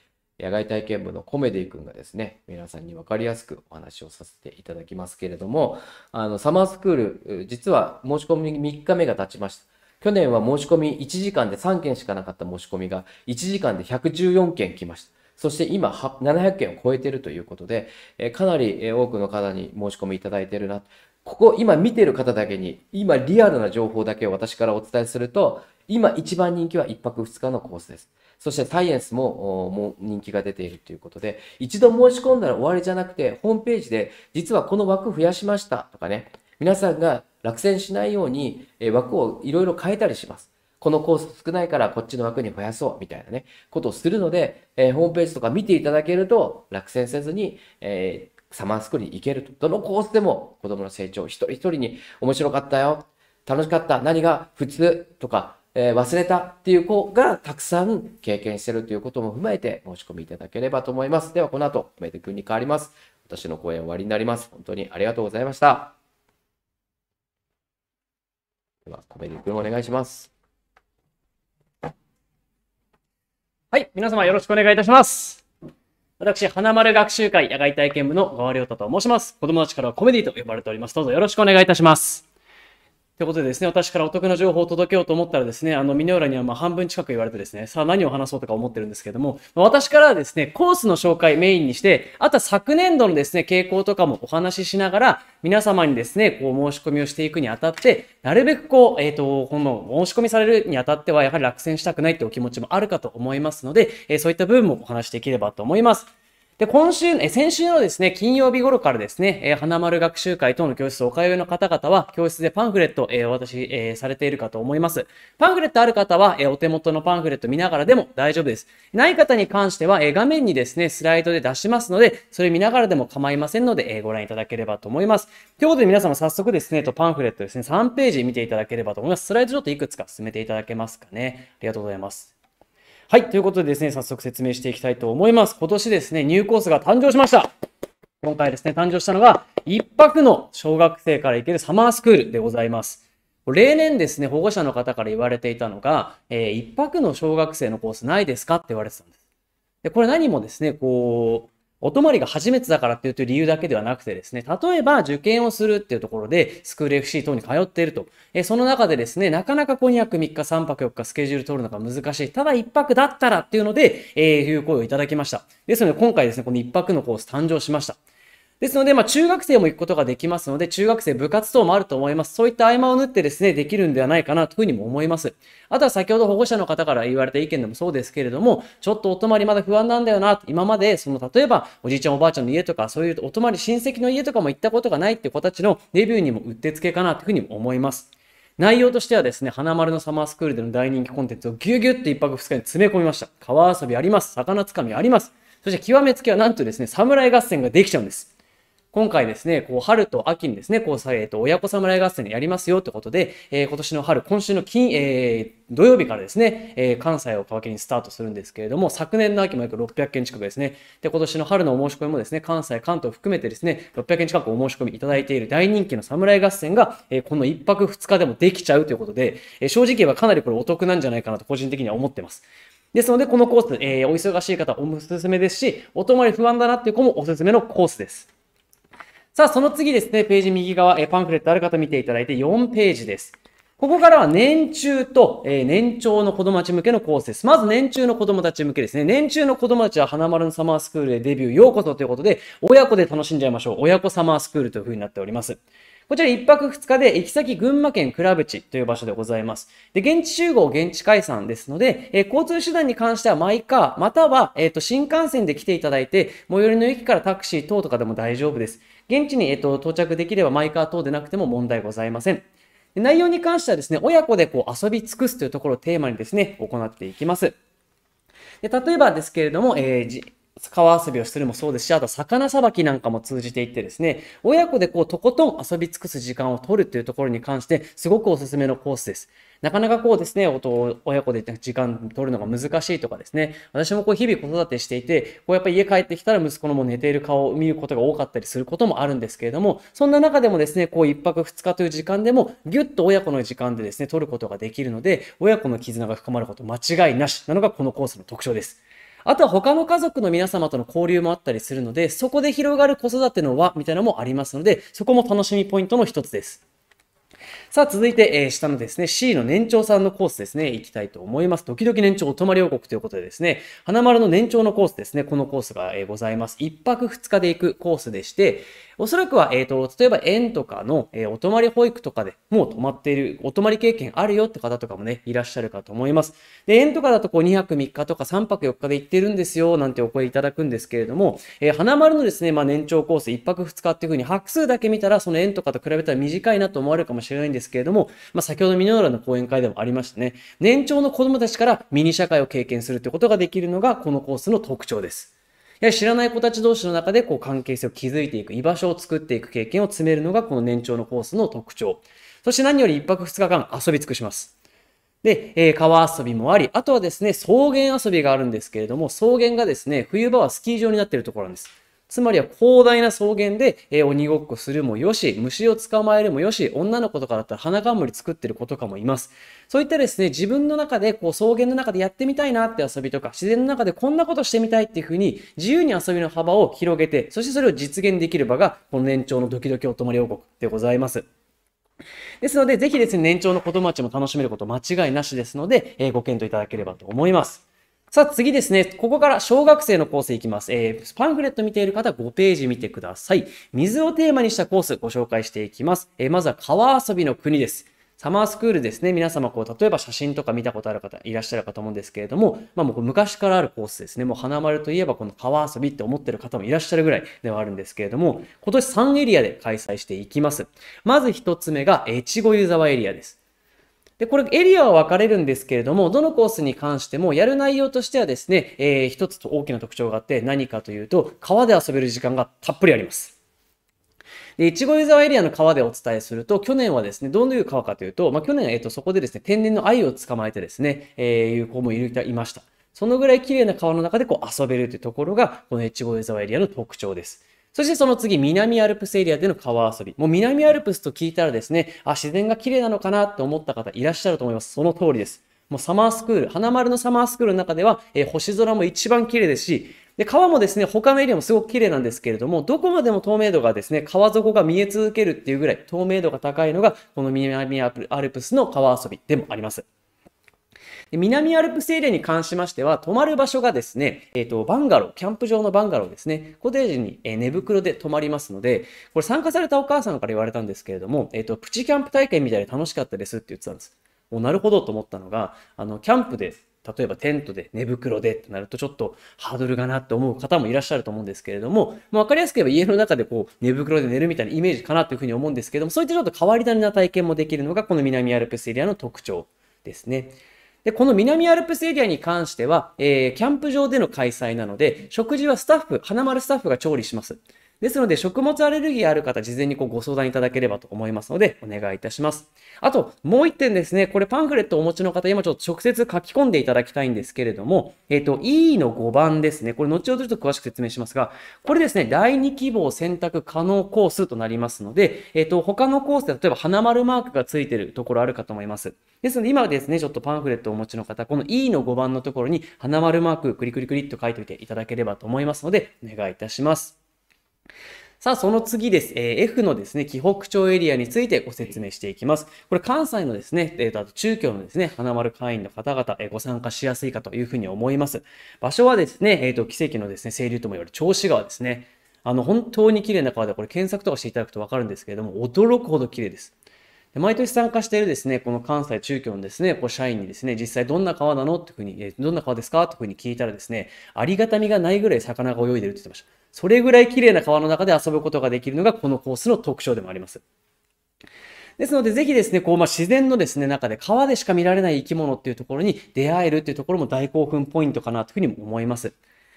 野外体験部のコメディ君がですね、皆さんに分かりやすくお話をさせていただきますけれども、あの、サマースクール、実は申し込み3日目が経ちました。去年は申し込み1時間で3件しかなかった申し込みが1時間で114件来ました。そして今700件を超えているということで、えかなり多くの方に申し込みいただいているな。ここ今見てる方だけに、今リアルな情報だけを私からお伝えすると、今一番人気は1泊2日のコースです。そしてサイエンスもも人気が出ているということで、一度申し込んだら終わりじゃなくて、ホームページで、実はこの枠増やしましたとかね、皆さんが落選しないように枠をいろいろ変えたりします。このコース少ないからこっちの枠に増やそうみたいなね、ことをするので、えー、ホームページとか見ていただけると落選せずに、えー、サマースクールに行けると。どのコースでも子供の成長、一人一人に面白かったよ、楽しかった、何が普通とか、えー、忘れたっていう子がたくさん経験してるということも踏まえて申し込みいただければと思います。ではこの後、メ手く君に変わります。私の講演終わりになります。本当にありがとうございました。では、米ディ君お願いします。はい、皆様よろしくお願いいたします。私、花丸学習会野外体験部の小川良太と申します。子供たちからはコメディと呼ばれております。どうぞよろしくお願いいたします。ということでですね、私からお得な情報を届けようと思ったらですね、あの、峰浦にはま半分近く言われてですね、さあ何を話そうとか思ってるんですけども、私からはですね、コースの紹介メインにして、あとは昨年度のですね、傾向とかもお話ししながら、皆様にですね、こう申し込みをしていくにあたって、なるべくこう、えっ、ー、と、この申し込みされるにあたっては、やはり落選したくないってお気持ちもあるかと思いますので、えー、そういった部分もお話しできればと思います。で、今週、え先週のですね、金曜日頃からですね、え花丸学習会等の教室お通いの方々は、教室でパンフレット、えお渡し、えされているかと思います。パンフレットある方は、えお手元のパンフレット見ながらでも大丈夫です。ない方に関しては、え画面にですね、スライドで出しますので、それ見ながらでも構いませんので、えご覧いただければと思います。ということで皆様早速ですね、とパンフレットですね、3ページ見ていただければと思います。スライドちょっといくつか進めていただけますかね。ありがとうございます。はい、ということでですね、早速説明していきたいと思います。今年ですね、ニューコースが誕生しました。今回ですね、誕生したのが、一泊の小学生から行けるサマースクールでございます。例年ですね、保護者の方から言われていたのが、えー、一泊の小学生のコースないですかって言われてたんです。で、これ何もですね、こう、お泊まりが初めてだからっていう理由だけではなくてですね、例えば受験をするっていうところで、スクール FC 等に通っていると。えその中でですね、なかなか婚約3日、3泊4日スケジュール取るのが難しい。ただ1泊だったらっていうので、えー、いう声をいただきました。ですので今回ですね、この1泊のコース誕生しました。ですので、まあ、中学生も行くことができますので、中学生部活等もあると思います。そういった合間を縫ってですね、できるんではないかなというふうにも思います。あとは先ほど保護者の方から言われた意見でもそうですけれども、ちょっとお泊まりまだ不安なんだよな、今まで、その例えばおじいちゃんおばあちゃんの家とか、そういうお泊まり親戚の家とかも行ったことがないって子たちのデビューにもうってつけかなというふうにも思います。内容としてはですね、花丸のサマースクールでの大人気コンテンツをぎゅうぎゅっと1泊2日に詰め込みました。川遊びあります。魚つかみあります。そして極めつけはなんとですね、侍合戦ができちゃうんです。今回ですね、こう、春と秋にですね、こう、えっ、ー、と、親子侍合戦やりますよってことで、えー、今年の春、今週の金、えー、土曜日からですね、え関西を皮切りにスタートするんですけれども、昨年の秋も約600件近くですね、で、今年の春のお申し込みもですね、関西、関東含めてですね、600件近くお申し込みいただいている大人気の侍合戦が、えこの1泊2日でもできちゃうということで、え正直言えばかなりこれお得なんじゃないかなと個人的には思ってます。ですので、このコース、えお忙しい方おすすめですし、お泊まり不安だなっていう子もおすすめのコースです。さあ、その次ですね、ページ右側、えパンフレットある方見ていただいて4ページです。ここからは年中と、え年長の子供たち向けのコースです。まず年中の子供たち向けですね。年中の子供たちは花丸のサマースクールでデビューようこそということで、親子で楽しんじゃいましょう。親子サマースクールという風になっております。こちら1泊2日で行き先群馬県倉淵という場所でございます。で、現地集合、現地解散ですので、えー、交通手段に関してはマイカー、または、えー、と、新幹線で来ていただいて、最寄りの駅からタクシー等とかでも大丈夫です。現地に、えっと、到着できればマイカー等でなくても問題ございません。内容に関してはですね、親子でこう遊び尽くすというところをテーマにですね、行っていきます。で例えばですけれども、えー川遊びをするもそうですし、あと魚さばきなんかも通じていってですね、親子でこう、とことん遊び尽くす時間を取るというところに関して、すごくおすすめのコースです。なかなかこうですね、親子で時間取るのが難しいとかですね、私もこう日々子育てしていて、こうやっぱり家帰ってきたら息子のも寝ている顔を見ることが多かったりすることもあるんですけれども、そんな中でもですね、こう一泊二日という時間でも、ぎゅっと親子の時間でですね、取ることができるので、親子の絆が深まること間違いなしなのがこのコースの特徴です。あとは他の家族の皆様との交流もあったりするので、そこで広がる子育ての輪みたいなのもありますので、そこも楽しみポイントの一つです。さあ、続いて、えー、下のですね、C の年長さんのコースですね、いきたいと思います。ドキドキ年長お泊まり王国ということでですね、花丸の年長のコースですね、このコースが、えー、ございます。1泊2日で行くコースでして、おそらくは、えっ、と、例えば園とかの、えお泊まり保育とかでもう泊まっている、お泊まり経験あるよって方とかもね、いらっしゃるかと思います。で、園とかだとこう2泊3日とか3泊4日で行ってるんですよ、なんてお声いただくんですけれども、えー、花丸のですね、まあ年長コース1泊2日っていう風に泊数だけ見たら、その園とかと比べたら短いなと思われるかもしれないんですけれども、まあ先ほどノーラの講演会でもありましたね、年長の子供たちからミニ社会を経験するってことができるのが、このコースの特徴です。や知らない子たち同士の中でこう関係性を築いていく、居場所を作っていく経験を詰めるのがこの年長のコースの特徴。そして何より1泊2日間遊び尽くします。で、えー、川遊びもあり、あとはですね、草原遊びがあるんですけれども、草原がですね、冬場はスキー場になっているところなんです。つまりは広大な草原で、えー、鬼ごっこするもよし、虫を捕まえるもよし、女の子とかだったら花冠作ってる子とかもいます。そういったですね、自分の中でこう草原の中でやってみたいなって遊びとか、自然の中でこんなことしてみたいっていうふうに、自由に遊びの幅を広げて、そしてそれを実現できる場が、この年長のドキドキお泊り王国でございます。ですので、ぜひですね、年長の子供たちも楽しめること間違いなしですので、えー、ご検討いただければと思います。さあ次ですね、ここから小学生のコースいきます。えー、パンフレット見ている方5ページ見てください。水をテーマにしたコースご紹介していきます。えー、まずは川遊びの国です。サマースクールですね、皆様こう、例えば写真とか見たことある方いらっしゃるかと思うんですけれども、まあもう昔からあるコースですね、もう花丸といえばこの川遊びって思ってる方もいらっしゃるぐらいではあるんですけれども、今年3エリアで開催していきます。まず1つ目が越後湯沢エリアです。で、これエリアは分かれるんですけれども、どのコースに関してもやる内容としてはですね、えー、一つと大きな特徴があって何かというと、川で遊べる時間がたっぷりあります。で、いちご湯沢エリアの川でお伝えすると、去年はですね、どういう川かというと、まあ、去年、は、えっ、ー、と、そこでですね、天然の鮎を捕まえてですね、えー、いう子もいる、いました。そのぐらい綺麗な川の中でこう遊べるというところが、この越後湯沢エリアの特徴です。そしてその次、南アルプスエリアでの川遊び。もう南アルプスと聞いたらですね、あ、自然が綺麗なのかなと思った方いらっしゃると思います。その通りです。もうサマースクール、花丸のサマースクールの中では、えー、星空も一番綺麗ですし、で、川もですね、他のエリアもすごく綺麗なんですけれども、どこまでも透明度がですね、川底が見え続けるっていうぐらい透明度が高いのが、この南アルプスの川遊びでもあります。南アルプスエリアに関しましては、泊まる場所がですね、えっ、ー、と、バンガロー、キャンプ場のバンガローですね、コテージに、えー、寝袋で泊まりますので、これ参加されたお母さんから言われたんですけれども、えっ、ー、と、プチキャンプ体験みたいで楽しかったですって言ってたんです。おなるほどと思ったのが、あの、キャンプで例えばテントで寝袋でってなるとちょっとハードルがなって思う方もいらっしゃると思うんですけれども、まあ、分かりやすく言えば家の中でこう寝袋で寝るみたいなイメージかなというふうに思うんですけどもそういったちょっと変わり種な体験もできるのがこの南アルプスエリアの特徴ですね。で、この南アルプスエリアに関しては、えー、キャンプ場での開催なので、食事はスタッフ、花丸スタッフが調理します。ですので、食物アレルギーある方、事前にこうご相談いただければと思いますので、お願いいたします。あと、もう一点ですね、これパンフレットをお持ちの方、今ちょっと直接書き込んでいただきたいんですけれども、えっ、ー、と、E の5番ですね、これ後ほどちょっと詳しく説明しますが、これですね、第2希望選択可能コースとなりますので、えっ、ー、と、他のコースで例えば花丸マークがついてるところあるかと思います。ですので、今ですね、ちょっとパンフレットをお持ちの方、この E の5番のところに花丸マーククリクリクリっと書いておいていただければと思いますので、お願いいたします。さあ、その次です。えー、F のですね、紀北町エリアについてご説明していきます。これ、関西のですね、えー、と、あと中京のですね、花丸会員の方々、えー、ご参加しやすいかというふうに思います。場所はですね、えっ、ー、と、奇跡のですね、清流とも言われる銚子川ですね。あの、本当に綺麗な川で、これ検索とかしていただくとわかるんですけれども、驚くほど綺麗です。で毎年参加しているですね、この関西中京のですね、こう社員にですね、実際どんな川なのっていうふうに、えー、どんな川ですかっていうふうに聞いたらですね、ありがたみがないぐらい魚が泳いでるって言ってました。それぐらい綺麗な川の中で遊ぶことができるのがこのコースの特徴でもあります。ですので、ぜひですね、こう、まあ、自然のですね、中で川でしか見られない生き物っていうところに出会えるっていうところも大興奮ポイントかなというふうにも思います。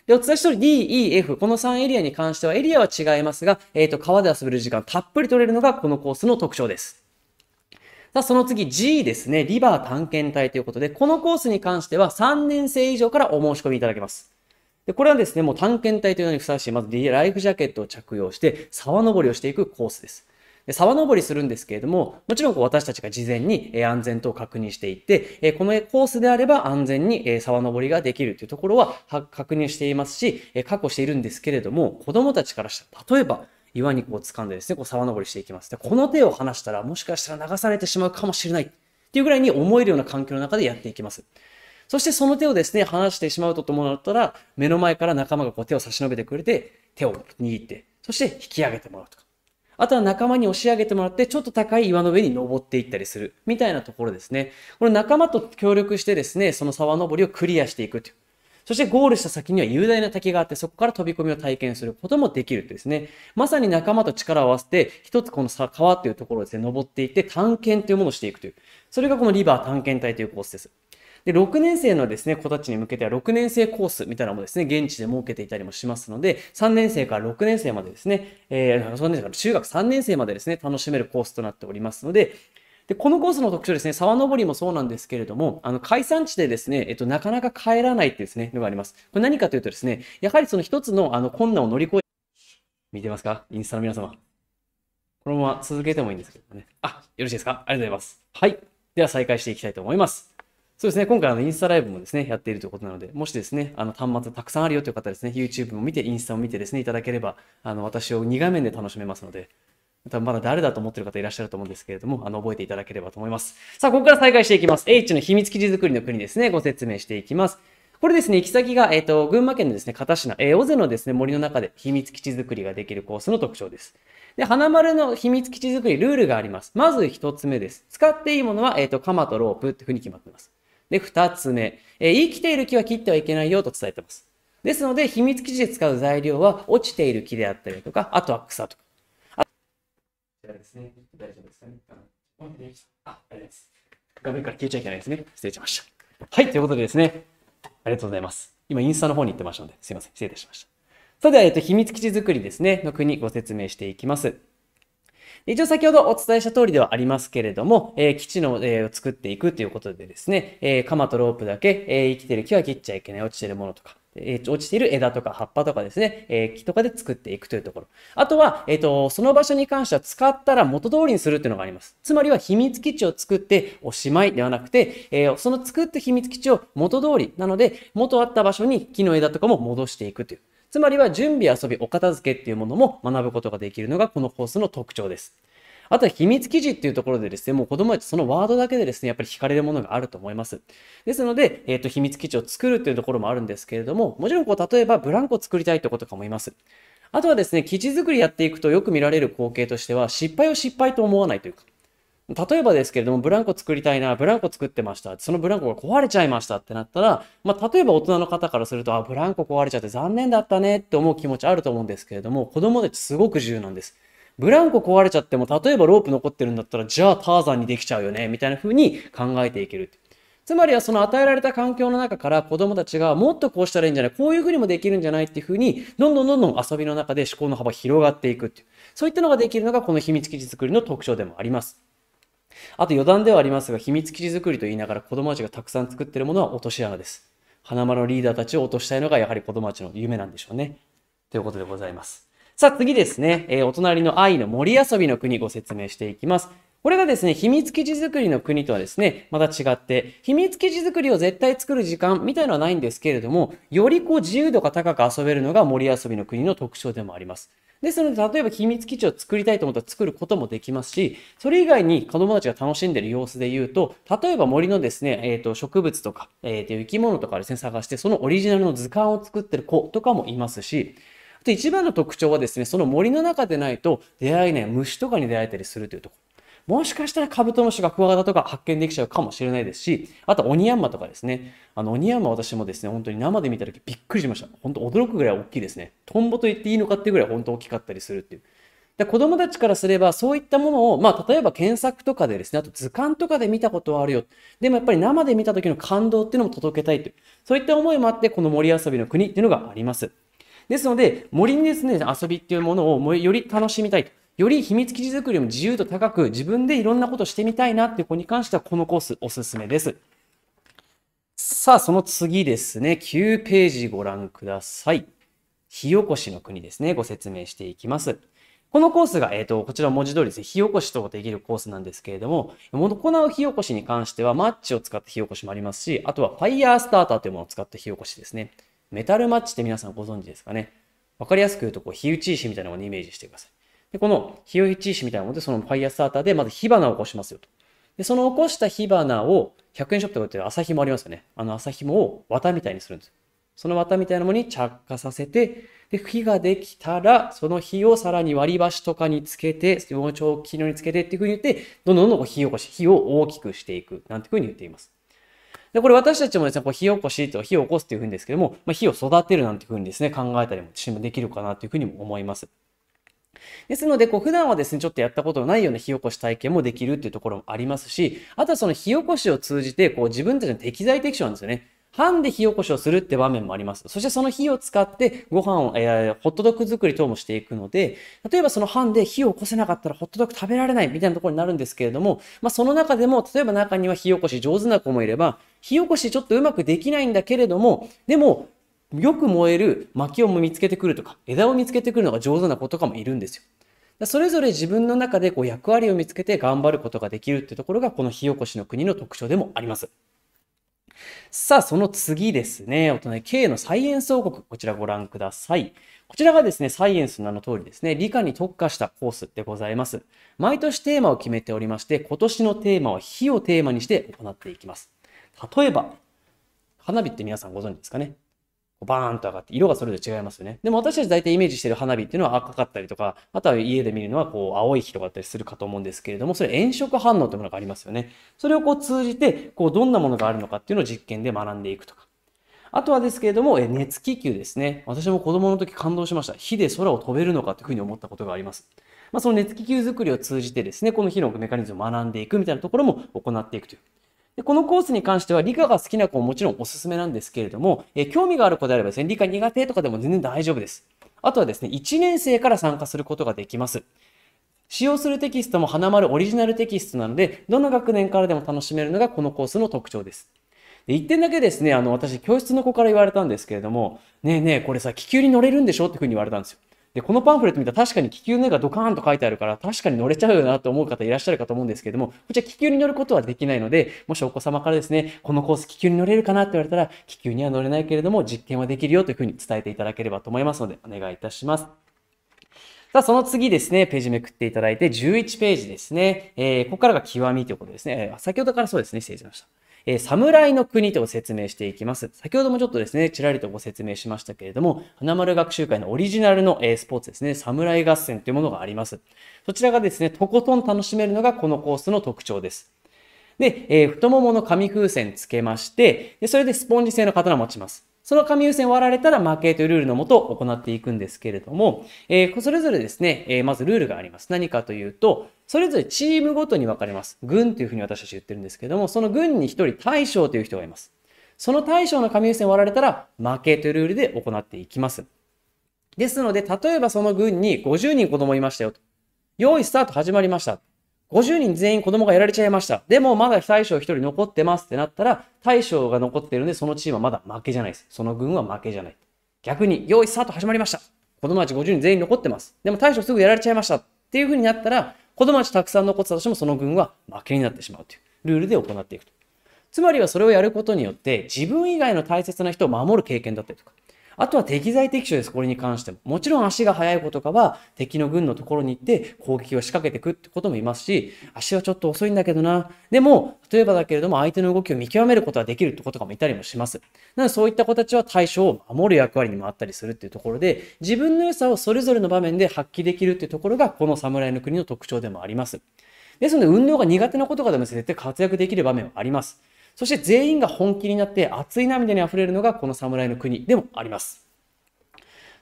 で、お伝えしたり D、E、F、この3エリアに関してはエリアは違いますが、えっ、ー、と、川で遊べる時間たっぷり取れるのがこのコースの特徴です。さあ、その次 G ですね、リバー探検隊ということで、このコースに関しては3年生以上からお申し込みいただけます。で、これはですね、もう探検隊というのにふさわしい、まずライフジャケットを着用して、沢登りをしていくコースです。で沢登りするんですけれども、もちろんこう私たちが事前に安全等を確認していって、このコースであれば安全に沢登りができるというところは確認していますし、確保しているんですけれども、子供たちからしたら、例えば、岩にこう掴んでですね、こう沢登りしていきます。で、この手を離したら、もしかしたら流されてしまうかもしれない。っていうぐらいに思えるような環境の中でやっていきます。そしてその手をですね、離してしまうとともだったら、目の前から仲間がこう手を差し伸べてくれて、手を握って、そして引き上げてもらうとか。あとは仲間に押し上げてもらって、ちょっと高い岩の上に登っていったりする。みたいなところですね。これ仲間と協力してですね、その沢登りをクリアしていくという。そしてゴールした先には雄大な滝があって、そこから飛び込みを体験することもできるとですね。まさに仲間と力を合わせて、一つこの川というところをですね、登っていって探検というものをしていくという。それがこのリバー探検隊というコースです。で、6年生のですね、子たちに向けては6年生コースみたいなのもですね、現地で設けていたりもしますので、3年生から6年生までですね、えー、3年生から中学3年生までですね、楽しめるコースとなっておりますので、で、このコースの特徴ですね、沢登りもそうなんですけれども、あの、解散地でですね、えっと、なかなか帰らないってですね、のがあります。これ何かというとですね、やはりその一つの、あの、困難を乗り越え、見てますかインスタの皆様。このまま続けてもいいんですけどね。あ、よろしいですかありがとうございます。はい。では再開していきたいと思います。そうですね、今回あのインスタライブもですね、やっているということなので、もしですね、あの端末たくさんあるよという方ですね、YouTube も見て、インスタも見てですね、いただければ、あの私を2画面で楽しめますので、多分まだ誰だと思ってる方いらっしゃると思うんですけれども、あの、覚えていただければと思います。さあ、ここから再開していきます。H の秘密基地作りの国ですね、ご説明していきます。これですね、行き先が、えっ、ー、と、群馬県のですね、片品、えー、尾瀬のですね、森の中で秘密基地作りができるコースの特徴です。で、花丸の秘密基地作り、ルールがあります。まず一つ目です。使っていいものは、えっ、ー、と、鎌とロープっていうふうに決まってます。で、二つ目、えー、生きている木は切ってはいけないよと伝えてます。ですので、秘密基地で使う材料は落ちている木であったりとか、あとは草とか。あこちらですね。大丈夫ですかね。あ、あとす。画面から消えちゃいけないですね。失礼しました。はい、ということでですね、ありがとうございます。今、インスタの方に行ってましたので、すいません。失礼いたしました。それでは、えっと、秘密基地作りですね、の国ご説明していきます。一応先ほどお伝えした通りではありますけれども、えー、基地の、えー、を作っていくということでですね、えー、鎌とロープだけ、えー、生きてる木は切っちゃいけない、落ちてるものとか、え落ちている枝とか葉っぱとかですね、え木とかで作っていくというところ。あとは、えっ、と、その場所に関しては使ったら元通りにするっていうのがあります。つまりは秘密基地を作っておしまいではなくて、えその作った秘密基地を元通りなので、元あった場所に木の枝とかも戻していくという。つまりは準備、遊び、お片付けっていうものも学ぶことができるのがこのコースの特徴です。あとは秘密記事っていうところでですね、もう子供たちそのワードだけでですね、やっぱり惹かれるものがあると思います。ですので、えっ、ー、と、秘密基地を作るっていうところもあるんですけれども、もちろんこう、例えばブランコを作りたいってことかもいます。あとはですね、基地作りやっていくとよく見られる光景としては、失敗を失敗と思わないというか、例えばですけれども、ブランコ作りたいな、ブランコ作ってました、そのブランコが壊れちゃいましたってなったら、まあ、例えば大人の方からすると、あ、ブランコ壊れちゃって残念だったねって思う気持ちあると思うんですけれども、子供たちすごく自由なんです。ブランコ壊れちゃっても、例えばロープ残ってるんだったら、じゃあターザンにできちゃうよね、みたいな風に考えていける。つまりはその与えられた環境の中から子供たちがもっとこうしたらいいんじゃないこういうふうにもできるんじゃないっていうふうにどんどんどんどん遊びの中で思考の幅広がっていくっていうそういったのができるのがこの秘密基地作りの特徴でもあります。あと余談ではありますが、秘密基地作りと言いながら子供たちがたくさん作ってるものは落とし穴です。花丸のリーダーたちを落としたいのがやはり子供たちの夢なんでしょうね。ということでございます。さあ次ですね、えー、お隣の愛の森遊びの国ご説明していきます。これがですね、秘密基地作りの国とはですね、また違って、秘密基地作りを絶対作る時間みたいのはないんですけれども、よりこう自由度が高く遊べるのが森遊びの国の特徴でもあります。ですので、例えば秘密基地を作りたいと思ったら作ることもできますし、それ以外に子供たちが楽しんでる様子で言うと、例えば森のですね、えー、と、植物とか、えっ、ー、と、生き物とかですね、探して、そのオリジナルの図鑑を作ってる子とかもいますし、あと一番の特徴はですね、その森の中でないと出会えない虫とかに出会えたりするというところ。もしかしたらカブトムシがクワガタとか発見できちゃうかもしれないですし、あとオニヤンマとかですね。あの、オニヤンマ私もですね、本当に生で見た時びっくりしました。本当驚くぐらい大きいですね。トンボと言っていいのかっていうぐらい本当大きかったりするっていう。で子供たちからすれば、そういったものを、まあ、例えば検索とかでですね、あと図鑑とかで見たことはあるよ。でもやっぱり生で見た時の感動っていうのも届けたいという、そういった思いもあって、この森遊びの国っていうのがあります。ですので、森にですね、遊びっていうものをより楽しみたいと。より秘密基地作りも自由度高く、自分でいろんなことしてみたいなって子に関しては、このコースおすすめです。さあ、その次ですね。9ページご覧ください。火起こしの国ですね。ご説明していきます。このコースが、えっ、ー、と、こちら文字通りですね、火起こしとできるコースなんですけれども、行う火起こしに関しては、マッチを使った火起こしもありますし、あとはファイヤースターターというものを使った火起こしですね。メタルマッチって皆さんご存知ですかね。わかりやすく言うと、こう、火打ち石みたいなものをイメージしてください。でこの火を一石みたいなもので、そのファイヤースターターでまず火花を起こしますよと。で、その起こした火花を、100円ショップとかって朝紐ありますよね。あの朝紐を綿みたいにするんですその綿みたいなものに着火させて、で、火ができたら、その火をさらに割り箸とかにつけて、包丁機能につけてっていうふうに言って、どんどんどんどん火起こし、火を大きくしていく、なんていうふうに言っています。で、これ私たちもですね、こう火起こしとか火を起こすっていうふうにですけども、まあ、火を育てるなんていうふうにですね、考えたりもできるかなというふうにも思います。ですので、こう、普段はですね、ちょっとやったことのないような火起こし体験もできるっていうところもありますし、あとはその火起こしを通じて、こう、自分たちの適材適所なんですよね。ハンで火起こしをするって場面もあります。そしてその火を使ってご飯を、えー、ホットドッグ作り等もしていくので、例えばそのハンで火を起こせなかったらホットドッグ食べられないみたいなところになるんですけれども、まあ、その中でも、例えば中には火起こし上手な子もいれば、火起こしちょっとうまくできないんだけれども、でもよく燃える薪を見つけてくるとか、枝を見つけてくるのが上手な子とかもいるんですよ。それぞれ自分の中でこう役割を見つけて頑張ることができるってところがこの火起こしの国の特徴でもあります。さあ、その次ですね。お隣、K のサイエンス王国。こちらご覧ください。こちらがですね、サイエンスの名の通りですね、理科に特化したコースでございます。毎年テーマを決めておりまして、今年のテーマは火をテーマにして行っていきます。例えば、花火って皆さんご存知ですかねバーンと上がって、色がそれぞれ違いますよね。でも私たち大体イメージしてる花火っていうのは赤かったりとか、あとは家で見るのはこう青い火とかだったりするかと思うんですけれども、それ炎色反応というものがありますよね。それをこう通じて、こうどんなものがあるのかっていうのを実験で学んでいくとか。あとはですけれども、え熱気球ですね。私も子供の時感動しました。火で空を飛べるのかというふうに思ったことがあります。まあ、その熱気球作りを通じてですね、この火のメカニズムを学んでいくみたいなところも行っていくという。でこのコースに関しては理科が好きな子ももちろんおすすめなんですけれども、え興味がある子であればですね、理科苦手とかでも全然大丈夫です。あとはですね、1年生から参加することができます。使用するテキストも花丸オリジナルテキストなので、どの学年からでも楽しめるのがこのコースの特徴です。で1点だけですね、あの、私、教室の子から言われたんですけれども、ねえねえ、これさ、気球に乗れるんでしょっていうふうに言われたんですよ。で、このパンフレット見たら確かに気球の絵がドカーンと書いてあるから、確かに乗れちゃうよなと思う方いらっしゃるかと思うんですけれども、こちら気球に乗ることはできないので、もしお子様からですね、このコース気球に乗れるかなって言われたら、気球には乗れないけれども、実験はできるよというふうに伝えていただければと思いますので、お願いいたします。さあ、その次ですね、ページめくっていただいて、11ページですね。えー、ここからが極みということですね。先ほどからそうですね、失礼しました。えー、侍の国と説明していきます。先ほどもちょっとですね、ちらりとご説明しましたけれども、花丸学習会のオリジナルの、えー、スポーツですね、侍合戦というものがあります。そちらがですね、とことん楽しめるのがこのコースの特徴です。で、えー、太ももの紙風船つけましてで、それでスポンジ製の刀持ちます。その紙風船割られたら負けというルールのもと行っていくんですけれども、えー、それぞれですね、えー、まずルールがあります。何かというと、それぞれチームごとに分かれます。軍というふうに私たち言ってるんですけども、その軍に1人大将という人がいます。その大将の紙風船割られたら負けというルールで行っていきます。ですので、例えばその軍に50人子供いましたよと。用意スタート始まりました。50人全員子供がやられちゃいました。でもまだ大将1人残ってますってなったら、大将が残ってるんで、そのチームはまだ負けじゃないです。その軍は負けじゃない。逆に、用意スタート始まりました。子供たち50人全員残ってます。でも大将すぐやられちゃいました。っていう風になったら、子供たちたくさん残ってたとしても、その軍は負けになってしまうというルールで行っていくと。つまりはそれをやることによって、自分以外の大切な人を守る経験だったりとか、あとは適材適所です、これに関しても。もちろん足が速い子とかは敵の軍のところに行って攻撃を仕掛けていくってこともいますし、足はちょっと遅いんだけどな。でも、例えばだけれども相手の動きを見極めることができるってことかもいたりもします。なのでそういった子たちは対象を守る役割にもあったりするっていうところで、自分の良さをそれぞれの場面で発揮できるっていうところが、この侍の国の特徴でもあります。ですので、運動が苦手なことかでも絶対活躍できる場面はあります。そして全員が本気になって熱い涙に溢れるのがこの侍の国でもあります。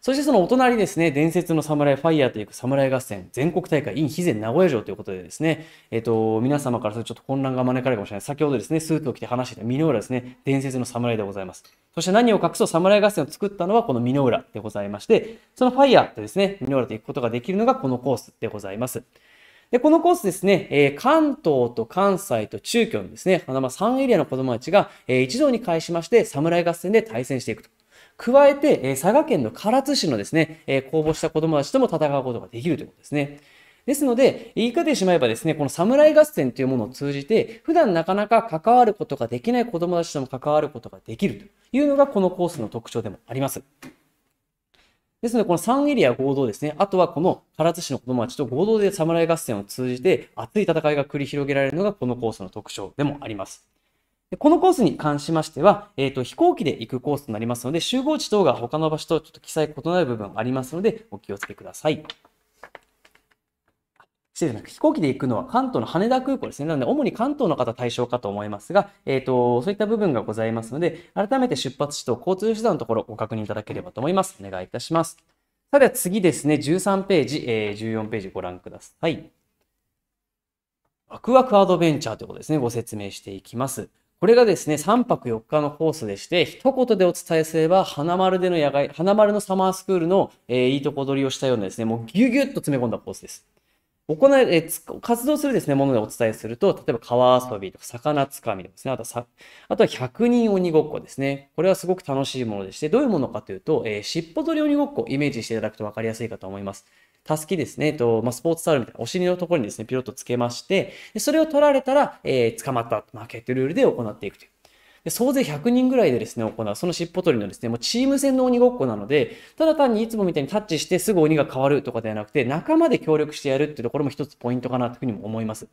そしてそのお隣ですね、伝説の侍ファイヤーという侍合戦、全国大会 in 肥前名古屋城ということでですね、えっ、と、皆様からするとちょっと混乱が招かれるかもしれない。先ほどですね、スーツを着て話していたノ浦ですね、伝説の侍でございます。そして何を隠そう侍合戦を作ったのはこのノ浦でございまして、そのファイヤーとですね、ノ浦と行くことができるのがこのコースでございます。で、このコースですね、えー、関東と関西と中京のですね、花間3エリアの子供たちが、えー、一堂に会しまして、侍合戦で対戦していくと。加えて、えー、佐賀県の唐津市のですね、え公募した子供たちとも戦うことができるということですね。ですので、言い換えてしまえばですね、この侍合戦というものを通じて、普段なかなか関わることができない子供たちとも関わることができるというのが、このコースの特徴でもあります。ですので、この3エリア合同ですね。あとはこの唐津市の子供町と合同で侍合戦を通じて熱い戦いが繰り広げられるのがこのコースの特徴でもあります。でこのコースに関しましては、えーと、と飛行機で行くコースとなりますので、集合地等が他の場所とちょっと記載異なる部分ありますので、お気をつけください。失礼じゃなく飛行機で行くのは関東の羽田空港ですね。なので、主に関東の方対象かと思いますが、えっ、ー、と、そういった部分がございますので、改めて出発地と交通手段のところご確認いただければと思います。お願いいたします。さて、次ですね、13ページ、えー、14ページご覧ください。ワクワクアドベンチャーということですね、ご説明していきます。これがですね、3泊4日のコースでして、一言でお伝えすれば、花丸での野外、花丸のサマースクールの、えー、いいとこ取りをしたようなですね、もうギュギュッと詰め込んだコースです。行え活動するですね、ものでお伝えすると、例えば川遊びとか魚つかみとかですね、あとさあとは100人鬼ごっこですね。これはすごく楽しいものでして、どういうものかというと、えー、尻尾取り鬼ごっこイメージしていただくと分かりやすいかと思います。たすきですね、えっとまあ、スポーツサルみたいなお尻のところにですね、ピロッとつけまして、でそれを取られたら、えー、捕まった負けというルールで行っていくという。で総勢100人ぐらいでですね、行う、その尻尾取りのですね、もうチーム戦の鬼ごっこなので、ただ単にいつもみたいにタッチしてすぐ鬼が変わるとかではなくて、仲間で協力してやるっていうところも一つポイントかなというふうにも思います。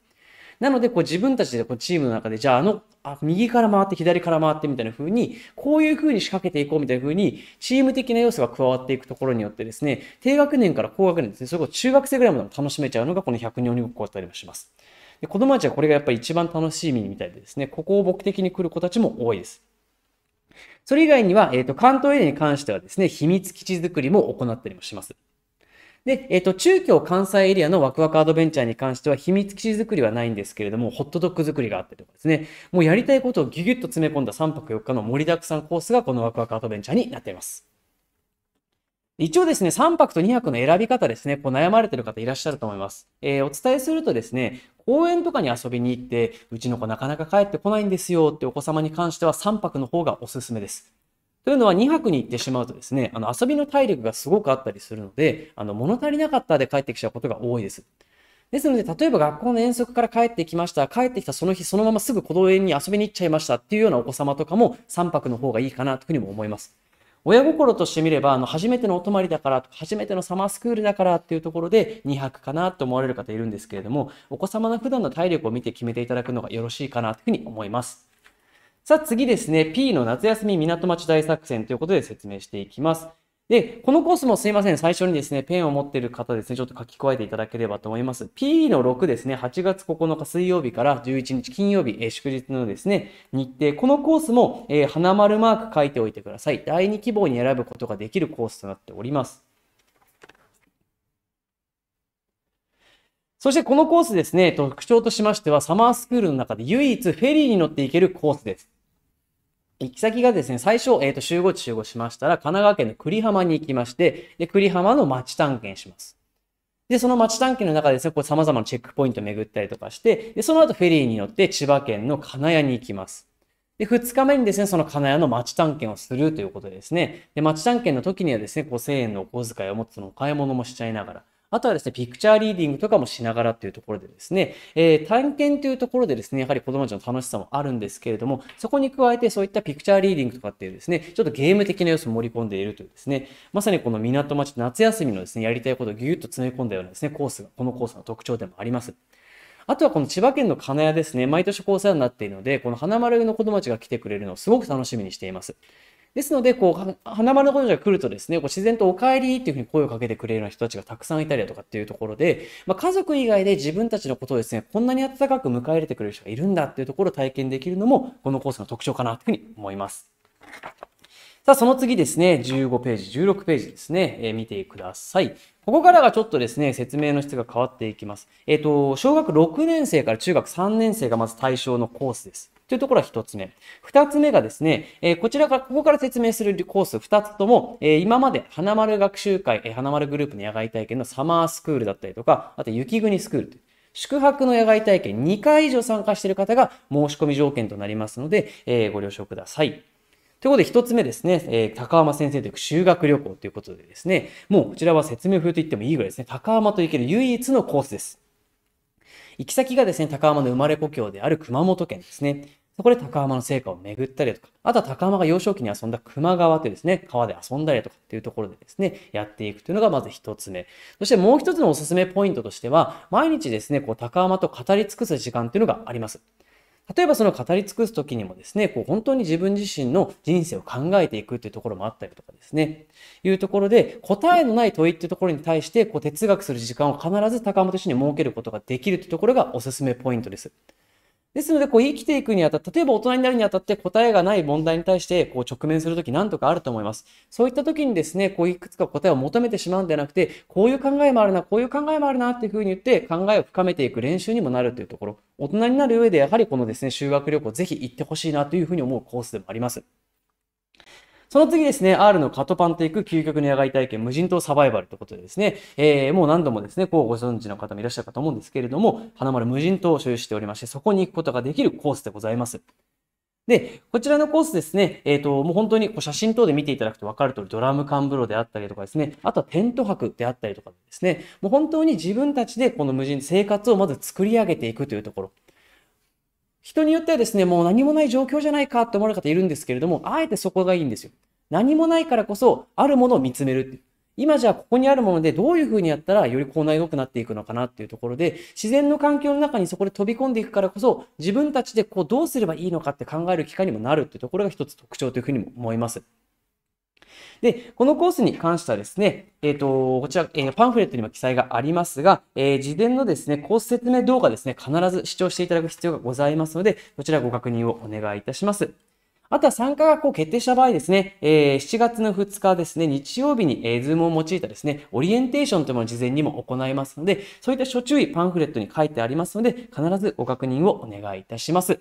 なので、こう自分たちでこうチームの中で、じゃああの、あ右から回って左から回ってみたいな風に、こういう風に仕掛けていこうみたいな風に、チーム的な要素が加わっていくところによってですね、低学年から高学年ですね、それこそ中学生ぐらいまでも楽しめちゃうのがこの100人鬼ごっこだったりもします。で子供たちはこれがやっぱり一番楽しみみたいでですね、ここを目的に来る子たちも多いです。それ以外には、えっ、ー、と、関東エリアに関してはですね、秘密基地づくりも行ったりもします。で、えっ、ー、と、中京関西エリアのワクワクアドベンチャーに関しては、秘密基地作りはないんですけれども、ホットドッグ作りがあったりとかですね、もうやりたいことをギュギュッと詰め込んだ3泊4日の盛りだくさんコースが、このワクワクアドベンチャーになっています。一応ですね、3泊と2泊の選び方ですね、こう悩まれてる方いらっしゃると思います。えー、お伝えするとですね、公園とかに遊びに行って、うちの子なかなか帰ってこないんですよってお子様に関しては3泊の方がおすすめです。というのは2泊に行ってしまうとですね、あの遊びの体力がすごくあったりするので、あの物足りなかったで帰ってきちゃうことが多いです。ですので、例えば学校の遠足から帰ってきました、帰ってきたその日そのまますぐ公園に遊びに行っちゃいましたっていうようなお子様とかも3泊の方がいいかなというふうにも思います。親心として見れば、あの、初めてのお泊まりだからとか、初めてのサマースクールだからっていうところで2泊かなと思われる方いるんですけれども、お子様の普段の体力を見て決めていただくのがよろしいかなというふうに思います。さあ次ですね、P の夏休み港町大作戦ということで説明していきます。で、このコースもすいません。最初にですね、ペンを持っている方ですね、ちょっと書き加えていただければと思います。P の6ですね、8月9日水曜日から11日金曜日、えー、祝日のですね、日程。このコースも、えー、花丸マーク書いておいてください。第2希望に選ぶことができるコースとなっております。そしてこのコースですね、特徴としましては、サマースクールの中で唯一フェリーに乗っていけるコースです。行き先がですね、最初、えっ、ー、と、集合地集合しましたら、神奈川県の栗浜に行きまして、で、栗浜の町探検します。で、その町探検の中でですね、こう様々なチェックポイントを巡ったりとかして、で、その後フェリーに乗って千葉県の金谷に行きます。で、2日目にですね、その金谷の町探検をするということでですね、で、町探検の時にはですね、5000円のお小遣いを持つのお買い物もしちゃいながら、あとはですね、ピクチャーリーディングとかもしながらっていうところでですね、えー、探検というところでですね、やはり子供たちの楽しさもあるんですけれども、そこに加えてそういったピクチャーリーディングとかっていうですね、ちょっとゲーム的な要素を盛り込んでいるというですね、まさにこの港町夏休みのですね、やりたいことをぎゅっと詰め込んだようなですね、コースが、このコースの特徴でもあります。あとはこの千葉県の金谷ですね、毎年こうお世話になっているので、この花丸の子供たちが来てくれるのをすごく楽しみにしています。ですので、こう、花丸のたちが来るとですね、こう自然とお帰りっていうふうに声をかけてくれるような人たちがたくさんいたりだとかっていうところで、まあ、家族以外で自分たちのことをですね、こんなに温かく迎え入れてくれる人がいるんだっていうところを体験できるのも、このコースの特徴かなというふうに思います。さあ、その次ですね、15ページ、16ページですね、えー、見てください。ここからがちょっとですね、説明の質が変わっていきます。えっ、ー、と、小学6年生から中学3年生がまず対象のコースです。というところは1つ目。2つ目がですね、えこちらから、ここから説明するコース2つとも、え今まで花丸学習会、え花丸グループの野外体験のサマースクールだったりとか、あと雪国スクールという。宿泊の野外体験2回以上参加している方が申し込み条件となりますので、えー、ご了承ください。ということで、一つ目ですね、えー、高浜先生と行く修学旅行ということでですね、もうこちらは説明風と言ってもいいぐらいですね、高浜と行ける唯一のコースです。行き先がですね、高浜の生まれ故郷である熊本県ですね。そこで高浜の成果を巡ったりだとか、あとは高浜が幼少期に遊んだ球磨川というですね、川で遊んだりだとかっていうところでですね、やっていくというのがまず一つ目。そしてもう一つのおすすめポイントとしては、毎日ですね、こう高浜と語り尽くす時間というのがあります。例えばその語り尽くす時にもですね、こう本当に自分自身の人生を考えていくっていうところもあったりとかですね、いうところで答えのない問いっていうところに対してこう哲学する時間を必ず高浜と一緒に設けることができるというところがおすすめポイントです。ですので、こう生きていくにあたって、例えば大人になるにあたって答えがない問題に対してこう直面するとき何とかあると思います。そういったときにですね、こういくつか答えを求めてしまうんではなくて、こういう考えもあるな、こういう考えもあるなっていうふうに言って考えを深めていく練習にもなるというところ、大人になる上でやはりこのですね、修学旅行ぜひ行ってほしいなというふうに思うコースでもあります。その次ですね、R のカトパンテック、究極の野外体験、無人島サバイバルということでですね、えー、もう何度もですね、こうご存知の方もいらっしゃるかと思うんですけれども、花丸無人島を所有しておりまして、そこに行くことができるコースでございます。で、こちらのコースですね、えっ、ー、と、もう本当にこう写真等で見ていただくと分かる通り、ドラム缶風呂であったりとかですね、あとはテント泊であったりとかですね、もう本当に自分たちでこの無人生活をまず作り上げていくというところ。人によってはですね、もう何もない状況じゃないかって思われる方いるんですけれども、あえてそこがいいんですよ。何もないからこそ、あるものを見つめるっていう。今じゃあここにあるものでどういうふうにやったらより内が良くなっていくのかなっていうところで自然の環境の中にそこで飛び込んでいくからこそ自分たちでこうどうすればいいのかって考える機会にもなるっていうところが一つ特徴というふうにも思います。で、このコースに関してはですね、えっ、ー、と、こちら、えー、パンフレットにも記載がありますが、えー、事前のですね、コース説明動画ですね、必ず視聴していただく必要がございますので、そちらご確認をお願いいたします。あとは参加がこう決定した場合ですね、えー、7月の2日ですね、日曜日に、えー、ズームを用いたですね、オリエンテーションというものを事前にも行いますので、そういった諸注意パンフレットに書いてありますので、必ずご確認をお願いいたします。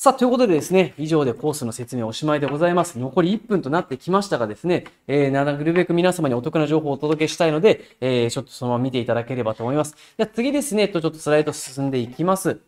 さあ、ということでですね、以上でコースの説明おしまいでございます。残り1分となってきましたがですね、えー、なるべく皆様にお得な情報をお届けしたいので、えー、ちょっとそのまま見ていただければと思います。じゃあ次ですね、とちょっとスライド進んでいきます。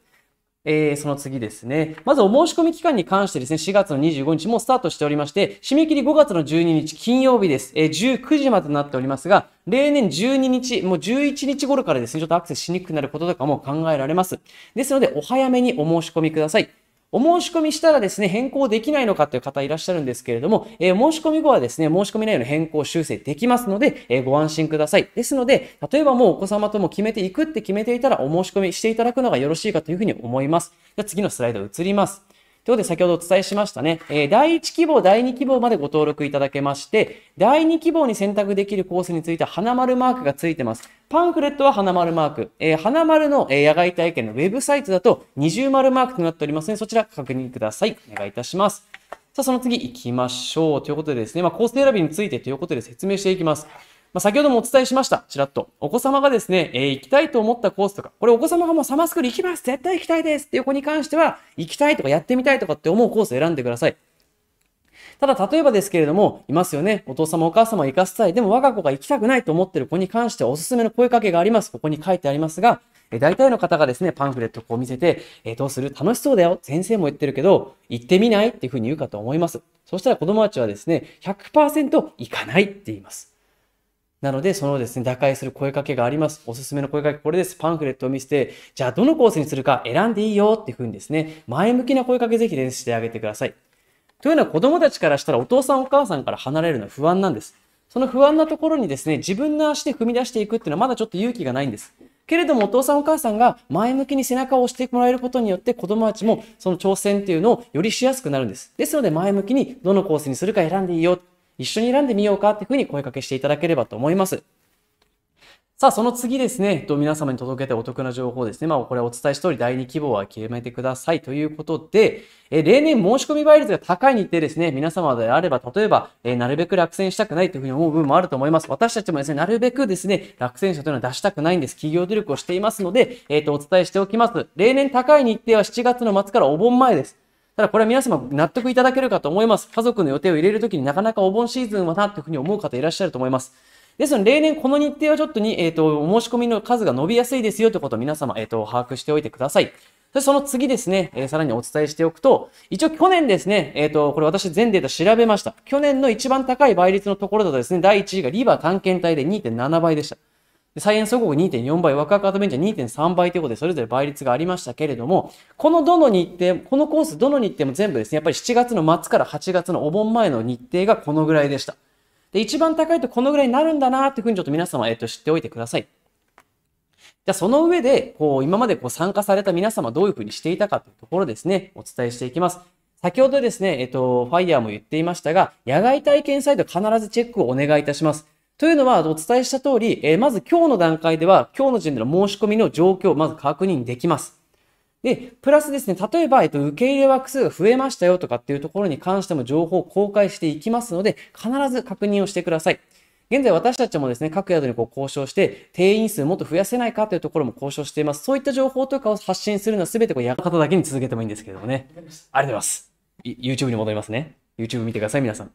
えー、その次ですね。まずお申し込み期間に関してですね、4月の25日もスタートしておりまして、締め切り5月の12日金曜日です。えー、19時までとなっておりますが、例年12日、もう11日頃からですね、ちょっとアクセスしにくくなることとかも考えられます。ですので、お早めにお申し込みください。お申し込みしたらですね、変更できないのかという方いらっしゃるんですけれども、えー、申し込み後はですね、申し込み内容の変更修正できますので、えー、ご安心ください。ですので、例えばもうお子様とも決めていくって決めていたら、お申し込みしていただくのがよろしいかというふうに思います。じゃ次のスライド移ります。ということで先ほどお伝えしましたね、えー、第1希望、第2希望までご登録いただけまして、第2希望に選択できるコースについては花丸マークがついてます。パンフレットは花丸マーク、えー、花丸の、え野外体験のウェブサイトだと二重丸マークとなっておりますので、そちら確認ください。お願いいたします。さあ、その次行きましょう。ということでですね、まあ、コース選びについてということで説明していきます。まあ、先ほどもお伝えしました。ちらっと。お子様がですね、えー、行きたいと思ったコースとか、これお子様がもうサマースクール行きます絶対行きたいですっていう子に関しては、行きたいとかやってみたいとかって思うコースを選んでください。ただ、例えばですけれども、いますよね。お父様、お母様行かせたい。でも我が子が行きたくないと思ってる子に関してはおすすめの声かけがあります。ここに書いてありますが、え大体の方がですね、パンフレットをこう見せて、えー、どうする楽しそうだよ。先生も言ってるけど、行ってみないっていうふうに言うかと思います。そしたら子供たちはですね、100%行かないって言います。なので、そのですね、打開する声かけがあります。おすすめの声かけ、これです。パンフレットを見せて、じゃあどのコースにするか選んでいいよっていうふうにですね、前向きな声かけぜひ練習してあげてください。というのは子供たちからしたらお父さんお母さんから離れるのは不安なんです。その不安なところにですね、自分の足で踏み出していくっていうのはまだちょっと勇気がないんです。けれどもお父さんお母さんが前向きに背中を押してもらえることによって子供たちもその挑戦っていうのをよりしやすくなるんです。ですので前向きにどのコースにするか選んでいいよ。一緒に選んでみようかっていうふうに声かけしていただければと思います。さあ、その次ですね、と、皆様に届けてお得な情報ですね。まあ、これお伝えした通り、第2希望は決めてくださいということで、え例年申し込み倍率が高い日程ですね、皆様であれば、例えば、えなるべく落選したくないというふうに思う部分もあると思います。私たちもですね、なるべくですね、落選者というのは出したくないんです。企業努力をしていますので、えっ、ー、と、お伝えしておきます。例年高い日程は7月の末からお盆前です。ただこれは皆様納得いただけるかと思います。家族の予定を入れるときになかなかお盆シーズンはなというふうに思う方いらっしゃると思います。ですので、例年この日程はちょっとに、えっ、ー、と、お申し込みの数が伸びやすいですよということを皆様、えっ、ー、と、把握しておいてください。で、その次ですね、えー、さらにお伝えしておくと、一応去年ですね、えっ、ー、と、これ私全データ調べました。去年の一番高い倍率のところだとですね、第1位がリバー探検隊で2.7倍でした。サイエンス2.4倍、ワクワクアドベンチャー2.3倍ということで、それぞれ倍率がありましたけれども、このどの日程、このコースどの日程も全部ですね、やっぱり7月の末から8月のお盆前の日程がこのぐらいでした。で、一番高いとこのぐらいになるんだなていうふうにちょっと皆様、えっと、知っておいてください。じゃその上で、こう、今までこう参加された皆様、どういうふうにしていたかというところですね、お伝えしていきます。先ほどですね、えっと、ファイヤーも言っていましたが、野外体験サイト必ずチェックをお願いいたします。というのは、お伝えした通り、えー、まず今日の段階では、今日の時点での申し込みの状況をまず確認できます。で、プラスですね、例えば、えっと、受け入れ枠数が増えましたよとかっていうところに関しても情報を公開していきますので、必ず確認をしてください。現在私たちもですね、各宿にこう交渉して、定員数もっと増やせないかというところも交渉しています。そういった情報とかを発信するのは全てこう館だけに続けてもいいんですけれどもね。ありがとうございます。YouTube に戻りますね。YouTube 見てください、皆さん。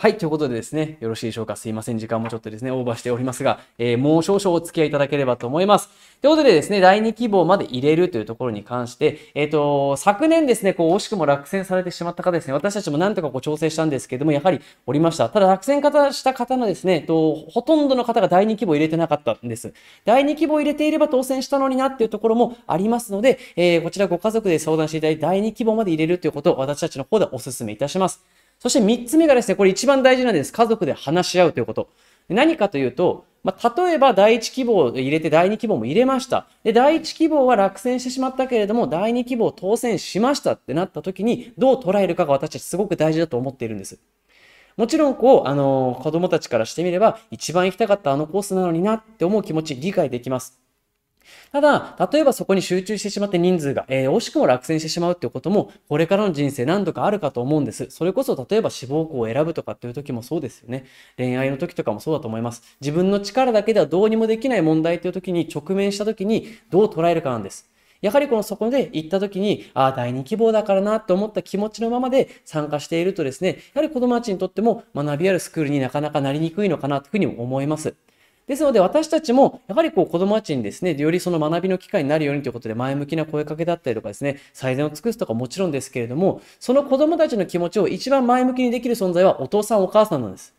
はい、ということでですね、よろしいでしょうか。すいません、時間もちょっとですね、オーバーしておりますが、えー、もう少々お付き合いいただければと思います。ということでですね、第2希望まで入れるというところに関して、えっ、ー、と、昨年ですね、こう、惜しくも落選されてしまった方ですね、私たちもなんとかこう調整したんですけれども、やはりおりました。ただ、落選方した方のですね、と、ほとんどの方が第2希望入れてなかったんです。第2希望入れていれば当選したのになっていうところもありますので、えー、こちらご家族で相談していただいて、第2希望まで入れるということを私たちの方でお勧めいたします。そして3つ目がですね、これ一番大事なんです。家族で話し合うということ。何かというと、まあ、例えば第1希望を入れて第2希望も入れました。で、第1希望は落選してしまったけれども、第2希望当選しましたってなった時に、どう捉えるかが私たちすごく大事だと思っているんです。もちろん、こう、あのー、子供たちからしてみれば、一番行きたかったあのコースなのになって思う気持ち理解できます。ただ、例えばそこに集中してしまって人数が、えー、惜しくも落選してしまうっていうことも、これからの人生何度かあるかと思うんです。それこそ、例えば志望校を選ぶとかっていう時もそうですよね。恋愛の時とかもそうだと思います。自分の力だけではどうにもできない問題っていう時に直面した時にどう捉えるかなんです。やはりこのそこで行った時に、ああ、第二希望だからなって思った気持ちのままで参加しているとですね、やはり子供たちにとっても学びあるスクールになかなかなりにくいのかなというふうに思います。ですので私たちもやはりこう子供たちにですね、よりその学びの機会になるようにということで前向きな声かけだったりとかですね、最善を尽くすとかもちろんですけれども、その子供たちの気持ちを一番前向きにできる存在はお父さんお母さんなんです。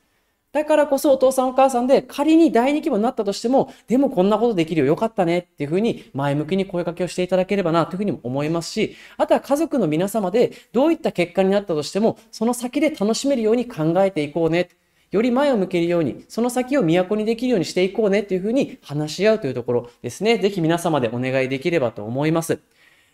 だからこそお父さんお母さんで仮に第2規模になったとしても、でもこんなことできるよ、よかったねっていうふうに前向きに声かけをしていただければなというふうにも思いますし、あとは家族の皆様でどういった結果になったとしても、その先で楽しめるように考えていこうね。より前を向けるように、その先を都にできるようにしていこうねというふうに話し合うというところですね。ぜひ皆様でお願いできればと思います。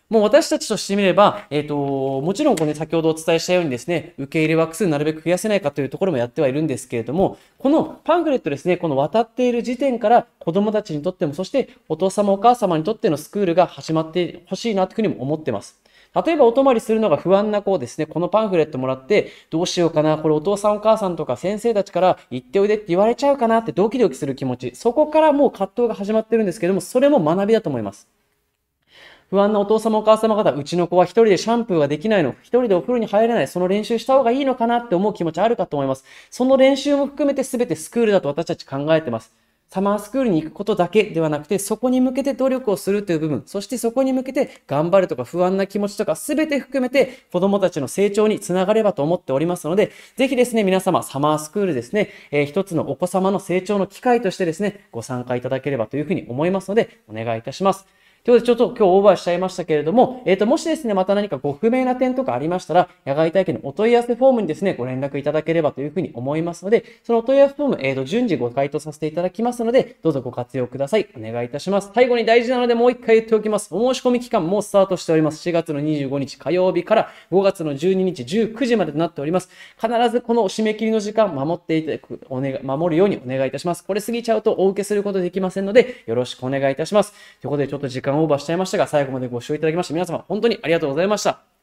もう私たちとしてみれば、えっ、ー、と、もちろんこれ、ね、先ほどお伝えしたようにですね、受け入れ枠数なるべく増やせないかというところもやってはいるんですけれども、このパンフレットですね、この渡っている時点から子供たちにとっても、そしてお父様お母様にとってのスクールが始まってほしいなというふうにも思ってます。例えばお泊まりするのが不安な子ですね、このパンフレットもらって、どうしようかな、これお父さんお母さんとか先生たちから行っておいでって言われちゃうかなってドキドキする気持ち、そこからもう葛藤が始まってるんですけども、それも学びだと思います。不安なお父様お母様方、うちの子は一人でシャンプーができないの、一人でお風呂に入れない、その練習した方がいいのかなって思う気持ちあるかと思います。その練習も含めて全てスクールだと私たち考えてます。サマースクールに行くことだけではなくて、そこに向けて努力をするという部分、そしてそこに向けて頑張るとか不安な気持ちとか全て含めて子供たちの成長につながればと思っておりますので、ぜひですね、皆様、サマースクールですね、えー、一つのお子様の成長の機会としてですね、ご参加いただければというふうに思いますので、お願いいたします。ということで、ちょっと今日オーバーしちゃいましたけれども、えっ、ー、と、もしですね、また何かご不明な点とかありましたら、野外体験のお問い合わせフォームにですね、ご連絡いただければというふうに思いますので、そのお問い合わせフォーム、えっ、ー、と、順次ご回答させていただきますので、どうぞご活用ください。お願いいたします。最後に大事なので、もう一回言っておきます。お申し込み期間もスタートしております。4月の25日火曜日から5月の12日19時までとなっております。必ずこの締め切りの時間守っていただく、お願い、守るようにお願いいたします。これ過ぎちゃうとお受けすることできませんので、よろしくお願いいたします。ということで、ちょっと時間オーバーしちゃいましたが、最後までご視聴いただきまして、皆様本当にありがとうございました。